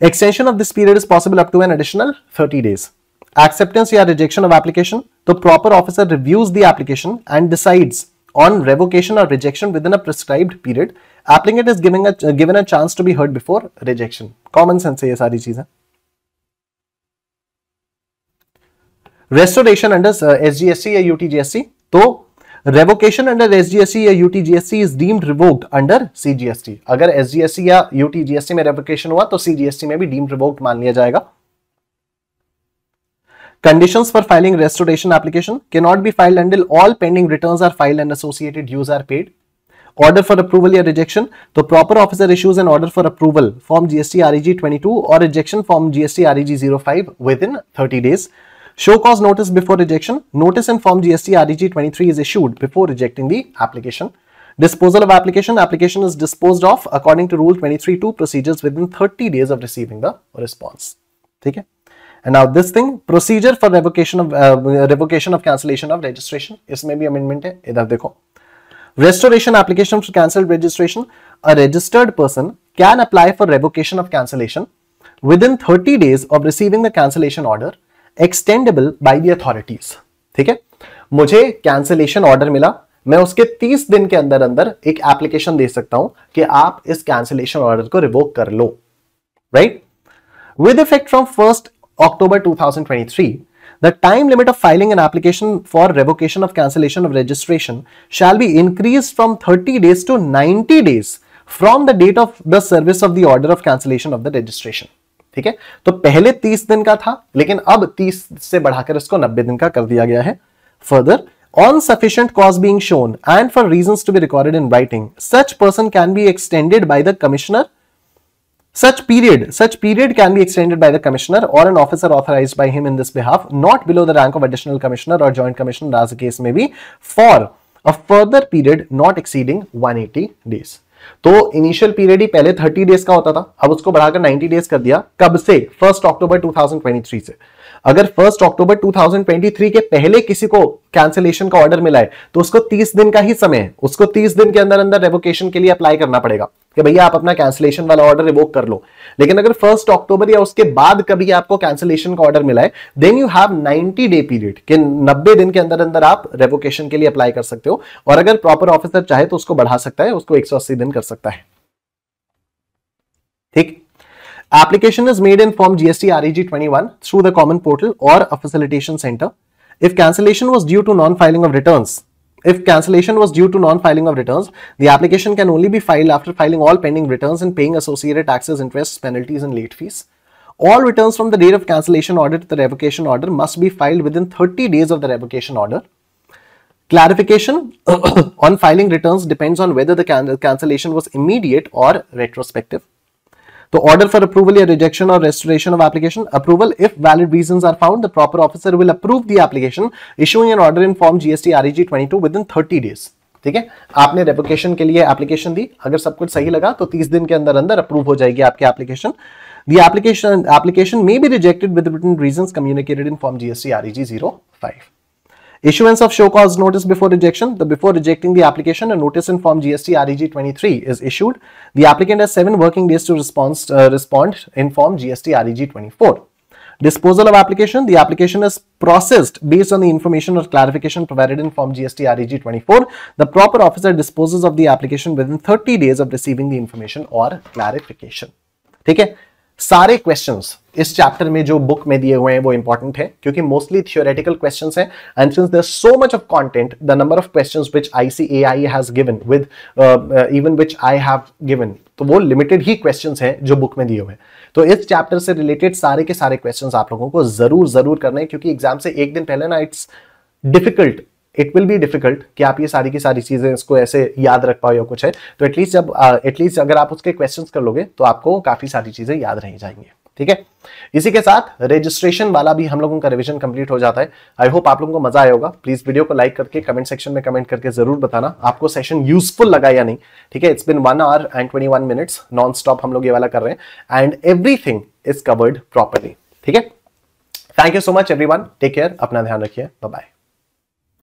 Extension of this period is possible up to an additional 30 days. Acceptance या rejection of application. The proper officer reviews the application and decides on revocation or rejection within a prescribed period. Applicant is given a, given a chance to be heard before rejection. Common sense है ये सारी चीजें restoration under uh, SGST or UTGST. तो revocation under SGST या UTGST is deemed revoked under CGST. अगर SGST या यूटीजीएससी में revocation हुआ तो CGST में भी डीम्ड revoked मान लिया जाएगा Conditions for filing restoration application cannot be filed until all pending returns are filed and associated dues are paid. Order for approval or rejection तो proper officer issues an order for approval form GST REG 22 or rejection form GST REG 05 within 30 days. Show cause notice before rejection. Notice in form GST RDG 23 is issued before rejecting the application. Disposal of application. Application is disposed of according to Rule 23.2 procedures within 30 days of receiving the response. Okay? And now this thing, procedure for revocation of uh, revocation of cancellation of registration. is maybe amendment है इधर देखो. Restoration application for cancelled registration. A registered person can apply for revocation of cancellation within 30 days of receiving the cancellation order extendable by the authorities ठीक है मुझे cancellation order मिला मैं उसके 30 दिन के अंदर अंदर एक एप्लीकेशन दे सकता हूं कि आप इस कैंसिलेशन ऑर्डर को रिवोक कर लो right with effect from first October 2023 the time limit of filing an application for revocation of cancellation of registration shall be increased from 30 days to 90 days from the date of the service of the order of cancellation of the registration ठीक है तो पहले तीस दिन का था लेकिन अब तीस से बढ़ाकर इसको नब्बे दिन का कर दिया गया है further on sufficient cause being shown and for reason to be recorded in writing such person can be extended by the commissioner such period such period can be extended by the commissioner or an officer authorise by him in this behalf not below the rank of additional commissioner or joint commissioner case में भी for a further period not exceeding one eighty days तो initial period ही पहले 30 days का होता था अब उसको बढ़ाकर 90 डेज कर दिया कब से फर्स्ट अक्टूबर 2023 से अगर फर्स्ट अक्टूबर 2023 के पहले किसी को कैंसिलेशन का ऑर्डर मिला है तो उसको 30 दिन का ही समय है उसको 30 दिन के अंदर अंदर रेवोकेशन के लिए अप्लाई करना पड़ेगा कि भैया आप अपना कैंसिलेशन वाला ऑर्डर रिवोक कर लो लेकिन अगर फर्स्ट अक्टूबर या उसके बाद कभी आपको कैंसिलेशन का ऑर्डर मिला है then you have 90 day period कि 90 दिन के अंदर अंदर आप रेवोकेशन के लिए अप्लाई कर सकते हो और अगर प्रॉपर ऑफिसर चाहे तो उसको बढ़ा सकता है उसको एक दिन कर सकता है ठीक application is made in form GST R 21 through the common portal or facilitation centre if cancellation was due to non filing of return If cancellation was due to non-filing of returns, the application can only be filed after filing all pending returns and paying associated taxes, interests, penalties and late fees. All returns from the date of cancellation order to the revocation order must be filed within 30 days of the revocation order. Clarification *coughs* on filing returns depends on whether the can cancellation was immediate or retrospective. तो order for approval या rejection और restoration of application approval if valid reason are found the proper officer will approve the application issuing an order in form GST R G twenty two within thirty days ठीक है आपने रेपोकेशन के लिए application दी अगर सब कुछ सही लगा तो तीस दिन के अंदर अंदर अप्रूव हो जाएगी आपकी application The application application may be rejected with written reasons communicated in Form GST REG 05. Issuance of show cause notice before rejection. The before rejecting the application, a notice in form GST REG 23 is issued. The applicant has seven working days to response, uh, respond in form GST REG 24 disposal of application the application is processed based on the information or clarification provided in form gst reg 24 the proper officer disposes of the application within 30 days of receiving the information or clarification ठीक है सारे questions इस chapter में जो book में दिए हुए हैं वो इंपॉर्टेंट है क्योंकि मोस्टली थियोरेटिकल क्वेश्चन है and since there so much of content the number of C A I has given with even which I have given तो वो लिमिटेड ही क्वेश्चन है जो बुक में दिए हुए हैं तो इस चैप्टर से रिलेटेड सारे के सारे क्वेश्चन आप लोगों को जरूर जरूर करने है क्योंकि एग्जाम से एक दिन पहले ना it's difficult it will be difficult कि आप ये सारी की सारी चीज़ें इसको ऐसे याद रख पाओ या कुछ है तो एटलीस्ट जब एटलीस्ट uh, अगर आप उसके क्वेश्चंस कर लोगे तो आपको काफ़ी सारी चीज़ें याद रह जाएंगी ठीक है इसी के साथ रजिस्ट्रेशन वाला भी हम लोगों का रिवीजन कंप्लीट हो जाता है आई होप आप लोगों को मजा आया होगा प्लीज वीडियो को लाइक करके कमेंट सेक्शन में कमेंट करके जरूर बताना आपको सेशन यूजफुल लगा या नहीं ठीक है it's been one hour and twenty one minutes non stop हम लोग ये वाला कर रहे हैं and thing is covered properly ठीक है thank you so much every take care अपना ध्यान रखिए बाय